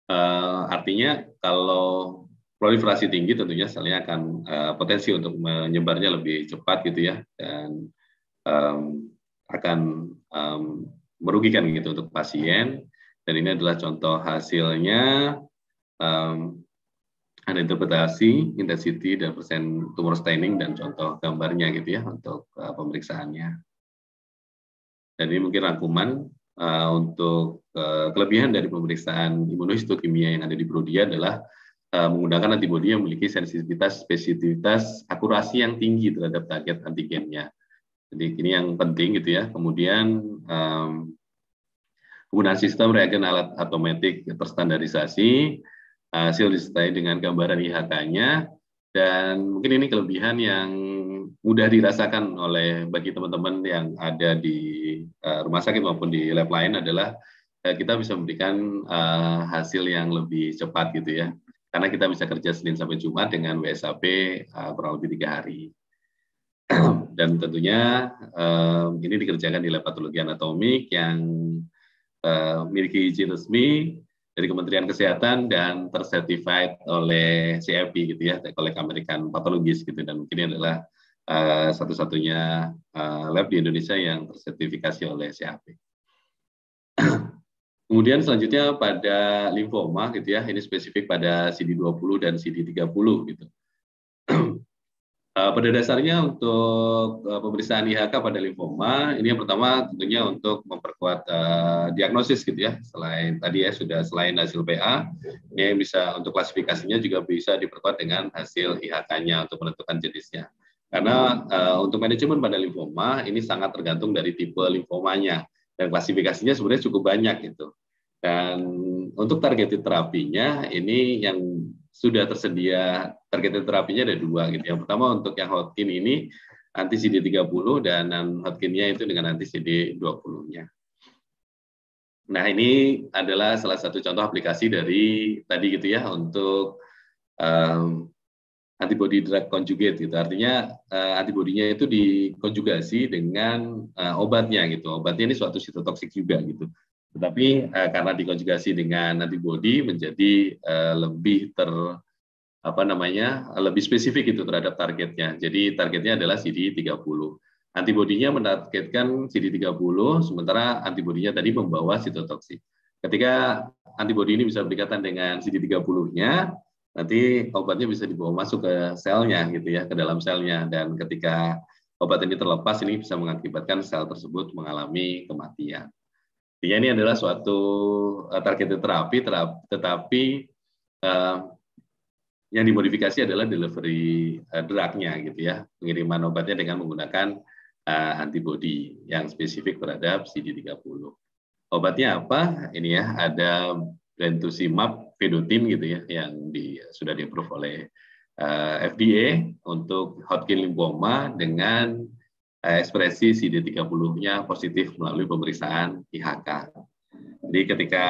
Uh, artinya kalau proliferasi tinggi tentunya selnya akan uh, potensi untuk menyebarnya lebih cepat gitu ya dan um, akan um, merugikan gitu untuk pasien. Dan ini adalah contoh hasilnya um, ada interpretasi, intensity dan persen tumor staining dan contoh gambarnya gitu ya untuk uh, pemeriksaannya. Dan ini mungkin rangkuman uh, untuk uh, kelebihan dari pemeriksaan imunohistokimia yang ada di Prodia adalah menggunakan antibodi yang memiliki sensitivitas, spesifitas, akurasi yang tinggi terhadap target antigennya. Jadi ini yang penting gitu ya. Kemudian um, penggunaan sistem reagen alat otomatik terstandarisasi hasil disertai dengan gambaran IHK-nya dan mungkin ini kelebihan yang mudah dirasakan oleh bagi teman-teman yang ada di uh, rumah sakit maupun di lab lain adalah uh, kita bisa memberikan uh, hasil yang lebih cepat gitu ya karena kita bisa kerja Senin sampai Jumat dengan WSAP uh, kurang lebih tiga hari. Dan tentunya uh, ini dikerjakan di lab patologi anatomik yang uh, memiliki izin resmi dari Kementerian Kesehatan dan tersertified oleh CFP gitu ya, oleh American Pathologist gitu dan mungkin ini adalah uh, satu-satunya uh, lab di Indonesia yang tersertifikasi oleh CFP. Kemudian selanjutnya pada limfoma gitu ya, ini spesifik pada CD20 dan CD30 gitu. Eh, pada dasarnya untuk eh, pemeriksaan IHK pada limfoma ini yang pertama tentunya untuk memperkuat uh, diagnosis gitu ya. Selain tadi ya sudah selain hasil PA, ini bisa untuk klasifikasinya juga bisa diperkuat dengan hasil IHK-nya untuk menentukan jenisnya. Karena uh, untuk manajemen pada limfoma ini sangat tergantung dari tipe limfomanya dan klasifikasinya sebenarnya cukup banyak gitu. Dan untuk target terapinya ini yang sudah tersedia targeted terapinya ada dua gitu. Yang pertama untuk yang Hodgkin ini anti CD30 dan non Hodgkinnya itu dengan anti CD20-nya. Nah, ini adalah salah satu contoh aplikasi dari tadi gitu ya untuk um, antibody drug conjugate gitu. Artinya uh, antibodinya itu dikonjugasi dengan uh, obatnya gitu. Obatnya ini suatu sitotoksik juga gitu. Tetapi eh, karena dikonjugasi dengan antibody menjadi eh, lebih ter apa namanya lebih spesifik itu terhadap targetnya. Jadi targetnya adalah CD30. Antibodinya menargetkan CD30, sementara antibodinya tadi membawa sitotoksik. Ketika antibodi ini bisa berdekatan dengan CD30-nya, nanti obatnya bisa dibawa masuk ke selnya gitu ya, ke dalam selnya. Dan ketika obat ini terlepas, ini bisa mengakibatkan sel tersebut mengalami kematian. Jadi ini adalah suatu eh, target terapi, tetapi eh, yang dimodifikasi adalah delivery drug eh, drugnya gitu ya, pengiriman obatnya dengan menggunakan uh, antibody yang spesifik terhadap CD30. Obatnya apa? Ini ya ada Brentuximab vedotin gitu ya yang di, sudah diapprove oleh FDA untuk Hodgkin lymphoma dengan Eh, ekspresi CD30-nya positif melalui pemeriksaan IHK. Jadi ketika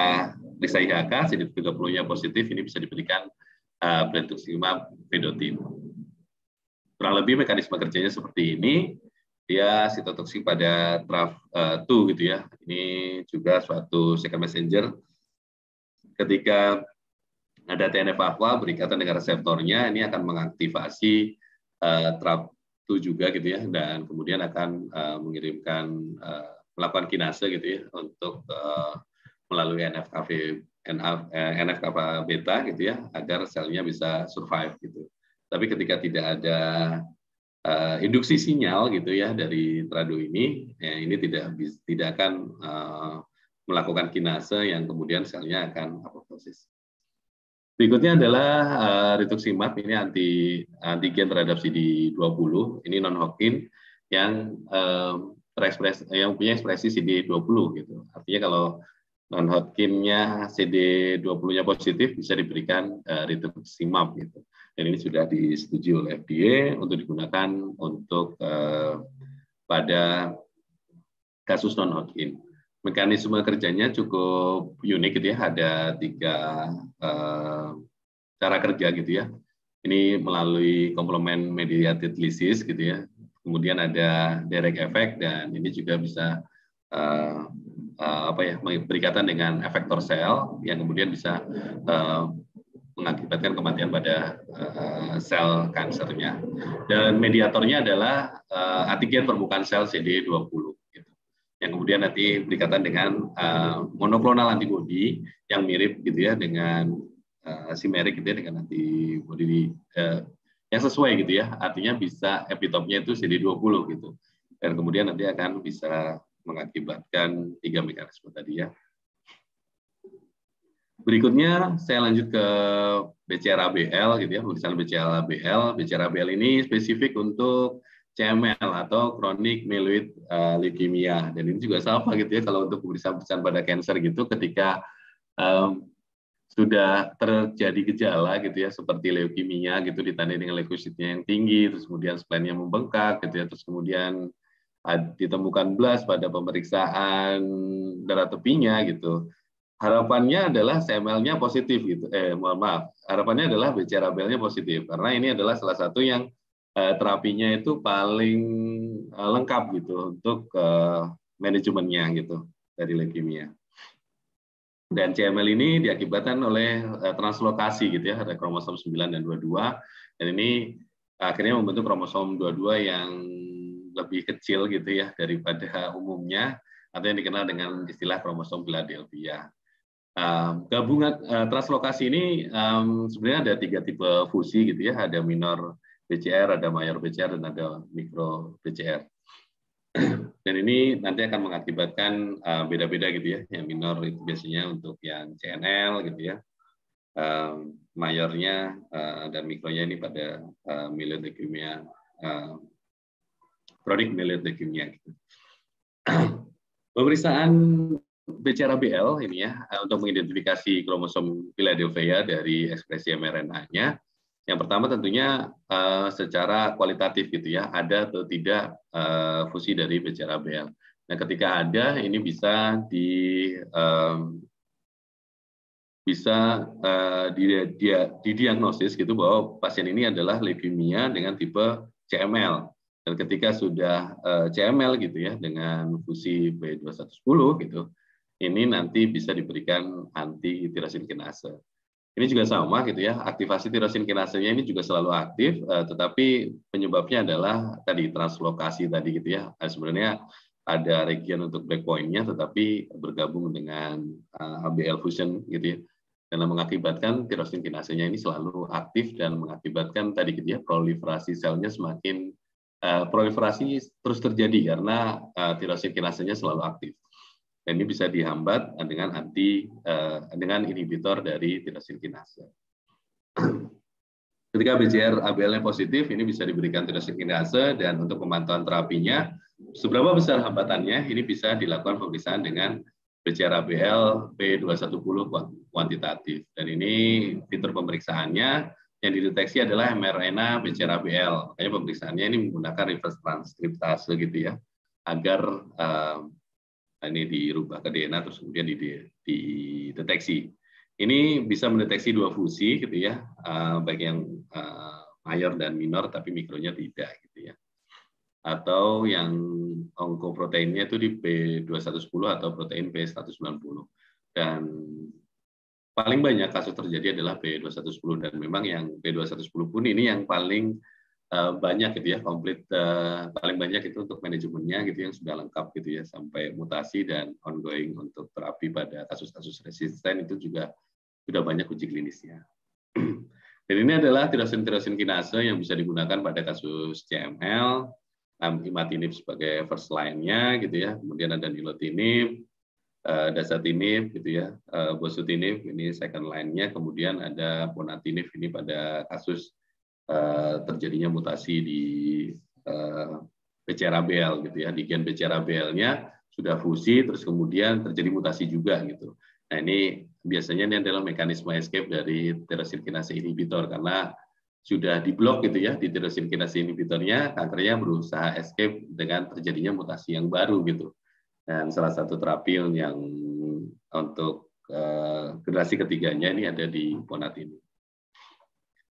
periksa IHK, CD30-nya positif, ini bisa diberikan uh, eh, brentuximab vedotin. Kurang lebih mekanisme kerjanya seperti ini, dia sitotoksik pada TRAF2 uh, eh, gitu ya. Ini juga suatu second messenger. Ketika ada TNF alpha berikatan dengan reseptornya, ini akan mengaktifasi uh, juga gitu ya dan kemudian akan uh, mengirimkan uh, melakukan kinase gitu ya untuk uh, melalui NFKV NF, eh, NFKV beta gitu ya agar selnya bisa survive gitu. Tapi ketika tidak ada uh, induksi sinyal gitu ya dari tradu ini, ya ini tidak tidak akan uh, melakukan kinase yang kemudian selnya akan apoptosis. Berikutnya adalah uh, rituximab, ini anti antigen terhadap CD20, ini non-Hodgkin yang um, yang punya ekspresi CD20 gitu. Artinya kalau non-Hodgkinnya CD20-nya positif bisa diberikan uh, rituximab gitu. Dan ini sudah disetujui oleh FDA untuk digunakan untuk uh, pada kasus non-Hodgkin mekanisme kerjanya cukup unik gitu ya. Ada tiga uh, cara kerja gitu ya. Ini melalui komplement mediated lysis gitu ya. Kemudian ada direct effect dan ini juga bisa uh, uh, apa ya berikatan dengan efektor sel yang kemudian bisa uh, mengakibatkan kematian pada uh, sel kansernya. Dan mediatornya adalah uh, antigen permukaan sel CD20 yang kemudian nanti berikatan dengan uh, eh, monoklonal antibody yang mirip gitu ya dengan uh, eh, simerik gitu ya dengan antibody uh, yang sesuai gitu ya artinya bisa epitopnya itu CD20 gitu dan kemudian nanti akan bisa mengakibatkan tiga mekanisme tadi ya Berikutnya saya lanjut ke BCR-ABL gitu ya, tulisan BCR-ABL. BCR-ABL ini spesifik untuk CML atau chronic myeloid uh, leukemia dan ini juga sama gitu ya kalau untuk pemeriksaan-pemeriksaan pada kanker gitu ketika um, sudah terjadi gejala gitu ya seperti leukemia gitu ditandai dengan leukositnya yang tinggi terus kemudian splennya membengkak gitu ya terus kemudian ditemukan blast pada pemeriksaan darah tepinya gitu harapannya adalah CML-nya positif gitu eh mohon maaf harapannya adalah bcr nya positif karena ini adalah salah satu yang Eh, terapinya itu paling eh, lengkap gitu untuk eh, manajemennya gitu dari leukemia. Dan CML ini diakibatkan oleh translokasi gitu ya, ada kromosom 9 dan 22. Dan ini akhirnya membentuk kromosom 22 yang lebih kecil gitu ya daripada umumnya atau yang dikenal dengan istilah kromosom Philadelphia. Um, gabungan translokasi ini sebenarnya ada tiga tipe fusi gitu ya, ada minor BCR, ada mayor BCR, dan ada mikro BCR. Dan ini nanti akan mengakibatkan eh, beda-beda gitu ya. Yang minor itu biasanya untuk yang CNL gitu ya. Uh, mayornya uh, dan mikronya ini pada uh, eh, miliut produk miliut leukemia. Gitu. Pemeriksaan bicara BL ini ya untuk mengidentifikasi kromosom Philadelphia dari ekspresi mRNA-nya yang pertama tentunya eh, secara kualitatif gitu ya, ada atau tidak uh, fusi dari BCRABL. Nah, ketika ada ini bisa di bisa eh, didiagnosis gitu bahwa pasien ini adalah leukemia dengan tipe CML. Dan ketika sudah CML gitu ya dengan fusi B2110 gitu, ini nanti bisa diberikan anti tirosin kinase. Ini juga sama gitu ya, aktivasi tirosin kinasenya ini juga selalu aktif, uh, tetapi penyebabnya adalah tadi translokasi tadi gitu ya. Uh, sebenarnya ada region untuk breakpointnya, tetapi bergabung dengan uh, eh, ABL fusion gitu ya. Dan mengakibatkan tirosin kinasenya ini selalu aktif dan mengakibatkan tadi gitu ya, proliferasi selnya semakin Uh, proliferasi terus terjadi karena uh, tirosin kinasenya selalu aktif. Dan ini bisa dihambat dengan anti eh, dengan inhibitor dari tirosin kinase. Ketika BCR ABL-nya positif, ini bisa diberikan tirosin kinase dan untuk pemantauan terapinya, seberapa besar hambatannya, ini bisa dilakukan pemeriksaan dengan BCR ABL p 210 kuantitatif. Dan ini fitur pemeriksaannya yang dideteksi adalah mRNA BCR-ABL. Makanya pemeriksaannya ini menggunakan reverse transkriptase gitu ya, agar eh, Nah, ini dirubah ke DNA terus kemudian dideteksi. Ini bisa mendeteksi dua fusi, gitu ya, eh, baik yang eh, mayor dan minor tapi mikronya tidak gitu ya. Atau yang onkoproteinnya itu di ratus sepuluh atau protein sembilan 190 Dan paling banyak kasus terjadi adalah ratus sepuluh dan memang yang ratus sepuluh pun ini yang paling Eh, banyak gitu ya komplit eh, paling banyak itu untuk manajemennya gitu yang sudah lengkap gitu ya sampai mutasi dan ongoing untuk terapi pada kasus-kasus resisten itu juga sudah banyak uji klinisnya. dan ini adalah tirosin-tirosin kinase yang bisa digunakan pada kasus CML, imatinib sebagai first line-nya gitu ya, kemudian ada nilotinib, uh, dasatinib gitu ya, uh, bosutinib ini second line-nya, kemudian ada ponatinib ini pada kasus Eh, terjadinya mutasi di PCRABL eh, gitu ya di gen pcrabl nya sudah fusi terus kemudian terjadi mutasi juga gitu. Nah ini biasanya ini adalah mekanisme escape dari terosirkinase inhibitor karena sudah diblok gitu ya di terosirkinase inhibitornya kankernya berusaha escape dengan terjadinya mutasi yang baru gitu. Dan salah satu terapi yang untuk eh, generasi ketiganya ini ada di Ponat ini.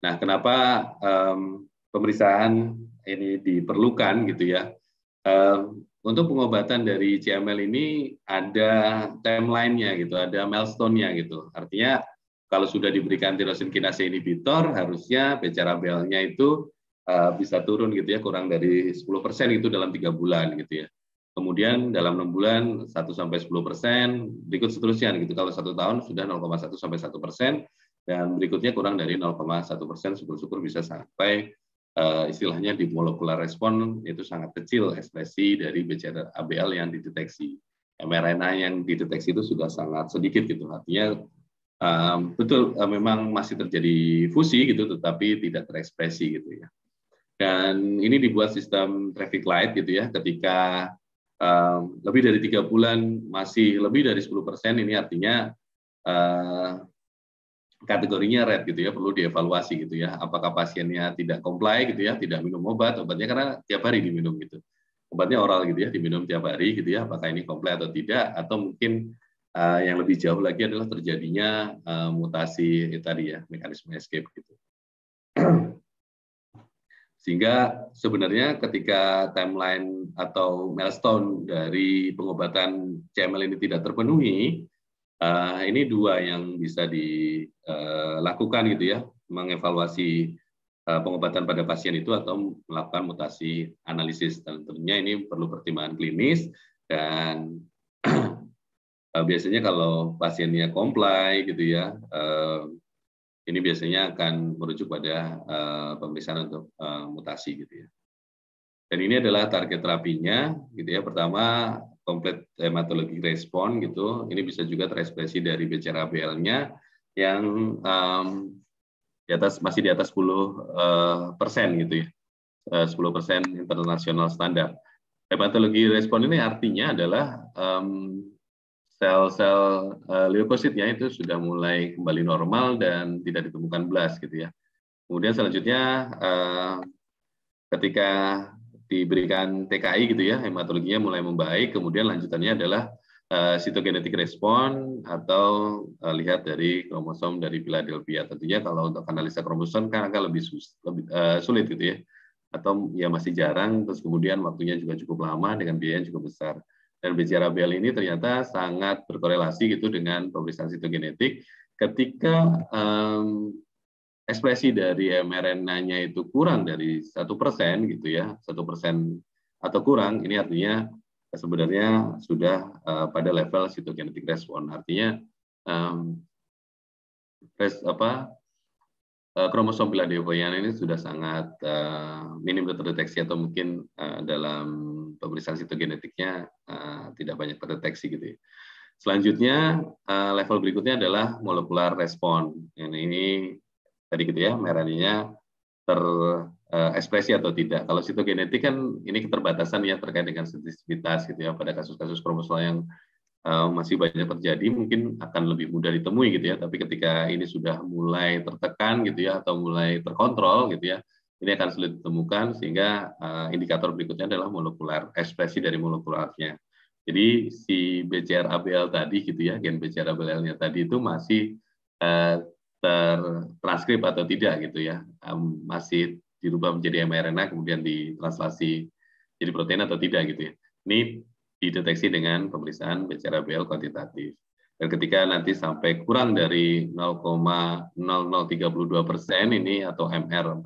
Nah, kenapa um, pemeriksaan ini diperlukan gitu ya? Um, untuk pengobatan dari CML ini ada timeline-nya gitu, ada milestone-nya gitu. Artinya kalau sudah diberikan tirosin kinase inhibitor, harusnya BCR-ABL-nya itu uh, bisa turun gitu ya, kurang dari 10% itu dalam tiga bulan gitu ya. Kemudian dalam enam bulan 1 sampai 10 persen, berikut seterusnya gitu. Kalau satu tahun sudah 0,1 sampai 1 persen, dan berikutnya kurang dari 0,1 persen syukur-syukur bisa sampai uh, istilahnya di molekular respon itu sangat kecil ekspresi dari BCR ABL yang dideteksi mRNA yang dideteksi itu sudah sangat sedikit gitu artinya um, betul uh, memang masih terjadi fusi gitu tetapi tidak terekspresi gitu ya dan ini dibuat sistem traffic light gitu ya ketika um, lebih dari tiga bulan masih lebih dari 10 persen ini artinya uh, kategorinya red gitu ya perlu dievaluasi gitu ya apakah pasiennya tidak comply gitu ya tidak minum obat obatnya karena tiap hari diminum gitu obatnya oral gitu ya diminum tiap hari gitu ya apakah ini comply atau tidak atau mungkin uh, yang lebih jauh lagi adalah terjadinya uh, mutasi ya, tadi ya mekanisme escape gitu sehingga sebenarnya ketika timeline atau milestone dari pengobatan CML ini tidak terpenuhi Uh, ini dua yang bisa dilakukan eh, gitu ya, mengevaluasi eh, pengobatan pada pasien itu atau melakukan mutasi analisis. Tentunya ini perlu pertimbangan klinis dan biasanya kalau pasiennya comply gitu ya, ini biasanya akan merujuk pada pemeriksaan untuk mutasi gitu ya. Dan ini adalah target terapinya gitu ya. Pertama komplit hematologi respon gitu. Ini bisa juga terekspresi dari BCR-ABL-nya yang um, di atas masih di atas 10 uh, eh, persen gitu ya. Eh, uh, 10 persen internasional standar. Hematologi respon ini artinya adalah um, sel-sel uh, leukositnya itu sudah mulai kembali normal dan tidak ditemukan blast gitu ya. Kemudian selanjutnya ketika diberikan TKI gitu ya, hematologinya mulai membaik, kemudian lanjutannya adalah uh, sitogenetik respon atau uh, lihat dari kromosom dari Philadelphia. Tentunya kalau untuk analisa kromosom kan agak lebih, sus, lebih uh, sulit gitu ya, atau ya masih jarang, terus kemudian waktunya juga cukup lama dengan biaya yang cukup besar. Dan bicara BL ini ternyata sangat berkorelasi gitu dengan pemeriksaan sitogenetik ketika um, ekspresi dari mRNA-nya itu kurang dari satu persen gitu ya satu persen atau kurang ini artinya sebenarnya sudah eh, pada level cytokinetic response artinya um, res, apa uh, kromosom piladevoiana ini sudah sangat uh, minim terdeteksi atau mungkin dalam pemeriksaan sitogenetiknya tidak banyak terdeteksi gitu ya. Selanjutnya level berikutnya adalah molekular respon. ini tadi gitu ya meraninya terekspresi eh, atau tidak. Kalau sitogenetik kan ini keterbatasan ya terkait dengan sensitivitas gitu ya pada kasus-kasus kromosom yang eh, masih banyak terjadi mungkin akan lebih mudah ditemui gitu ya. Tapi ketika ini sudah mulai tertekan gitu ya atau mulai terkontrol gitu ya, ini akan sulit ditemukan sehingga eh, indikator berikutnya adalah molekular ekspresi dari molekularnya. Jadi si BCR-ABL tadi gitu ya, gen BCR-ABL-nya tadi itu masih uh, tertranskrip atau tidak gitu ya um, masih dirubah menjadi mRNA kemudian ditranslasi jadi protein atau tidak gitu ya ini dideteksi dengan pemeriksaan PCR BL kuantitatif dan ketika nanti sampai kurang dari 0,0032 persen ini atau MR 4,5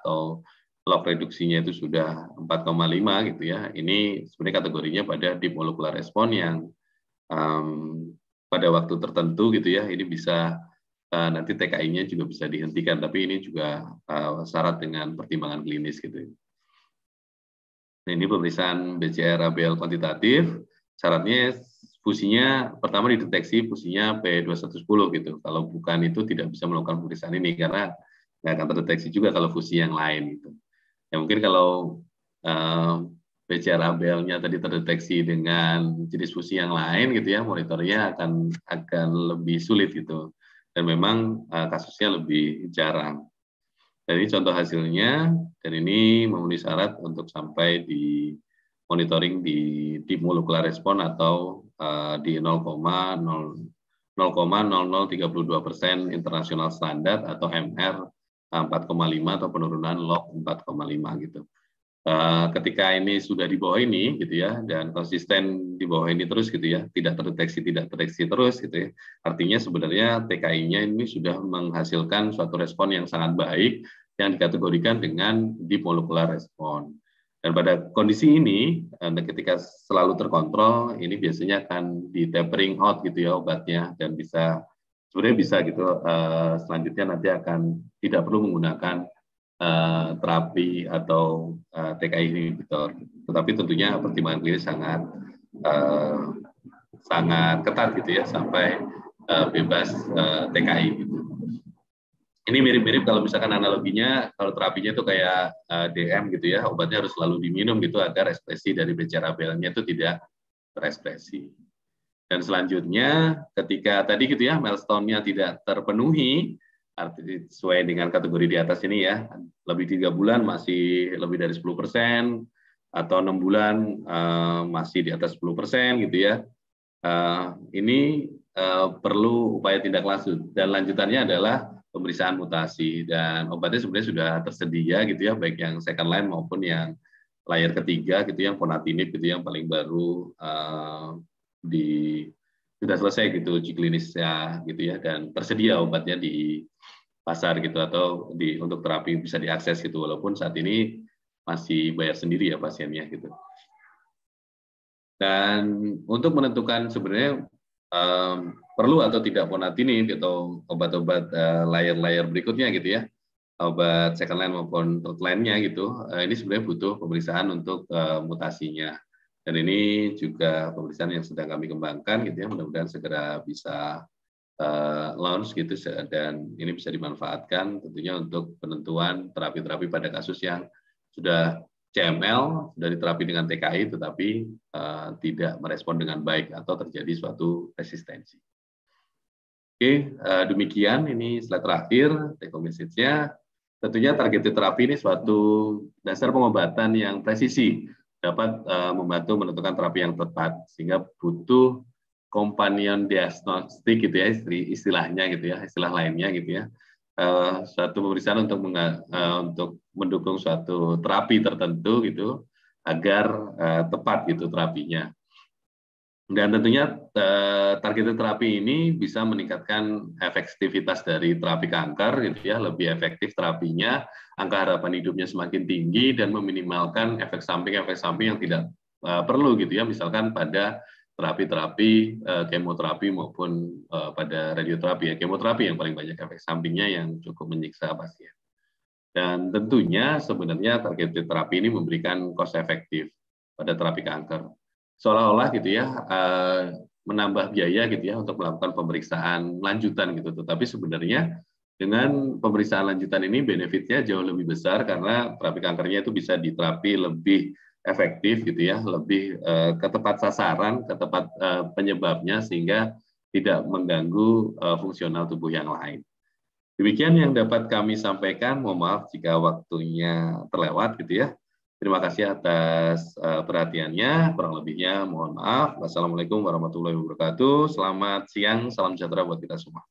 atau log reduksinya itu sudah 4,5 gitu ya ini sebenarnya kategorinya pada deep molecular respon yang um, pada waktu tertentu gitu ya ini bisa Eh, nanti TKI-nya juga bisa dihentikan. Tapi ini juga eh, syarat dengan pertimbangan klinis gitu. Ya. Nah, ini pemeriksaan BCR ABL kuantitatif. Syaratnya fusinya pertama dideteksi fusinya P2110 gitu. Kalau bukan itu tidak bisa melakukan pemeriksaan ini karena nggak akan terdeteksi juga kalau fusi yang lain gitu. Ya mungkin kalau uh, eh, PCR ABL-nya tadi terdeteksi dengan jenis fusi yang lain gitu ya, monitornya akan akan lebih sulit gitu dan memang uh, kasusnya lebih jarang. Dan ini contoh hasilnya, dan ini memenuhi syarat untuk sampai di monitoring di deep molecular response atau uh, di 0,0 0,0032 persen internasional standar atau MR 4,5 eh, atau penurunan log 4,5 gitu. Eh, ketika ini sudah di bawah ini gitu ya dan konsisten di bawah ini terus gitu ya tidak terdeteksi tidak terdeteksi terus gitu ya artinya sebenarnya TKI-nya ini sudah menghasilkan suatu respon yang sangat baik yang dikategorikan dengan deep molecular respon dan pada kondisi ini eh, ketika selalu terkontrol ini biasanya akan di tapering out gitu ya obatnya dan bisa sebenarnya bisa gitu eh, selanjutnya nanti akan tidak perlu menggunakan uh, terapi atau uh, eh, TKI inhibitor. Tetapi tentunya pertimbangan klinis sangat uh, sangat ketat gitu ya sampai uh, bebas uh, TKI gitu. Ini mirip-mirip kalau misalkan analoginya kalau terapinya itu kayak uh, DM gitu ya obatnya harus selalu diminum gitu agar ekspresi dari bcr abl itu tidak terekspresi. Dan selanjutnya ketika tadi gitu ya milestone-nya tidak terpenuhi Artinya sesuai dengan kategori di atas ini ya lebih tiga bulan masih lebih dari 10 persen atau enam bulan uh, masih di atas 10 persen gitu ya uh, ini uh, perlu upaya tindak lanjut dan lanjutannya adalah pemeriksaan mutasi dan obatnya sebenarnya sudah tersedia gitu ya baik yang second line maupun yang layar ketiga gitu yang ponatinib gitu yang paling baru uh, di sudah selesai gitu uji klinisnya gitu ya dan tersedia obatnya di pasar gitu atau di untuk terapi bisa diakses gitu walaupun saat ini masih bayar sendiri ya pasiennya gitu. Dan untuk menentukan sebenarnya um, perlu atau tidak ponatinib atau obat-obat uh, eh, layer-layer berikutnya gitu ya obat second line maupun third line-nya gitu uh, ini sebenarnya butuh pemeriksaan untuk uh, mutasinya dan ini juga pemeriksaan yang sedang kami kembangkan gitu ya mudah-mudahan segera bisa Eh, launch gitu dan ini bisa dimanfaatkan tentunya untuk penentuan terapi-terapi pada kasus yang sudah CML sudah diterapi dengan TKI tetapi uh, tidak merespon dengan baik atau terjadi suatu resistensi. Oke, uh, demikian ini slide terakhir take Tentunya target terapi ini suatu dasar pengobatan yang presisi dapat uh, membantu menentukan terapi yang tepat sehingga butuh companion diagnostik gitu ya istri istilahnya gitu ya istilah lainnya gitu ya uh, suatu pemeriksaan untuk uh, untuk mendukung suatu terapi tertentu gitu agar uh, tepat gitu terapinya dan tentunya uh, targeted terapi ini bisa meningkatkan efektivitas dari terapi kanker gitu ya lebih efektif terapinya angka harapan hidupnya semakin tinggi dan meminimalkan efek samping efek samping yang tidak uh, perlu gitu ya misalkan pada terapi-terapi eh, kemoterapi maupun eh, pada radioterapi ya kemoterapi yang paling banyak efek sampingnya yang cukup menyiksa pasien dan tentunya sebenarnya targeted terapi ini memberikan cost efektif pada terapi kanker seolah-olah gitu ya eh, menambah biaya gitu ya untuk melakukan pemeriksaan lanjutan gitu tetapi sebenarnya dengan pemeriksaan lanjutan ini benefitnya jauh lebih besar karena terapi kankernya itu bisa diterapi lebih efektif gitu ya, lebih uh, ke tepat sasaran, ke tepat uh, penyebabnya sehingga tidak mengganggu uh, fungsional tubuh yang lain. Demikian yang dapat kami sampaikan. Mohon maaf jika waktunya terlewat gitu ya. Terima kasih atas uh, perhatiannya. Kurang lebihnya mohon maaf. Wassalamualaikum warahmatullahi wabarakatuh. Selamat siang, salam sejahtera buat kita semua.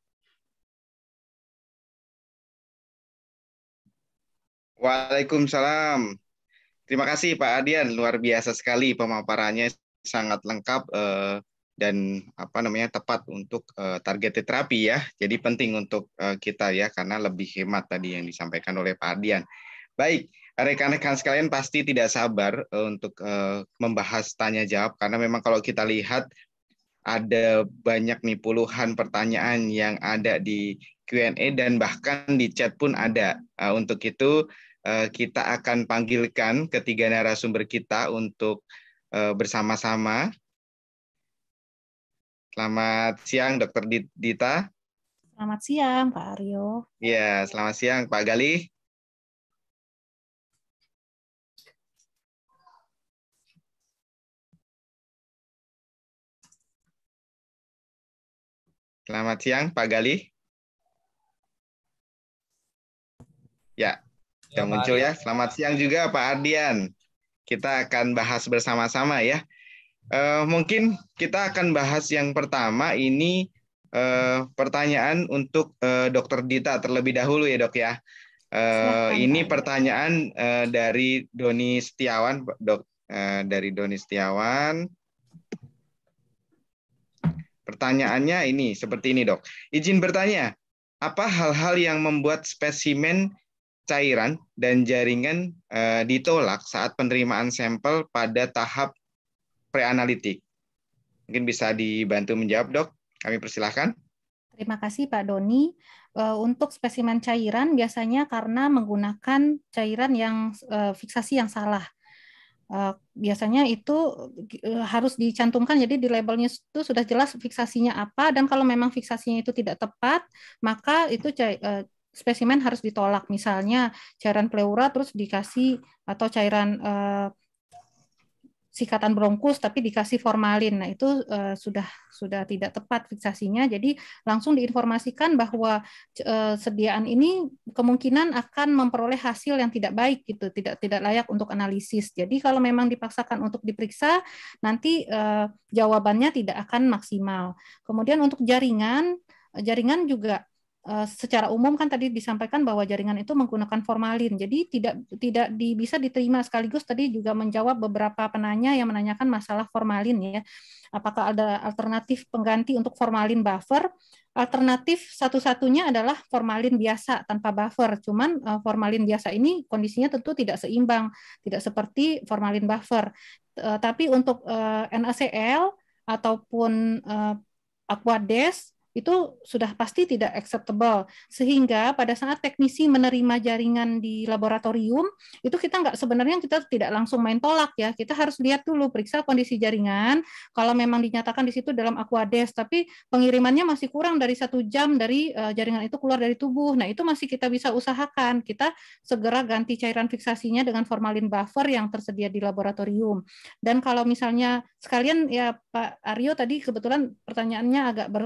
Waalaikumsalam. Terima kasih Pak Adian, luar biasa sekali pemaparannya sangat lengkap eh, dan apa namanya tepat untuk eh, target terapi ya. Jadi penting untuk eh, kita ya karena lebih hemat tadi yang disampaikan oleh Pak Adian. Baik, rekan-rekan sekalian pasti tidak sabar eh, untuk eh, membahas tanya jawab karena memang kalau kita lihat ada banyak nih puluhan pertanyaan yang ada di Q&A dan bahkan di chat pun ada. Uh, untuk itu Eh, kita akan panggilkan ketiga narasumber kita untuk eh, bersama-sama. Selamat siang, Dokter Dita. Selamat siang, Pak Aryo. Ya, selamat siang, Pak Galih. Selamat siang, Pak Galih. Ya, yang ya, muncul ya. Selamat siang juga Pak Ardian. Kita akan bahas bersama-sama ya. Uh, mungkin kita akan bahas yang pertama ini uh, pertanyaan untuk uh, Dokter Dita terlebih dahulu ya dok ya. Uh, ini pertanyaan uh, dari Doni Setiawan dok uh, dari Doni Setiawan. Pertanyaannya ini seperti ini dok. Izin bertanya, apa hal-hal yang membuat spesimen cairan dan jaringan uh, ditolak saat penerimaan sampel pada tahap preanalitik. Mungkin bisa dibantu menjawab, Dok. Kami persilahkan. Terima kasih Pak Doni. Eh, untuk spesimen cairan biasanya karena menggunakan cairan yang eh, fiksasi yang salah. Biasanya itu harus dicantumkan, jadi di labelnya itu sudah jelas fiksasinya apa, dan kalau memang fiksasinya itu tidak tepat, maka itu spesimen harus ditolak misalnya cairan pleura terus dikasih atau cairan eh, sikatan bronkus tapi dikasih formalin. Nah, itu eh, sudah sudah tidak tepat fiksasinya. Jadi langsung diinformasikan bahwa eh, sediaan ini kemungkinan akan memperoleh hasil yang tidak baik gitu, tidak tidak layak untuk analisis. Jadi kalau memang dipaksakan untuk diperiksa, nanti eh, jawabannya tidak akan maksimal. Kemudian untuk jaringan jaringan juga Eh, secara umum kan tadi disampaikan bahwa jaringan itu menggunakan formalin. Jadi tidak tidak di, bisa diterima sekaligus tadi juga menjawab beberapa penanya yang menanyakan masalah formalin ya. Apakah ada alternatif pengganti untuk formalin buffer? Alternatif satu-satunya adalah formalin biasa tanpa buffer. Cuman eh, formalin biasa ini kondisinya tentu tidak seimbang, tidak seperti formalin buffer. Eh, tapi untuk NaCl ataupun Aquades itu sudah pasti tidak acceptable. Sehingga pada saat teknisi menerima jaringan di laboratorium, itu kita nggak sebenarnya kita tidak langsung main tolak ya. Kita harus lihat dulu, periksa kondisi jaringan. Kalau memang dinyatakan di situ dalam aquades, tapi pengirimannya masih kurang dari satu jam dari eh, jaringan itu keluar dari tubuh. Nah itu masih kita bisa usahakan. Kita segera ganti cairan fiksasinya dengan formalin buffer yang tersedia di laboratorium. Dan kalau misalnya sekalian ya Pak Aryo tadi kebetulan pertanyaannya agak ber,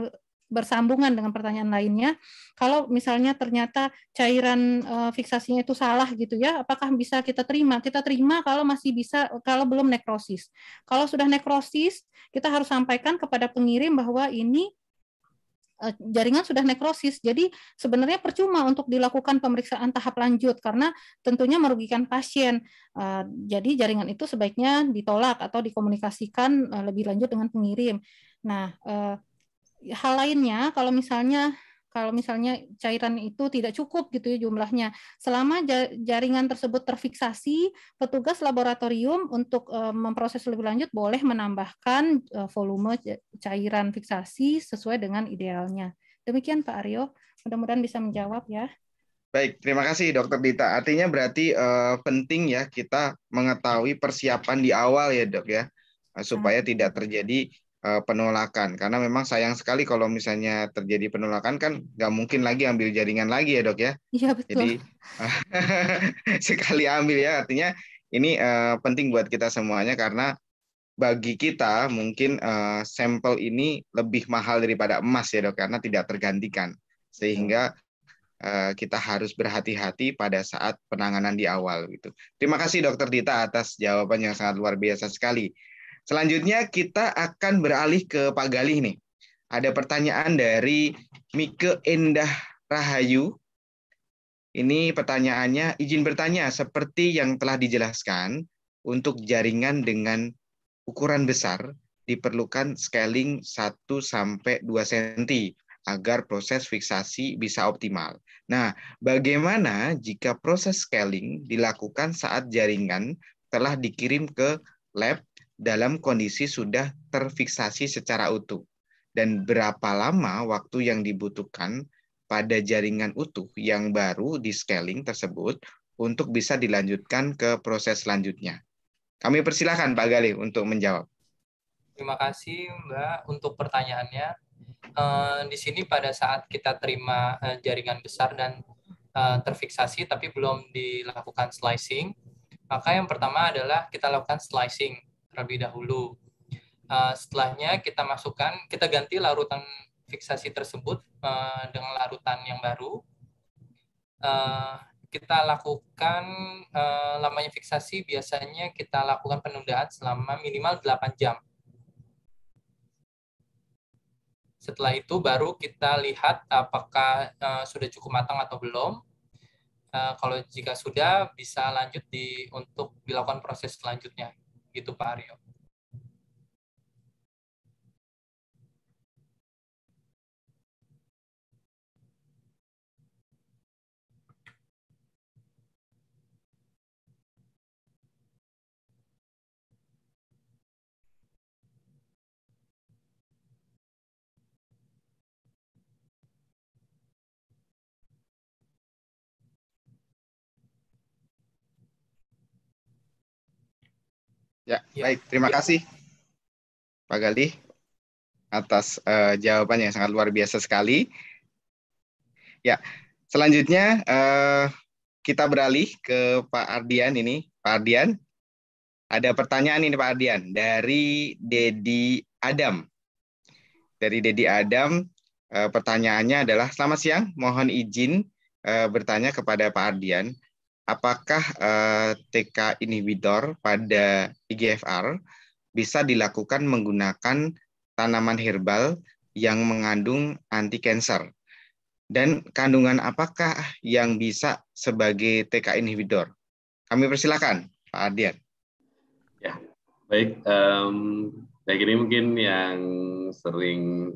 bersambungan dengan pertanyaan lainnya. Kalau misalnya ternyata cairan uh, fiksasinya itu salah gitu ya, apakah bisa kita terima? Kita terima kalau masih bisa kalau belum nekrosis. Kalau sudah nekrosis, kita harus sampaikan kepada pengirim bahwa ini eh, jaringan sudah nekrosis. Jadi sebenarnya percuma untuk dilakukan pemeriksaan tahap lanjut karena tentunya merugikan pasien. Eh, jadi jaringan itu sebaiknya ditolak atau dikomunikasikan lebih lanjut dengan pengirim. Nah, hal lainnya kalau misalnya kalau misalnya cairan itu tidak cukup gitu ya jumlahnya. Selama jaringan tersebut terfiksasi, petugas laboratorium untuk eh, memproses lebih lanjut boleh menambahkan eh, volume cairan fiksasi sesuai dengan idealnya. Demikian Pak Aryo, mudah-mudahan bisa menjawab ya. Baik, terima kasih Dokter Dita. Artinya berarti uh, penting ya kita mengetahui persiapan di awal ya dok ya supaya hmm. tidak terjadi Eh, penolakan karena memang sayang sekali kalau misalnya terjadi penolakan kan nggak mungkin lagi ambil jaringan lagi ya dok ya. Iya betul. Jadi sekali ambil ya artinya ini uh, penting buat kita semuanya karena bagi kita mungkin uh, sampel ini lebih mahal daripada emas ya dok karena tidak tergantikan sehingga uh, kita harus berhati-hati pada saat penanganan di awal gitu. Terima kasih dokter Dita atas jawaban yang sangat luar biasa sekali Selanjutnya kita akan beralih ke Pak Galih nih. Ada pertanyaan dari Mike Endah Rahayu. Ini pertanyaannya, izin bertanya, seperti yang telah dijelaskan, untuk jaringan dengan ukuran besar diperlukan scaling 1 sampai 2 cm agar proses fiksasi bisa optimal. Nah, bagaimana jika proses scaling dilakukan saat jaringan telah dikirim ke lab dalam kondisi sudah terfiksasi secara utuh dan berapa lama waktu yang dibutuhkan pada jaringan utuh yang baru di scaling tersebut untuk bisa dilanjutkan ke proses selanjutnya. Kami persilahkan Pak Galih untuk menjawab. Terima kasih Mbak untuk pertanyaannya. Eh, di sini pada saat kita terima eh, jaringan besar dan eh, terfiksasi tapi belum dilakukan slicing, maka yang pertama adalah kita lakukan slicing terlebih dahulu. Eh, setelahnya kita masukkan, kita ganti larutan fiksasi tersebut eh, dengan larutan yang baru. Eh, kita lakukan lamanya fiksasi biasanya kita lakukan penundaan selama minimal 8 jam. Setelah itu baru kita lihat apakah sudah cukup matang atau belum. kalau jika sudah bisa lanjut di untuk dilakukan proses selanjutnya. Gitu Pak Aryo. Ya, ya. baik. Terima ya. kasih Pak Galih atas uh, eh, jawaban yang sangat luar biasa sekali. Ya, selanjutnya uh, kita beralih ke Pak Ardian ini. Pak Ardian, ada pertanyaan ini Pak Ardian dari Dedi Adam. Dari Dedi Adam, uh, pertanyaannya adalah selamat siang, mohon izin uh, bertanya kepada Pak Ardian apakah uh, eh, TK inhibitor pada IGFR bisa dilakukan menggunakan tanaman herbal yang mengandung anti kanker? dan kandungan apakah yang bisa sebagai TK inhibitor? Kami persilakan Pak Adian. Ya, baik. Um, baik ini mungkin yang sering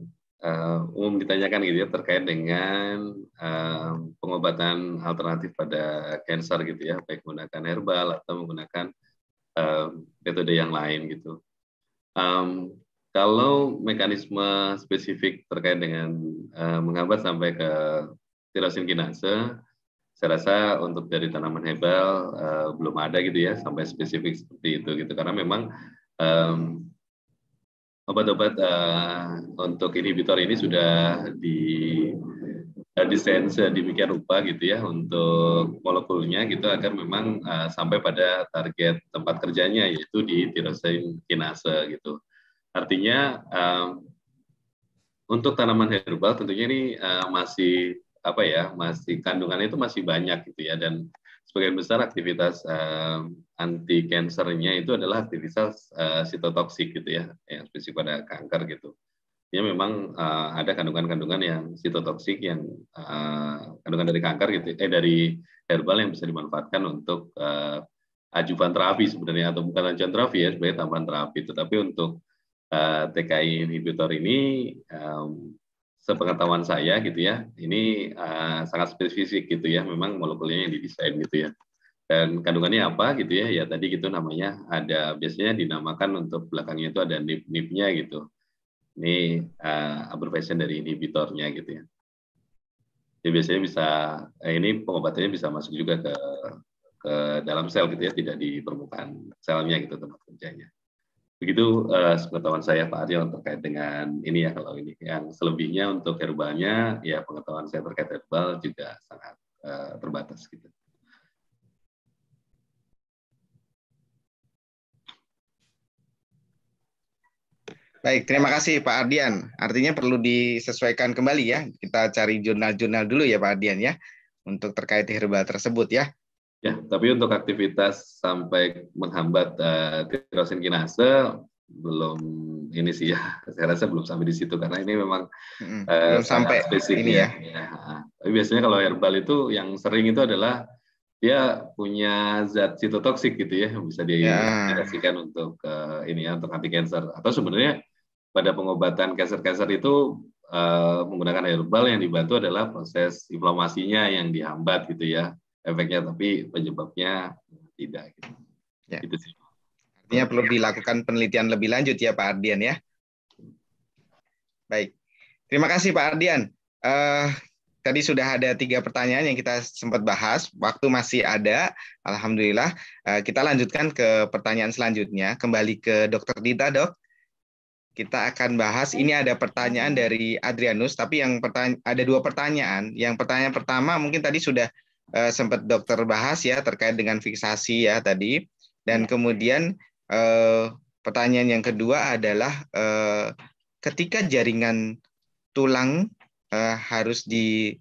uh, umum ditanyakan gitu ya terkait dengan uh, pengobatan alternatif pada kanker gitu ya, baik menggunakan herbal atau menggunakan uh, metode yang lain gitu. Um, kalau mekanisme spesifik terkait dengan uh, menghambat sampai ke tirosin kinase, saya rasa untuk dari tanaman herbal uh, belum ada gitu ya sampai spesifik seperti itu gitu karena memang um, obat-obat uh, untuk inhibitor ini sudah di eh, desain sedemikian rupa gitu ya untuk molekulnya gitu agar memang uh, sampai pada target tempat kerjanya yaitu di tirosin kinase gitu. Artinya um, untuk tanaman herbal tentunya ini uh, masih apa ya masih kandungannya itu masih banyak gitu ya dan sebagian besar aktivitas uh, anti kansernya itu adalah aktivitas uh, sitotoksik gitu ya, yang spesifik pada kanker gitu. Ya memang uh, ada kandungan-kandungan yang sitotoksik yang uh, kandungan dari kanker gitu, eh dari herbal yang bisa dimanfaatkan untuk uh, ajuvan terapi sebenarnya atau bukan ajuvan terapi ya, sebagai tambahan terapi. Tetapi untuk uh, TKI inhibitor ini um, sepengetahuan saya gitu ya, ini uh, sangat spesifik gitu ya, memang molekulnya yang didesain gitu ya. Dan kandungannya apa gitu ya? Ya tadi gitu namanya ada biasanya dinamakan untuk belakangnya itu ada nip-nipnya gitu. Ini uh, eh, abbreviation dari inhibitornya gitu ya. Jadi biasanya bisa eh, ini pengobatannya bisa masuk juga ke ke dalam sel gitu ya, tidak di permukaan selnya gitu tempat kerjanya. Begitu uh, eh, pengetahuan saya Pak Aryo terkait dengan ini ya kalau ini. Yang selebihnya untuk herbalnya ya pengetahuan saya terkait herbal juga sangat uh, terbatas gitu. Baik, terima kasih Pak Ardian. Artinya perlu disesuaikan kembali ya. Kita cari jurnal-jurnal dulu ya Pak Ardian ya untuk terkait herbal tersebut ya. Ya, tapi untuk aktivitas sampai menghambat uh, tirosin kinase belum ini sih ya. Saya rasa belum sampai di situ karena ini memang hmm, uh, sampai spesifik ini ya. ya. Iya, tapi biasanya kalau herbal itu yang sering itu adalah dia punya zat sitotoksik gitu ya bisa diindikasikan ya. untuk uh, ini ya untuk anti kanker. atau sebenarnya pada pengobatan kanker kanker itu uh, menggunakan herbal yang dibantu adalah proses inflamasinya yang dihambat gitu ya efeknya tapi penyebabnya eh, tidak gitu. Ya. Itu sih. Artinya perlu dilakukan penelitian lebih lanjut ya Pak Ardian ya. Baik. Terima kasih Pak Ardian. Uh, tadi sudah ada tiga pertanyaan yang kita sempat bahas. Waktu masih ada, alhamdulillah. Eh, kita lanjutkan ke pertanyaan selanjutnya. Kembali ke Dokter Dita, dok. Kita akan bahas. Ini ada pertanyaan dari Adrianus, tapi yang pertanya ada dua pertanyaan. Yang pertanyaan pertama mungkin tadi sudah eh, sempat dokter bahas ya terkait dengan fiksasi ya tadi dan ya. kemudian eh, pertanyaan yang kedua adalah eh, ketika jaringan tulang eh, harus di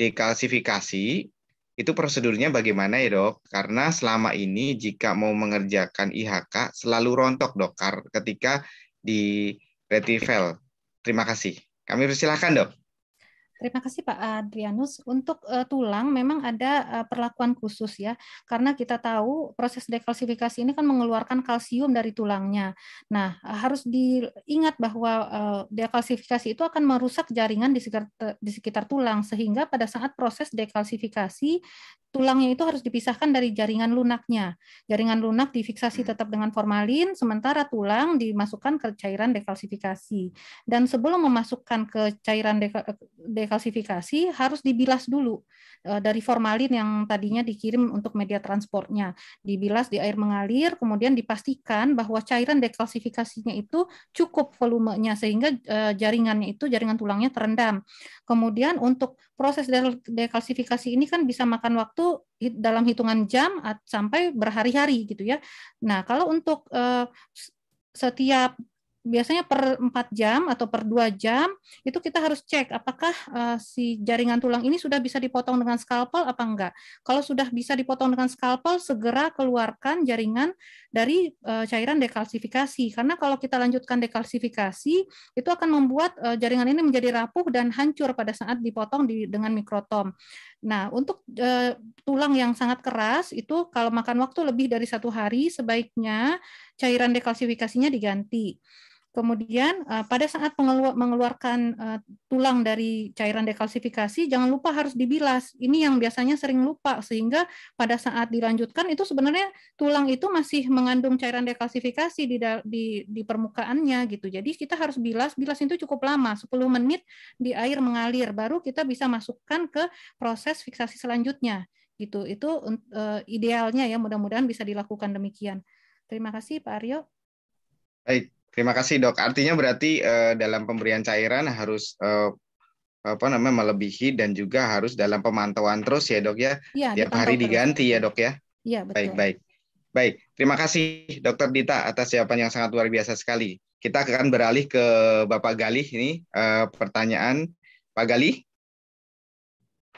dekalsifikasi itu prosedurnya bagaimana ya dok? Karena selama ini jika mau mengerjakan IHK selalu rontok dokar ketika di retifel. Terima kasih. Kami persilahkan dok. Terima kasih Pak Adrianus. Untuk uh, tulang memang ada uh, perlakuan khusus ya, karena kita tahu proses dekalsifikasi ini kan mengeluarkan kalsium dari tulangnya. Nah harus diingat bahwa uh, dekalsifikasi itu akan merusak jaringan di sekitar, di sekitar tulang, sehingga pada saat proses dekalsifikasi tulangnya itu harus dipisahkan dari jaringan lunaknya. Jaringan lunak difiksasi tetap dengan formalin, sementara tulang dimasukkan ke cairan dekalsifikasi. Dan sebelum memasukkan ke cairan dekalsifikasi klasifikasi harus dibilas dulu eh, dari formalin yang tadinya dikirim untuk media transportnya. Dibilas di air mengalir, kemudian dipastikan bahwa cairan deklasifikasinya itu cukup volumenya sehingga eh, jaringannya itu jaringan tulangnya terendam. Kemudian untuk proses deklasifikasi ini kan bisa makan waktu dalam hitungan jam sampai berhari-hari gitu ya. Nah, kalau untuk eh, setiap biasanya per 4 jam atau per 2 jam itu kita harus cek apakah uh, si jaringan tulang ini sudah bisa dipotong dengan skalpel apa enggak. Kalau sudah bisa dipotong dengan skalpel segera keluarkan jaringan dari uh, cairan dekalsifikasi karena kalau kita lanjutkan dekalsifikasi itu akan membuat uh, jaringan ini menjadi rapuh dan hancur pada saat dipotong di, dengan mikrotom. Nah, untuk uh, tulang yang sangat keras itu kalau makan waktu lebih dari satu hari sebaiknya cairan dekalsifikasinya diganti. Kemudian eh, pada saat mengeluarkan eh, tulang dari cairan dekalsifikasi, jangan lupa harus dibilas. Ini yang biasanya sering lupa sehingga pada saat dilanjutkan itu sebenarnya tulang itu masih mengandung cairan dekalsifikasi di di, di permukaannya gitu. Jadi kita harus bilas, bilas itu cukup lama, 10 menit di air mengalir baru kita bisa masukkan ke proses fiksasi selanjutnya gitu. Itu uh, idealnya ya, mudah-mudahan bisa dilakukan demikian. Terima kasih Pak Aryo. Baik, terima kasih dok. Artinya berarti eh, dalam pemberian cairan harus eh, apa namanya melebihi dan juga harus dalam pemantauan terus ya dok ya, ya tiap hari terus. diganti ya dok ya. Iya betul. Baik baik baik. Terima kasih dokter Dita atas jawaban yang sangat luar biasa sekali. Kita akan beralih ke Bapak Galih ini eh, pertanyaan Pak Galih.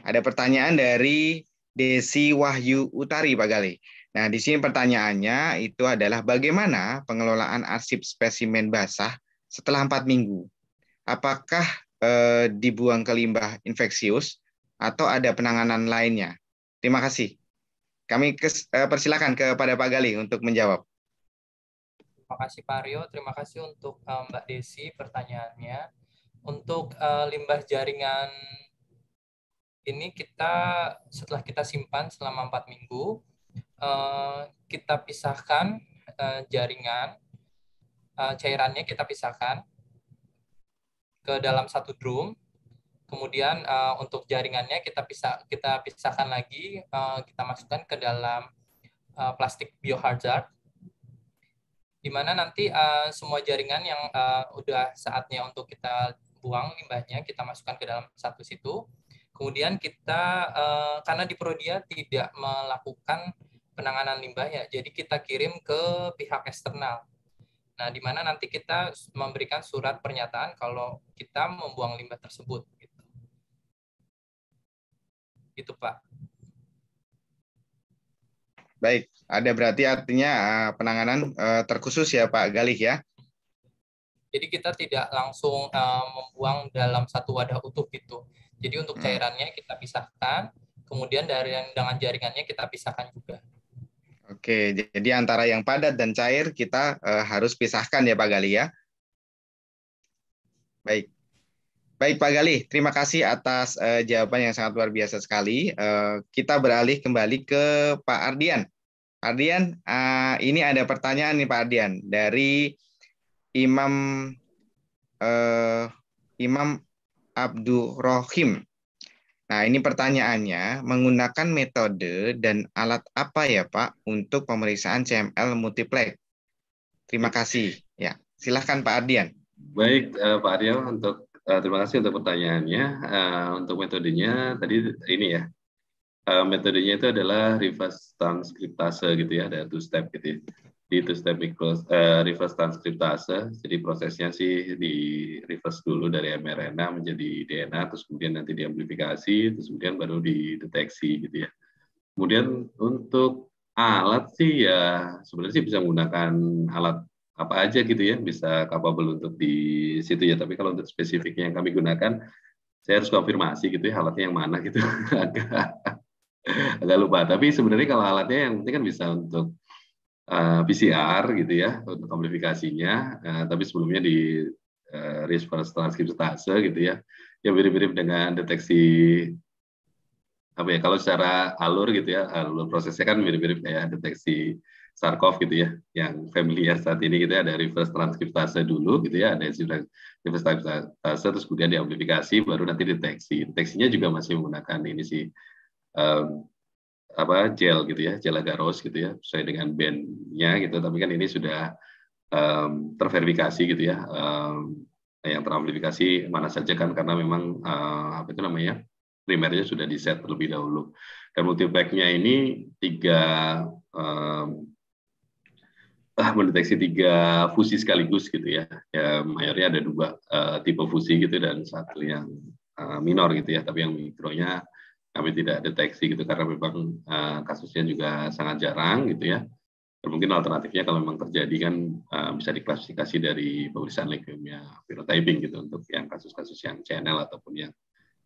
Ada pertanyaan dari Desi Wahyu Utari Pak Galih. Nah, di sini pertanyaannya itu adalah bagaimana pengelolaan arsip spesimen basah setelah empat minggu? Apakah eh, dibuang ke limbah infeksius atau ada penanganan lainnya? Terima kasih. Kami kes, eh, persilakan kepada Pak Gali untuk menjawab. Terima kasih Pak Rio, terima kasih untuk eh, Mbak Desi pertanyaannya. Untuk uh, limbah jaringan ini kita setelah kita simpan selama empat minggu, Eh, kita pisahkan eh, jaringan eh, cairannya kita pisahkan ke dalam satu drum kemudian untuk jaringannya kita pisah kita pisahkan lagi kita masukkan ke dalam plastik biohazard di mana nanti semua jaringan yang uh, udah saatnya untuk kita buang limbahnya kita masukkan ke dalam satu situ kemudian kita karena di Prodia tidak melakukan penanganan limbahnya. Jadi kita kirim ke pihak eksternal. Nah, di mana nanti kita memberikan surat pernyataan kalau kita membuang limbah tersebut. Gitu, gitu Pak. Baik, ada berarti artinya eh, penanganan eh, terkhusus ya Pak Galih ya? Jadi kita tidak langsung eh, membuang dalam satu wadah utuh gitu. Jadi untuk hmm. cairannya kita pisahkan, kemudian dari dengan jaringannya kita pisahkan juga. Oke, jadi antara yang padat dan cair kita uh, harus pisahkan ya Pak Gali ya. Baik. Baik Pak Galih, terima kasih atas uh, jawaban yang sangat luar biasa sekali. Uh, kita beralih kembali ke Pak Ardian. Ardian, uh, ini ada pertanyaan nih Pak Ardian dari Imam uh, Imam Abdurrahim. Nah, ini pertanyaannya, menggunakan metode dan alat apa ya, Pak, untuk pemeriksaan CML multiplex? Terima kasih. Ya, silahkan Pak Ardian. Baik, uh, Pak Aryo, untuk uh, terima kasih untuk pertanyaannya. Uh, untuk metodenya tadi ini ya. Uh, metodenya itu adalah reverse transcriptase gitu ya, ada two step gitu ya di two step reverse, uh, reverse transcriptase. Jadi prosesnya sih di reverse dulu dari mRNA menjadi DNA, terus kemudian nanti diamplifikasi, terus kemudian baru dideteksi gitu ya. Kemudian untuk alat sih ya sebenarnya sih bisa menggunakan alat apa aja gitu ya, bisa capable untuk di situ ya. Tapi kalau untuk spesifiknya yang kami gunakan, saya harus konfirmasi gitu ya alatnya yang mana gitu. agak agak lupa. Tapi sebenarnya kalau alatnya yang penting kan bisa untuk Eh, PCR gitu ya untuk amplifikasinya, uh, tapi sebelumnya di uh, eh, response transkriptase gitu ya, yang mirip-mirip dengan deteksi apa ya kalau secara alur gitu ya alur prosesnya kan mirip-mirip kayak deteksi Sarkov gitu ya yang familiar saat ini gitu ya ada reverse transkriptase dulu gitu ya ada reverse transkriptase terus kemudian diamplifikasi baru nanti deteksi deteksinya juga masih menggunakan ini sih um, apa gel gitu ya, gel agaros gitu ya, sesuai dengan bandnya gitu. Tapi kan ini sudah um, terverifikasi gitu ya, um, yang teramplifikasi mana saja kan karena memang uh, apa itu namanya primernya sudah di set terlebih dahulu. Dan multiplexnya ini tiga um, mendeteksi tiga fusi sekaligus gitu ya. ya mayornya ada dua uh, tipe fusi gitu dan satu yang uh, minor gitu ya, tapi yang mikronya kami tidak deteksi gitu karena memang uh, kasusnya juga sangat jarang gitu ya. Dan mungkin alternatifnya kalau memang terjadi kan uh, bisa diklasifikasi dari pemeriksaan leukemia phenotyping gitu untuk yang kasus-kasus yang CNL ataupun yang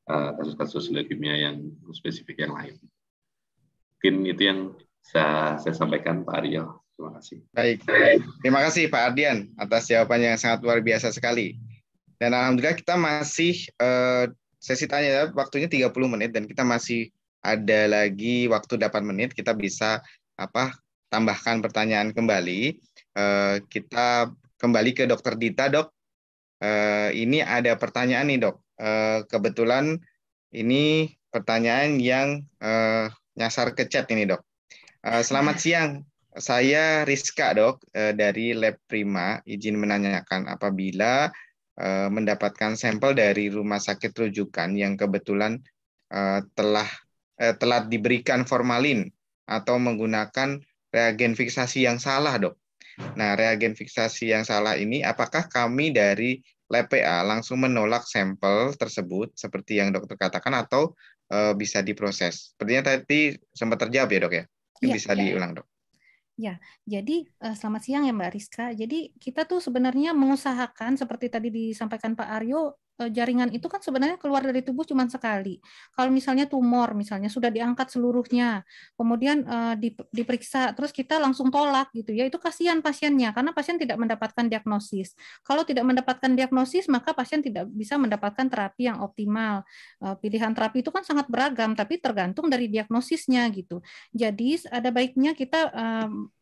uh, kasus-kasus leukemia yang spesifik yang lain. Mungkin itu yang saya, saya sampaikan Pak Aryo. Terima kasih. Baik. Terima kasih Pak Ardian atas jawabannya yang sangat luar biasa sekali. Dan alhamdulillah kita masih uh, sesi tanya jawab waktunya 30 menit dan kita masih ada lagi waktu 8 menit kita bisa apa tambahkan pertanyaan kembali. Uh, kita kembali ke Dokter Dita, Dok. Uh, ini ada pertanyaan nih, Dok. Uh, kebetulan ini pertanyaan yang uh, nyasar ke chat ini, Dok. Uh, selamat siang. Saya Rizka, Dok, uh, dari Lab Prima. Izin menanyakan apabila Eh, mendapatkan sampel dari rumah sakit rujukan yang kebetulan eh, telah eh, telat diberikan formalin atau menggunakan reagen fiksasi yang salah, Dok. Nah, reagen fiksasi yang salah ini apakah kami dari LPA langsung menolak sampel tersebut seperti yang dokter katakan atau bisa diproses? Sepertinya tadi sempat terjawab ya, Dok ya. ya bisa ya. diulang, Dok. Ya, jadi eh, selamat siang ya Mbak Rizka. Jadi kita tuh sebenarnya mengusahakan seperti tadi disampaikan Pak Aryo Eh, jaringan itu kan sebenarnya keluar dari tubuh cuma sekali. Kalau misalnya tumor misalnya sudah diangkat seluruhnya, kemudian eh, diperiksa terus kita langsung tolak gitu ya. Itu kasihan pasiennya karena pasien tidak mendapatkan diagnosis. Kalau tidak mendapatkan diagnosis maka pasien tidak bisa mendapatkan terapi yang optimal. Eh, pilihan terapi itu kan sangat beragam tapi tergantung dari diagnosisnya gitu. Jadi ada baiknya kita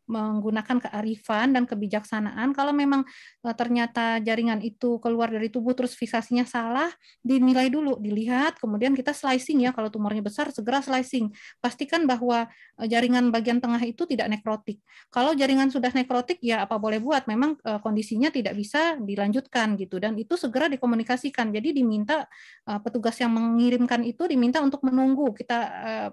menggunakan kearifan dan kebijaksanaan. Kalau memang e, ternyata jaringan itu keluar dari tubuh terus fiksasinya salah, dinilai dulu, dilihat, kemudian kita slicing ya. Kalau tumornya besar, segera slicing. Pastikan bahwa e, jaringan bagian tengah itu tidak nekrotik. Kalau jaringan sudah nekrotik, ya apa boleh buat. Memang e, kondisinya tidak bisa dilanjutkan gitu. Dan itu segera dikomunikasikan. Jadi diminta petugas yang mengirimkan itu diminta untuk menunggu. Kita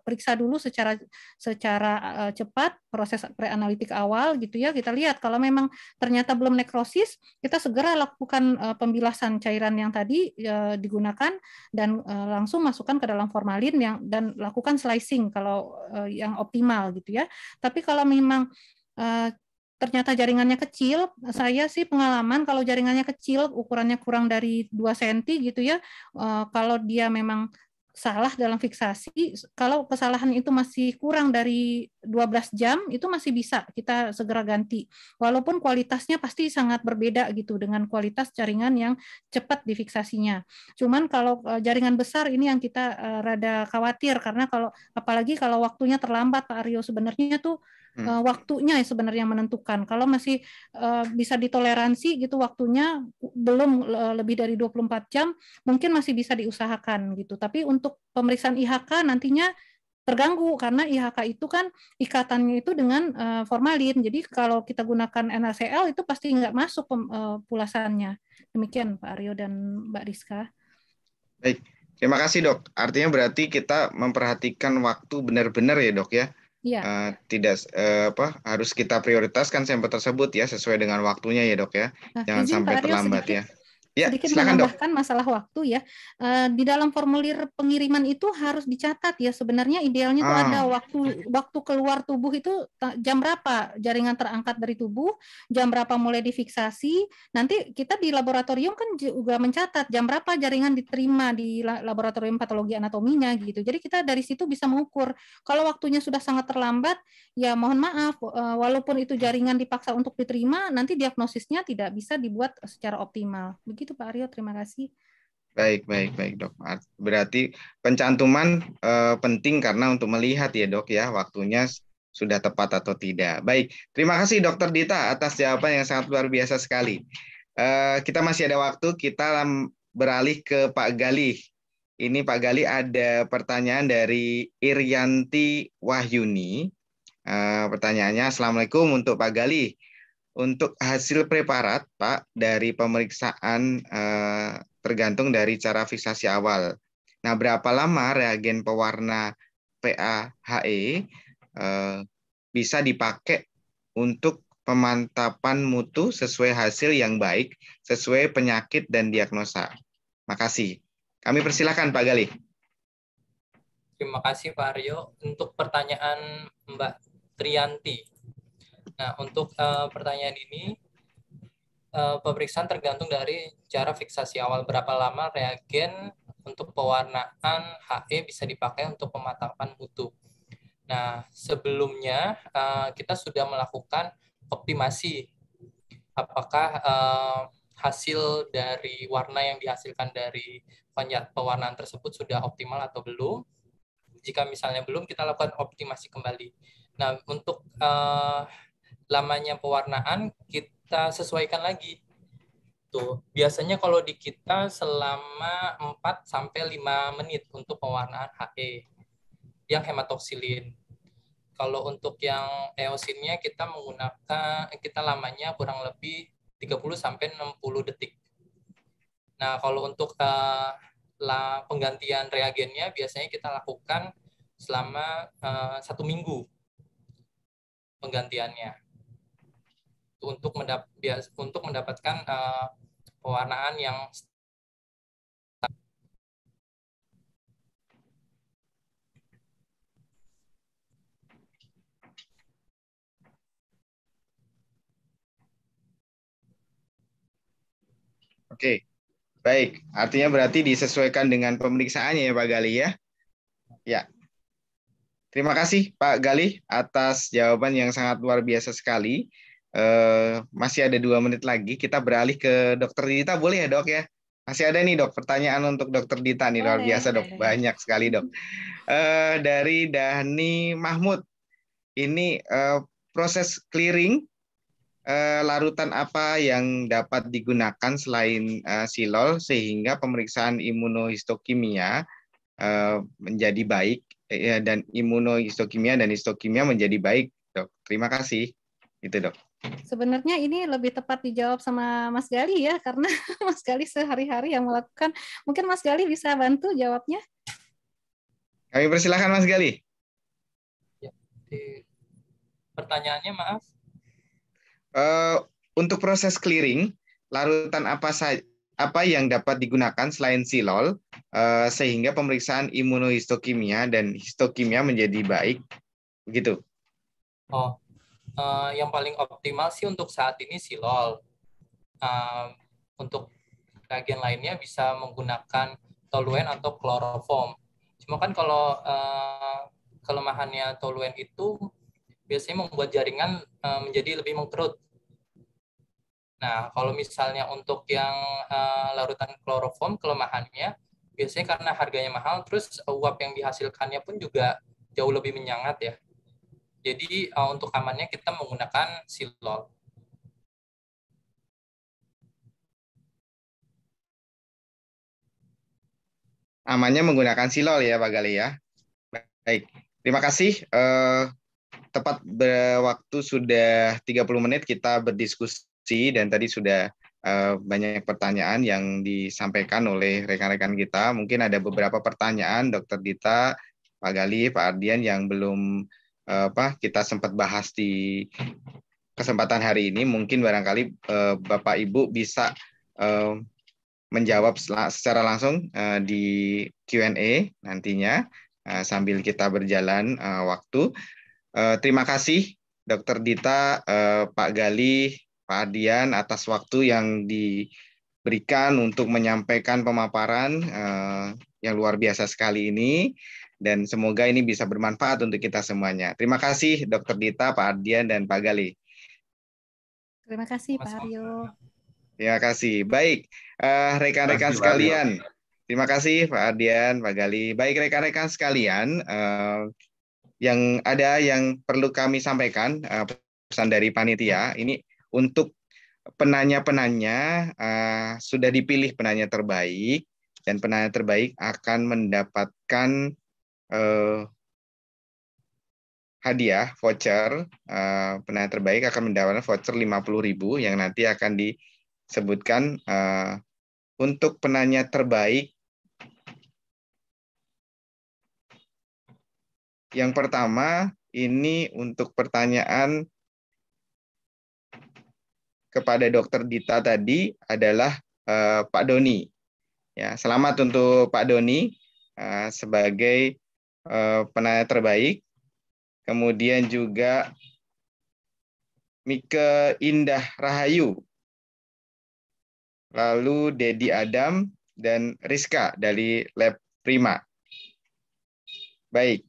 periksa dulu secara secara cepat proses preanalisis titik awal gitu ya kita lihat kalau memang ternyata belum nekrosis kita segera lakukan eh, pembilasan cairan yang tadi eh, digunakan dan eh, langsung masukkan ke dalam formalin yang dan lakukan slicing kalau yang optimal gitu ya tapi kalau memang ternyata jaringannya kecil, saya sih pengalaman kalau jaringannya kecil, ukurannya kurang dari 2 cm gitu ya, kalau dia memang salah dalam fiksasi kalau kesalahan itu masih kurang dari 12 jam itu masih bisa kita segera ganti walaupun kualitasnya pasti sangat berbeda gitu dengan kualitas jaringan yang cepat di cuman kalau e, jaringan besar ini yang kita e, rada khawatir karena kalau apalagi kalau waktunya terlambat Pak Aryo sebenarnya tuh hmm. Eh, waktunya ya sebenarnya menentukan. Kalau masih eh, bisa ditoleransi gitu waktunya belum eh, lebih dari 24 jam mungkin masih bisa diusahakan gitu. Tapi untuk pemeriksaan IHK nantinya terganggu karena IHK itu kan ikatannya itu dengan uh, formalin. Jadi kalau kita gunakan NaCl itu pasti nggak masuk pem, uh, pulasannya. Demikian Pak Aryo dan Mbak Rizka. Baik, terima kasih dok. Artinya berarti kita memperhatikan waktu benar-benar ya dok ya. Ya. Uh, tidak uh, apa harus kita prioritaskan sampel tersebut ya sesuai dengan waktunya ya dok ya. Nah, Jangan sampai terlambat sedikit. ya. Ya, sedikit menambahkan dok. masalah waktu ya. Eh, di dalam formulir pengiriman itu harus dicatat ya. Sebenarnya idealnya itu ah. ada waktu waktu keluar tubuh itu jam berapa jaringan terangkat dari tubuh, jam berapa mulai difiksasi. Nanti kita di laboratorium kan juga mencatat jam berapa jaringan diterima di laboratorium patologi anatominya gitu. Jadi kita dari situ bisa mengukur. Kalau waktunya sudah sangat terlambat, ya mohon maaf eh, walaupun itu jaringan dipaksa untuk diterima, nanti diagnosisnya tidak bisa dibuat secara optimal. Begitu Pak Aryo, terima kasih. Baik, baik, baik dok. Berarti pencantuman eh, penting karena untuk melihat ya dok ya waktunya sudah tepat atau tidak. Baik, terima kasih dokter Dita atas jawaban yang sangat luar biasa sekali. Eh, kita masih ada waktu, kita beralih ke Pak Galih. Ini Pak Galih ada pertanyaan dari Irianti Wahyuni. Eh, pertanyaannya, Assalamualaikum untuk Pak Galih. Untuk hasil preparat, Pak, dari pemeriksaan eh, tergantung dari cara fiksasi awal. Nah, berapa lama reagen pewarna PAHE eh, bisa dipakai untuk pemantapan mutu sesuai hasil yang baik, sesuai penyakit dan diagnosa. Makasih. Kami persilahkan Pak Galih. Terima kasih Pak Aryo. Untuk pertanyaan Mbak Trianti, Nah, untuk uh, pertanyaan ini, uh, pemeriksaan tergantung dari cara fiksasi awal berapa lama reagen untuk pewarnaan HE bisa dipakai untuk pematangan mutu. Nah, sebelumnya uh, kita sudah melakukan optimasi apakah uh, hasil dari warna yang dihasilkan dari pewarnaan tersebut sudah optimal atau belum. Jika misalnya belum, kita lakukan optimasi kembali. Nah, untuk uh, lamanya pewarnaan kita sesuaikan lagi. Tuh, biasanya kalau di kita selama 4 sampai 5 menit untuk pewarnaan HE yang hematoksilin. Kalau untuk yang eosinnya kita menggunakan kita lamanya kurang lebih 30 sampai 60 detik. Nah, kalau untuk uh, penggantian reagennya biasanya kita lakukan selama uh, satu minggu penggantiannya untuk mendap untuk mendapatkan uh, pewarnaan yang Oke, baik. Artinya berarti disesuaikan dengan pemeriksaannya ya Pak Gali ya? Ya. Terima kasih Pak Gali atas jawaban yang sangat luar biasa sekali. Eh, masih ada dua menit lagi. Kita beralih ke Dokter Dita, boleh ya dok ya? Masih ada nih dok pertanyaan untuk Dokter Dita nih luar biasa dok, banyak sekali dok. Uh, dari Dhani Mahmud, ini uh, proses clearing uh, larutan apa yang dapat digunakan selain uh, silol sehingga pemeriksaan imunohistokimia uh, menjadi baik uh, dan imunohistokimia dan histokimia menjadi baik dok. Terima kasih, itu dok. Sebenarnya ini lebih tepat dijawab sama Mas Gali ya, karena Mas Gali sehari-hari yang melakukan. Mungkin Mas Gali bisa bantu jawabnya. Kami persilahkan Mas Gali. Ya, Pertanyaannya maaf. Uh, untuk proses clearing, larutan apa saja apa yang dapat digunakan selain silol eh, sehingga pemeriksaan imunohistokimia dan histokimia menjadi baik begitu. Oh, uh, yang paling optimal sih untuk saat ini silol. Uh, untuk bagian lainnya bisa menggunakan toluen atau kloroform. Cuma kan kalau uh, kelemahannya toluen itu biasanya membuat jaringan uh, menjadi lebih mengkerut. Nah, kalau misalnya untuk yang uh, larutan kloroform kelemahannya biasanya karena harganya mahal, terus uap yang dihasilkannya pun juga jauh lebih menyengat ya. Jadi uh, untuk amannya kita menggunakan silol. Amannya menggunakan silol ya Pak Gali ya. Baik, terima kasih. Uh, tepat waktu sudah 30 menit kita berdiskusi dan tadi sudah uh, banyak pertanyaan yang disampaikan oleh rekan-rekan kita. Mungkin ada beberapa pertanyaan dokter Dita, Pak Gali, Pak Ardian yang belum apa kita sempat bahas di kesempatan hari ini mungkin barangkali eh, Bapak Ibu bisa eh, menjawab secara langsung eh, di Q&A nantinya sambil kita berjalan waktu. Terima kasih Dr. Dita, Pak Gali, Pak Adian atas waktu yang diberikan untuk menyampaikan pemaparan yang luar biasa sekali ini dan semoga ini bisa bermanfaat untuk kita semuanya. Terima kasih Dokter Dita, Pak Ardian, dan Pak Gali. Terima kasih Pak Aryo. Terima kasih. Baik, uh, rekan-rekan sekalian. Terima kasih Pak Ardian, Pak Gali. Baik rekan-rekan sekalian, uh, yang ada yang perlu kami sampaikan uh, pesan dari panitia ini untuk penanya-penanya uh, sudah dipilih penanya terbaik dan penanya terbaik akan mendapatkan eh, hadiah voucher eh, penanya terbaik akan mendapatkan voucher 50.000 yang nanti akan disebutkan eh, untuk penanya terbaik Yang pertama ini untuk pertanyaan kepada Dokter Dita tadi adalah eh, Pak Doni. Ya, selamat untuk Pak Doni eh, sebagai Eh, penanya terbaik. Kemudian juga Mika Indah Rahayu. Lalu Dedi Adam dan Rizka dari Lab Prima. Baik.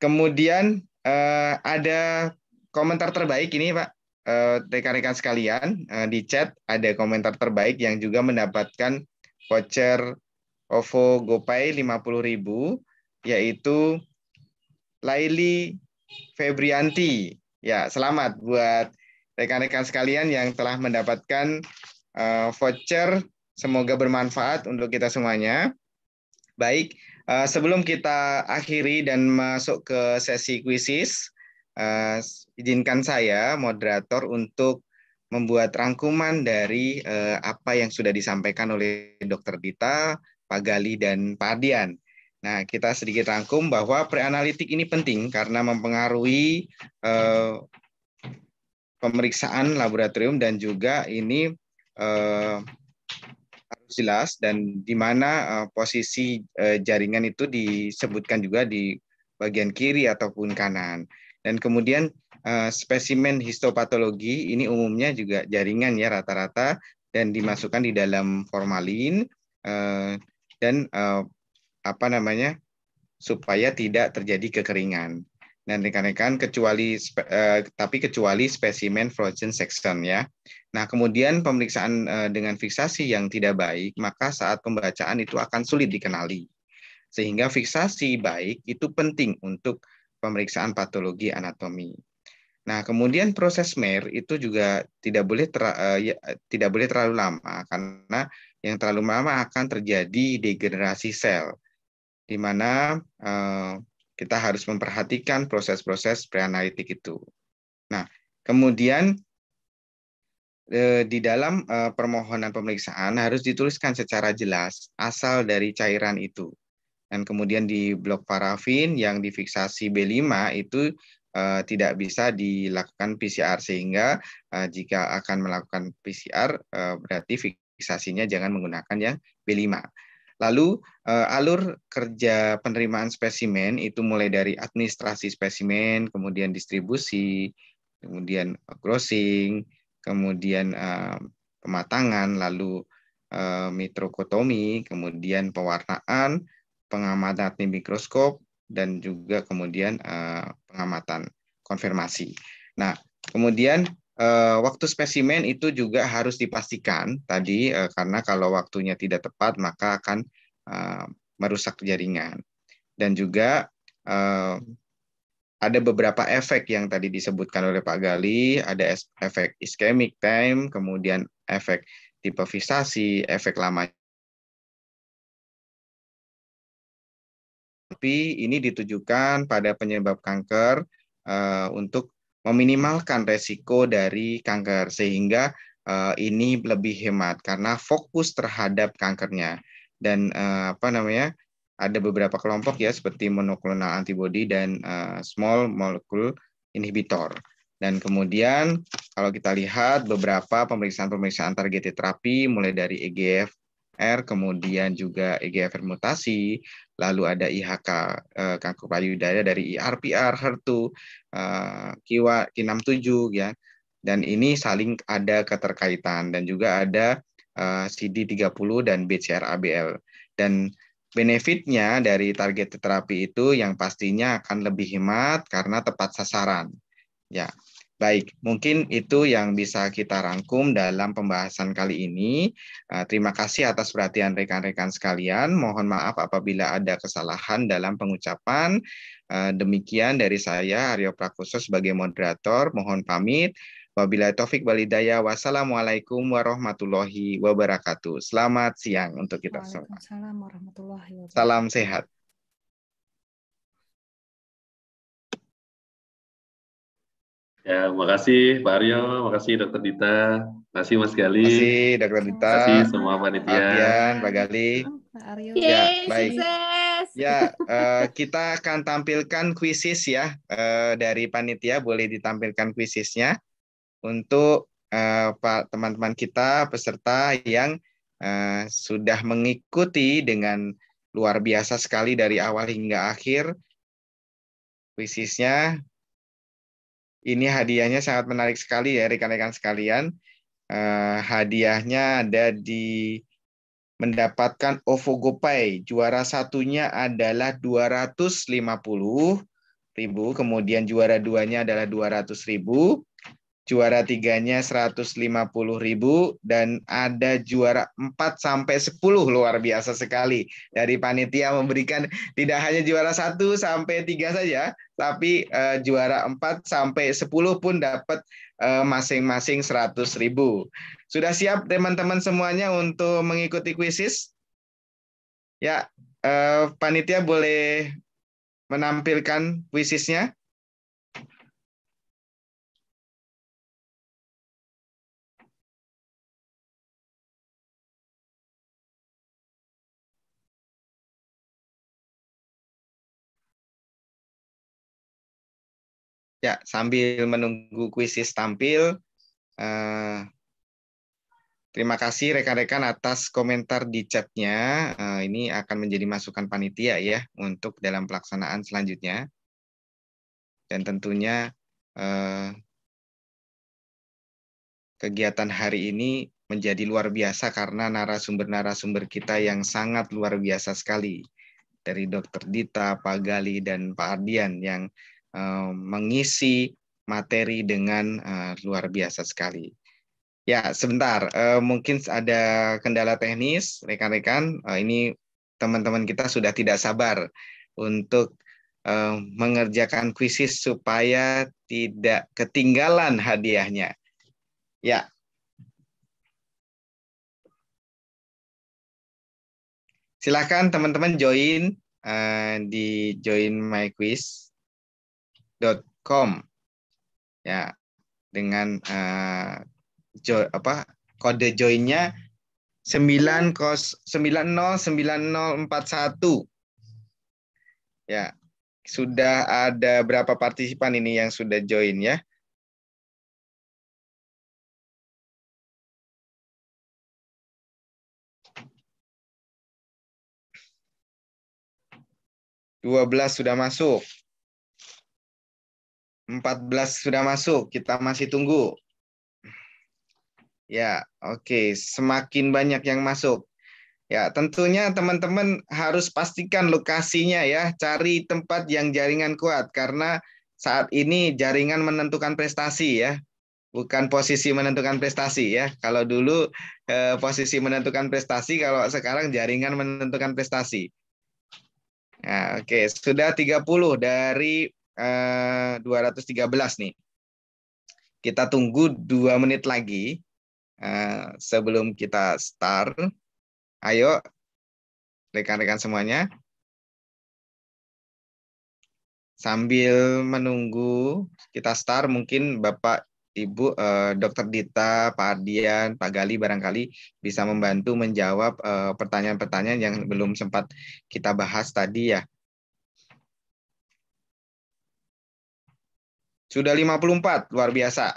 Kemudian uh, ada komentar terbaik ini Pak. rekan eh, rekan-rekan sekalian uh, di chat ada komentar terbaik yang juga mendapatkan voucher OVO GoPay 50.000 yaitu Laili Febrianti. Ya, selamat buat rekan-rekan sekalian yang telah mendapatkan uh, voucher. Semoga bermanfaat untuk kita semuanya. Baik, uh, sebelum kita akhiri dan masuk ke sesi kuisis, uh, izinkan saya, moderator, untuk membuat rangkuman dari uh, apa yang sudah disampaikan oleh Dr. Dita, Pak Gali, dan Pak Adian. Nah, kita sedikit rangkum bahwa preanalitik ini penting karena mempengaruhi eh, pemeriksaan laboratorium dan juga ini eh, harus jelas dan di mana eh, posisi eh, jaringan itu disebutkan juga di bagian kiri ataupun kanan. Dan kemudian eh, spesimen histopatologi ini umumnya juga jaringan ya rata-rata dan dimasukkan di dalam formalin eh, dan eh, apa namanya supaya tidak terjadi kekeringan. Dan rekan-rekan kecuali eh, tapi kecuali spesimen frozen section ya. Nah, kemudian pemeriksaan eh, dengan fiksasi yang tidak baik, maka saat pembacaan itu akan sulit dikenali. Sehingga fiksasi baik itu penting untuk pemeriksaan patologi anatomi. Nah, kemudian proses MER itu juga tidak boleh ter, uh, tidak boleh terlalu lama karena yang terlalu lama akan terjadi degenerasi sel di mana eh, kita harus memperhatikan proses-proses preanalitik itu. Nah, kemudian eh, di dalam eh, permohonan pemeriksaan harus dituliskan secara jelas asal dari cairan itu. Dan kemudian di blok parafin yang difiksasi B5 itu tidak bisa dilakukan PCR sehingga jika akan melakukan PCR berarti fiksasinya jangan menggunakan yang B5. Lalu eh, alur kerja penerimaan spesimen itu mulai dari administrasi spesimen, kemudian distribusi, kemudian grossing, kemudian eh, pematangan, lalu eh, mitrokotomi, kemudian pewarnaan, pengamatan di mikroskop, dan juga kemudian pengamatan konfirmasi. Nah, kemudian Eh, waktu spesimen itu juga harus dipastikan tadi uh, karena kalau waktunya tidak tepat maka akan uh, merusak jaringan dan juga uh, ada beberapa efek yang tadi disebutkan oleh Pak Gali ada efek ischemic time kemudian efek fisasi, efek lama tapi ini ditujukan pada penyebab kanker uh, untuk meminimalkan resiko dari kanker sehingga uh, ini lebih hemat karena fokus terhadap kankernya dan uh, apa namanya ada beberapa kelompok ya seperti monoklonal antibody dan uh, small molecule inhibitor. Dan kemudian kalau kita lihat beberapa pemeriksaan-pemeriksaan targeted terapi mulai dari EGF R, kemudian juga EGFR mutasi, lalu ada IHK eh, kanker payudara dari IRPR, HER2, eh, KIWA, 67 ya. Dan ini saling ada keterkaitan dan juga ada eh, CD30 dan BCR-ABL. Dan benefitnya dari target terapi itu yang pastinya akan lebih hemat karena tepat sasaran. Ya, Baik, mungkin itu yang bisa kita rangkum dalam pembahasan kali ini. Eh, terima kasih atas perhatian rekan-rekan sekalian. Mohon maaf apabila ada kesalahan dalam pengucapan. Eh, demikian dari saya, Aryo Prakoso sebagai moderator. Mohon pamit. Wabila taufik Balidaya, Wassalamualaikum warahmatullahi wabarakatuh. Selamat siang untuk kita semua. Salam sehat. Ya, makasih Pak Aryo, makasih Dokter Dita, makasih Mas Gali. Makasih Dokter Dita. Makasih semua panitia. Pak Gali. Pak Aryo. ya, baik. sukses. Ya, uh, kita akan tampilkan kuisis ya uh, dari panitia boleh ditampilkan kuisisnya untuk uh, Pak teman-teman kita peserta yang uh, sudah mengikuti dengan luar biasa sekali dari awal hingga akhir kuisisnya ini hadiahnya sangat menarik sekali ya rekan-rekan sekalian. Uh, hadiahnya ada di mendapatkan OVO GoPay. Juara satunya adalah 250 ribu, kemudian juara duanya adalah 200 ribu, juara tiganya 150 ribu dan ada juara 4 sampai 10 luar biasa sekali dari panitia memberikan tidak hanya juara 1 sampai 3 saja tapi uh, juara 4 sampai 10 pun dapat masing eh, masing-masing 100 ribu sudah siap teman-teman semuanya untuk mengikuti kuisis ya eh, panitia boleh menampilkan kuisisnya ya sambil menunggu kuisis tampil uh, terima kasih rekan-rekan atas komentar di chatnya uh, ini akan menjadi masukan panitia ya untuk dalam pelaksanaan selanjutnya dan tentunya uh, kegiatan hari ini menjadi luar biasa karena narasumber-narasumber kita yang sangat luar biasa sekali dari Dr. Dita, Pak Gali, dan Pak Ardian yang Eh, mengisi materi dengan eh, luar biasa sekali. Ya, sebentar. Eh, mungkin ada kendala teknis, rekan-rekan. Ini teman-teman kita sudah tidak sabar untuk mengerjakan kuisis supaya tidak ketinggalan hadiahnya. Ya. Silakan teman-teman join uh, di join my quiz com ya dengan uh, jo, apa kode joinnya sembilan kos 909041 ya sudah ada berapa partisipan ini yang sudah join ya dua belas sudah masuk 14 sudah masuk, kita masih tunggu. Ya, oke, okay. semakin banyak yang masuk. Ya, tentunya teman-teman harus pastikan lokasinya ya, cari tempat yang jaringan kuat karena saat ini jaringan menentukan prestasi ya. Bukan posisi menentukan prestasi ya. Kalau dulu eh, posisi menentukan prestasi, kalau sekarang jaringan menentukan prestasi. Nah, oke, okay. sudah 30 dari 213 eh, nih. Kita tunggu dua menit lagi eh, sebelum kita start. Ayo, rekan-rekan semuanya. Sambil menunggu kita start, mungkin Bapak, Ibu, eh, Dokter Dita, Pak Ardian, Pak Gali barangkali bisa membantu menjawab pertanyaan-pertanyaan yang belum sempat kita bahas tadi ya. Sudah 54, luar biasa.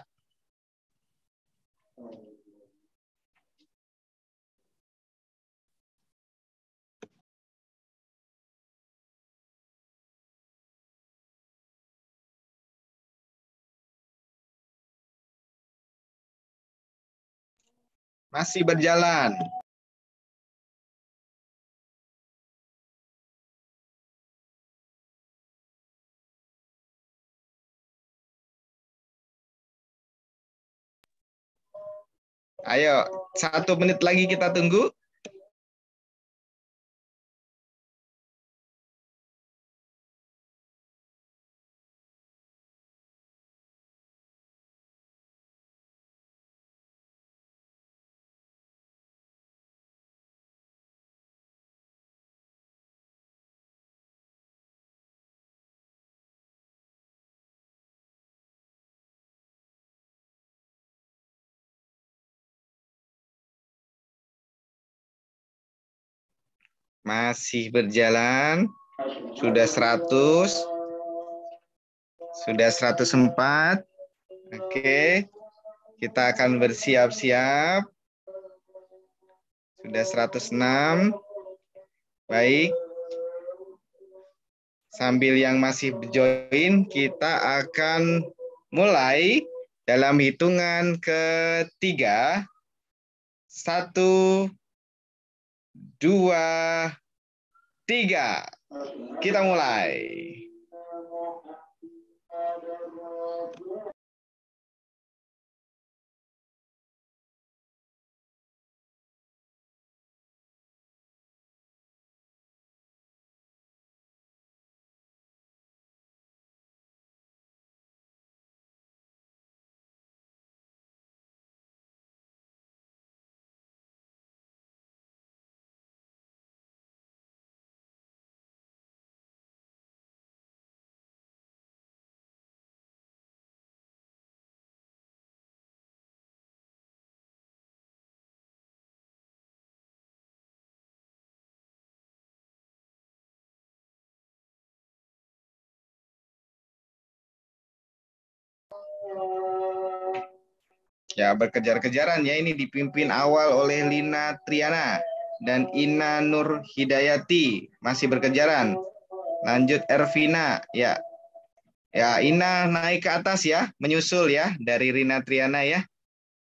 Masih berjalan. Ayo, satu menit lagi kita tunggu. Masih berjalan. Sudah 100. Sudah 104. Oke. Kita akan bersiap-siap. Sudah 106. Baik. Sambil yang masih join, kita akan mulai dalam hitungan ketiga. Satu, dua, tiga. Kita mulai. Ya, berkejar-kejaran ya ini dipimpin awal oleh Lina Triana dan Ina Nur Hidayati masih berkejaran. Lanjut Ervina, ya. Ya, Ina naik ke atas ya, menyusul ya dari Rina Triana ya.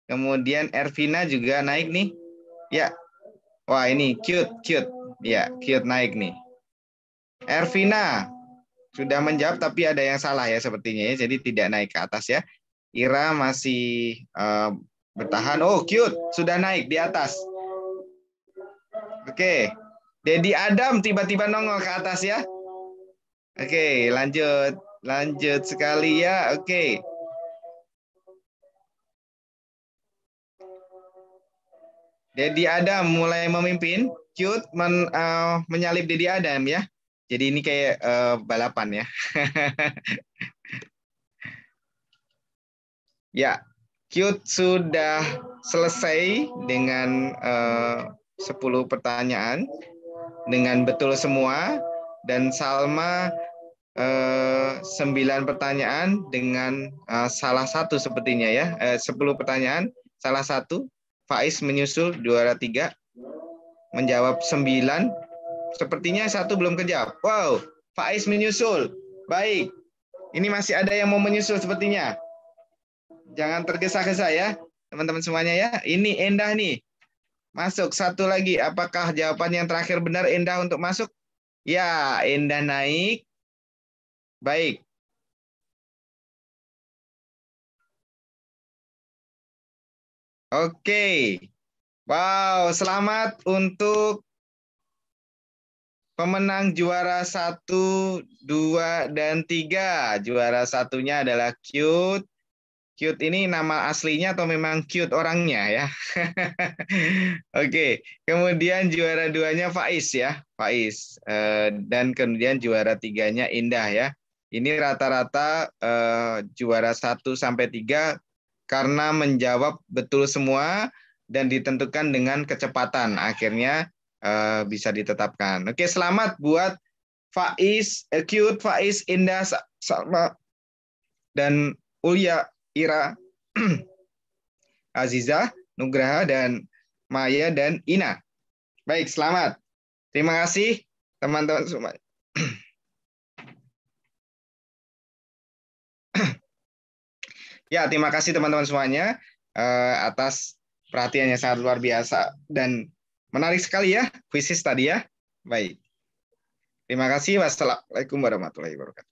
Kemudian Ervina juga naik nih. Ya. Wah, ini cute, cute. Ya, cute naik nih. Ervina sudah menjawab tapi ada yang salah ya sepertinya ya. Jadi tidak naik ke atas ya. Ira masih uh, bertahan. Oh, cute. Sudah naik di atas. Oke. Okay. Dedi Adam tiba-tiba nongol ke atas ya. Oke, okay, lanjut. Lanjut sekali ya. Oke. Okay. Dedi Adam mulai memimpin. Cute men, uh, menyalip Dedi Adam ya. Jadi ini kayak uh, balapan ya. Ya, Cute sudah selesai dengan eh, uh, 10 pertanyaan dengan betul semua dan Salma eh, sembilan pertanyaan dengan eh, salah satu sepertinya ya. sepuluh pertanyaan salah satu Faiz menyusul dua juara tiga menjawab sembilan sepertinya satu belum kejawab. Wow, Faiz menyusul. Baik. Ini masih ada yang mau menyusul sepertinya. Jangan tergesa-gesa ya, teman-teman semuanya ya. Ini Endah nih. Masuk satu lagi. Apakah jawaban yang terakhir benar Endah untuk masuk? Ya, Endah naik. Baik. Oke. Wow, selamat untuk pemenang juara satu, dua dan tiga. Juara satunya adalah Cute. Cute ini nama aslinya atau memang cute orangnya ya? Oke, kemudian juara duanya Faiz ya, Faiz. Eh, dan kemudian juara tiganya Indah ya. Ini rata-rata eh, juara satu sampai tiga karena menjawab betul semua dan ditentukan dengan kecepatan. Akhirnya eh, bisa ditetapkan. Oke, selamat buat Faiz, Cute, Faiz, Indah, Salma, dan Ulia Ira, Aziza, Nugraha, dan Maya, dan Ina. Baik, selamat. Terima kasih teman-teman semua. ya, terima kasih teman-teman semuanya uh, atas perhatiannya sangat luar biasa dan menarik sekali ya kuisis tadi ya. Baik. Terima kasih. Wassalamualaikum warahmatullahi wabarakatuh.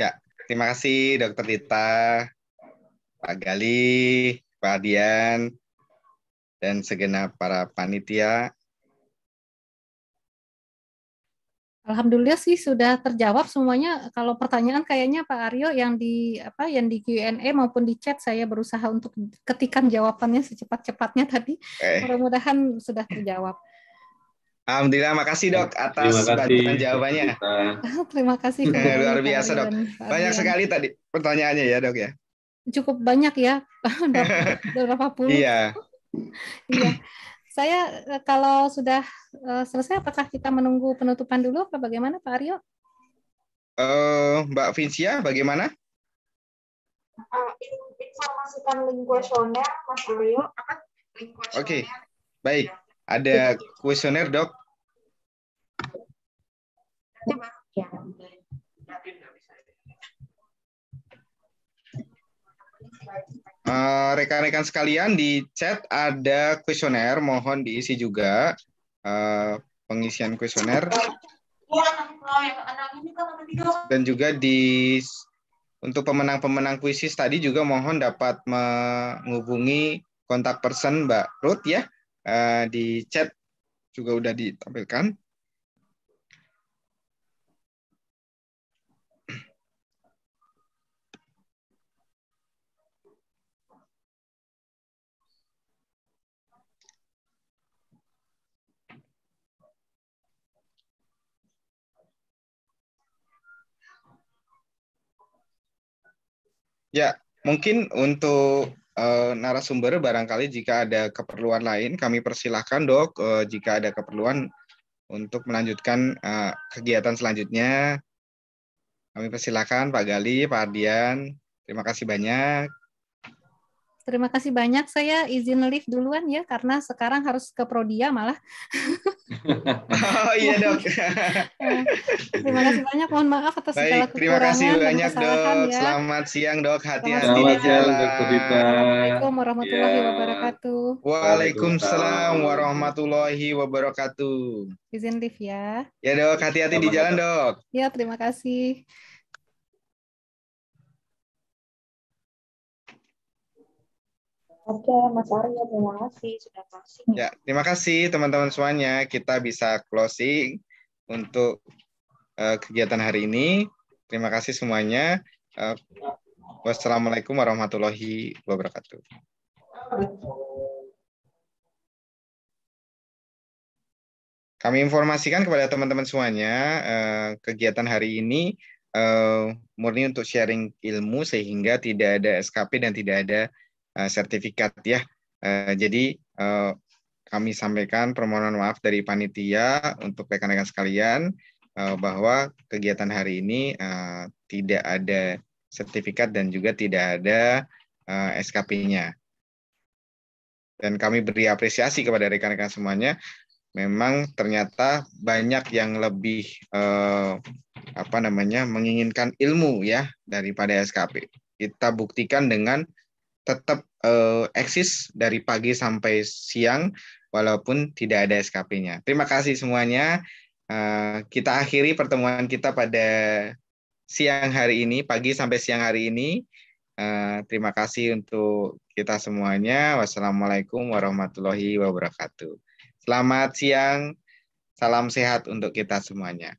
Ya, terima kasih Dokter Tita, Pak Gali, Pak Adian, dan segenap para panitia. Alhamdulillah sih sudah terjawab semuanya. Kalau pertanyaan kayaknya Pak Aryo yang di apa yang di Q&A maupun di chat saya berusaha untuk ketikan jawabannya secepat-cepatnya tadi. Eh. Mudah-mudahan sudah terjawab. Alhamdulillah, makasih dok atas bantuan jawabannya. terima kasih. Eh, luar biasa dok. Banyak sekali tadi pertanyaannya ya dok ya. Cukup banyak ya, berapa puluh. Iya. iya. Saya eh, kalau sudah eh, selesai, apakah kita menunggu penutupan dulu? Apa bagaimana Pak Aryo? Uh, Mbak Vincia, bagaimana? Uh, informasikan link kuesioner, Mas Aryo. Oke, okay. baik. Ada kuesioner, Dok? Rekan-rekan Uh, rekan-rekan sekalian di chat ada kuesioner, mohon diisi juga uh, pengisian kuesioner. Dan juga di untuk pemenang-pemenang kuisis tadi juga mohon dapat menghubungi kontak person Mbak Ruth ya Eh, di chat juga udah ditampilkan. Ya, mungkin untuk uh, narasumber barangkali jika ada keperluan lain kami persilahkan dok uh, jika ada keperluan untuk melanjutkan uh, kegiatan selanjutnya. Kami persilahkan Pak Gali, Pak Ardian. Terima kasih banyak. Terima kasih banyak. Saya izin leave duluan ya, karena sekarang harus ke Prodia malah. oh iya dok. terima kasih banyak. Mohon maaf atas segala kekurangan. Terima kasih banyak dok. Ya. Selamat siang dok. Hati-hati di jalan. Assalamualaikum warahmatullahi yeah. wabarakatuh. Waalaikumsalam warahmatullahi wabarakatuh. Izin leave ya. Ya dok, hati-hati di jalan dok. Ya, terima kasih. Oke, Mas Arya terima kasih sudah closing. Ya, terima kasih teman-teman semuanya. Kita bisa closing untuk uh, kegiatan hari ini. Terima kasih semuanya. Uh, wassalamualaikum warahmatullahi wabarakatuh. Kami informasikan kepada teman-teman semuanya eh, kegiatan hari ini murni untuk sharing ilmu sehingga tidak ada SKP dan tidak ada Eh, sertifikat ya. Eh, jadi eh, kami sampaikan permohonan maaf dari panitia untuk rekan-rekan sekalian bahwa kegiatan hari ini tidak ada sertifikat dan juga tidak ada SKP-nya. Dan kami beri apresiasi kepada rekan-rekan semuanya. Memang ternyata banyak yang lebih uh, apa namanya menginginkan ilmu ya daripada SKP. Kita buktikan dengan tetap uh, eh, eksis dari pagi sampai siang walaupun tidak ada SKP-nya. Terima kasih semuanya. Uh, kita akhiri pertemuan kita pada siang hari ini, pagi sampai siang hari ini. Uh, terima kasih untuk kita semuanya. Wassalamualaikum warahmatullahi wabarakatuh. Selamat siang. Salam sehat untuk kita semuanya.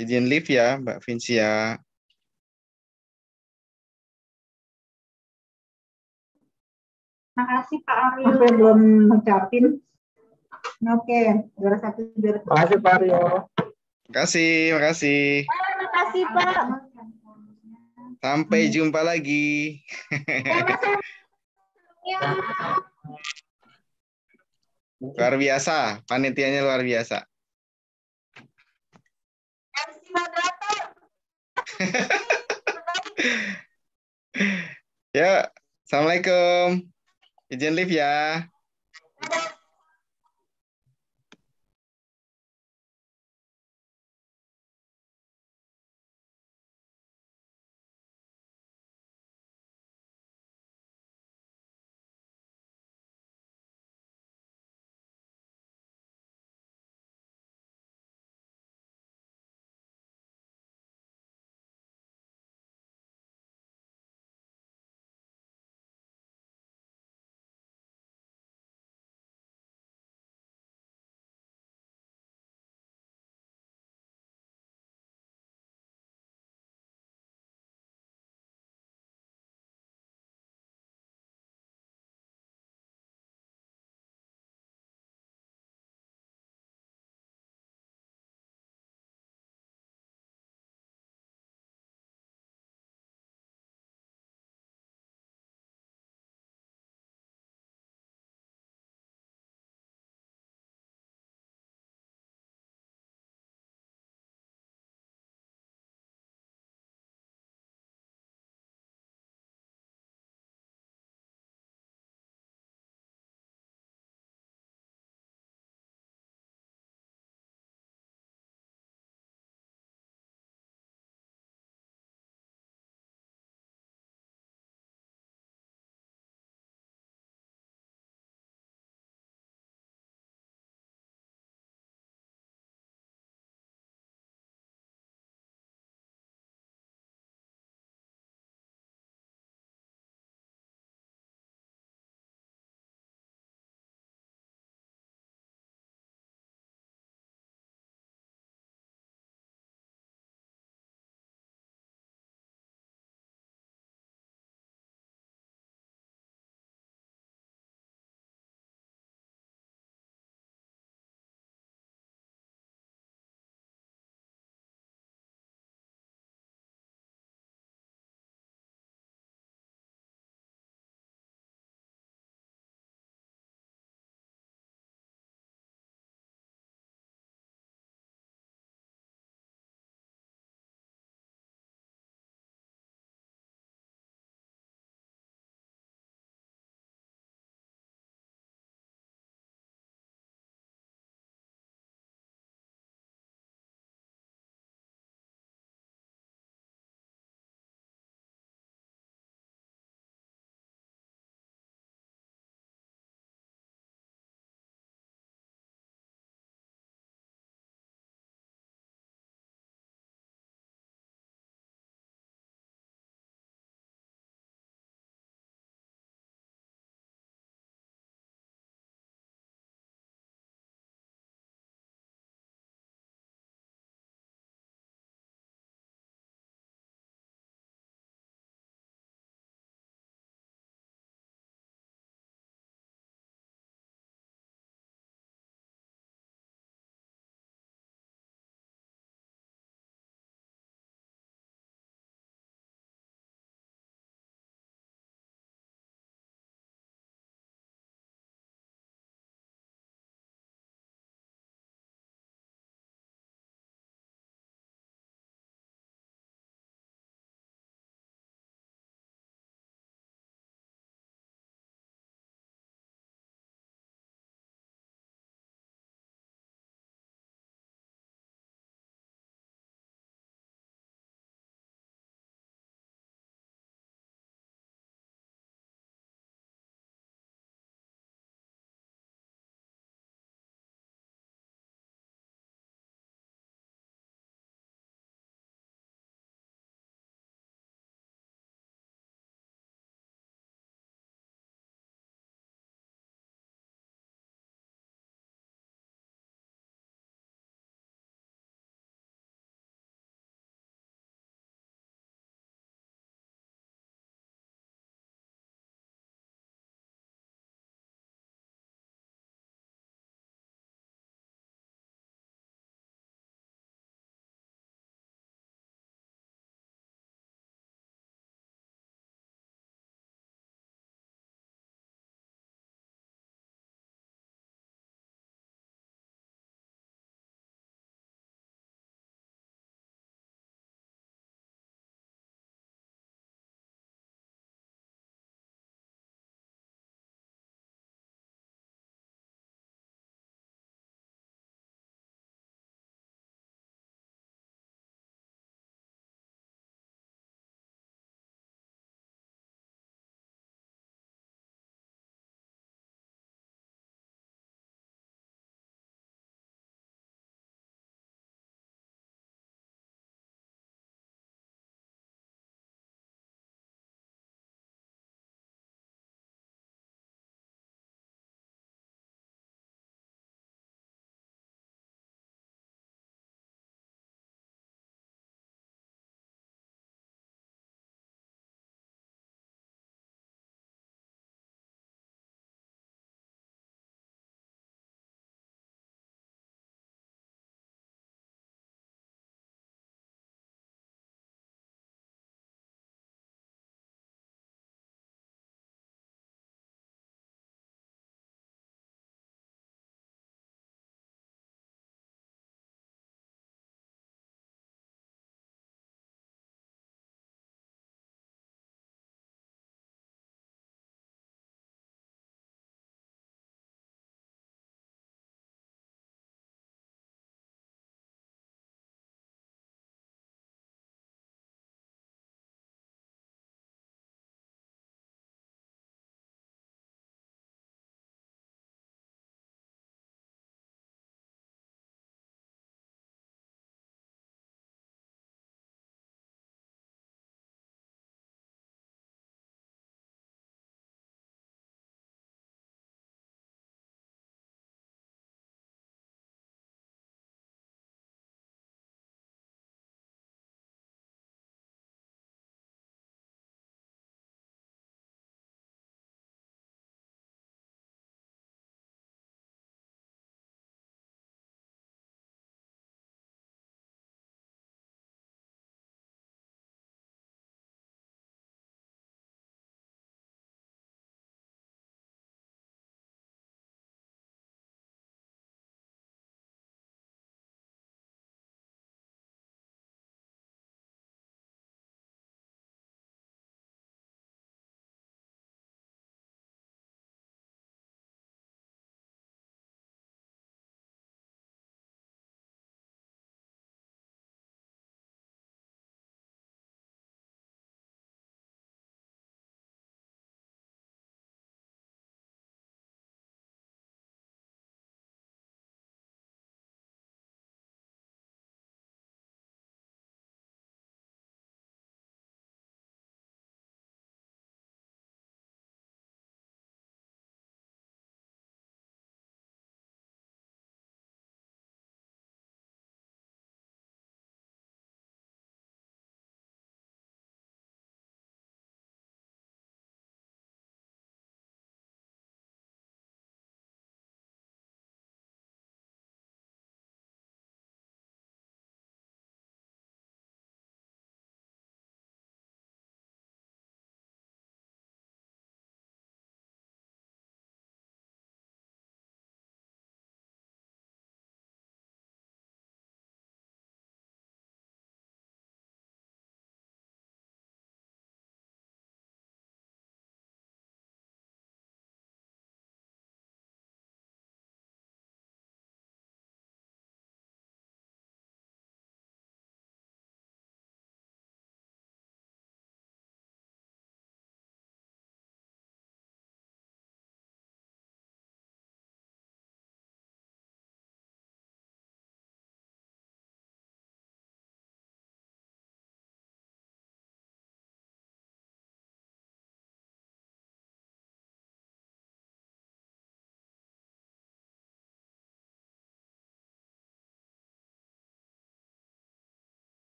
Izin live ya, Mbak Vincia. Terima kasih Pak Aryo. Saya belum mengucapin. Oke, juara satu juara Terima kasih Pak Aryo. Terima kasih, terima kasih. Terima kasih Pak. Sampai jumpa lagi. Luar biasa, panitianya luar biasa. ya, Assalamualaikum. Izin live ya.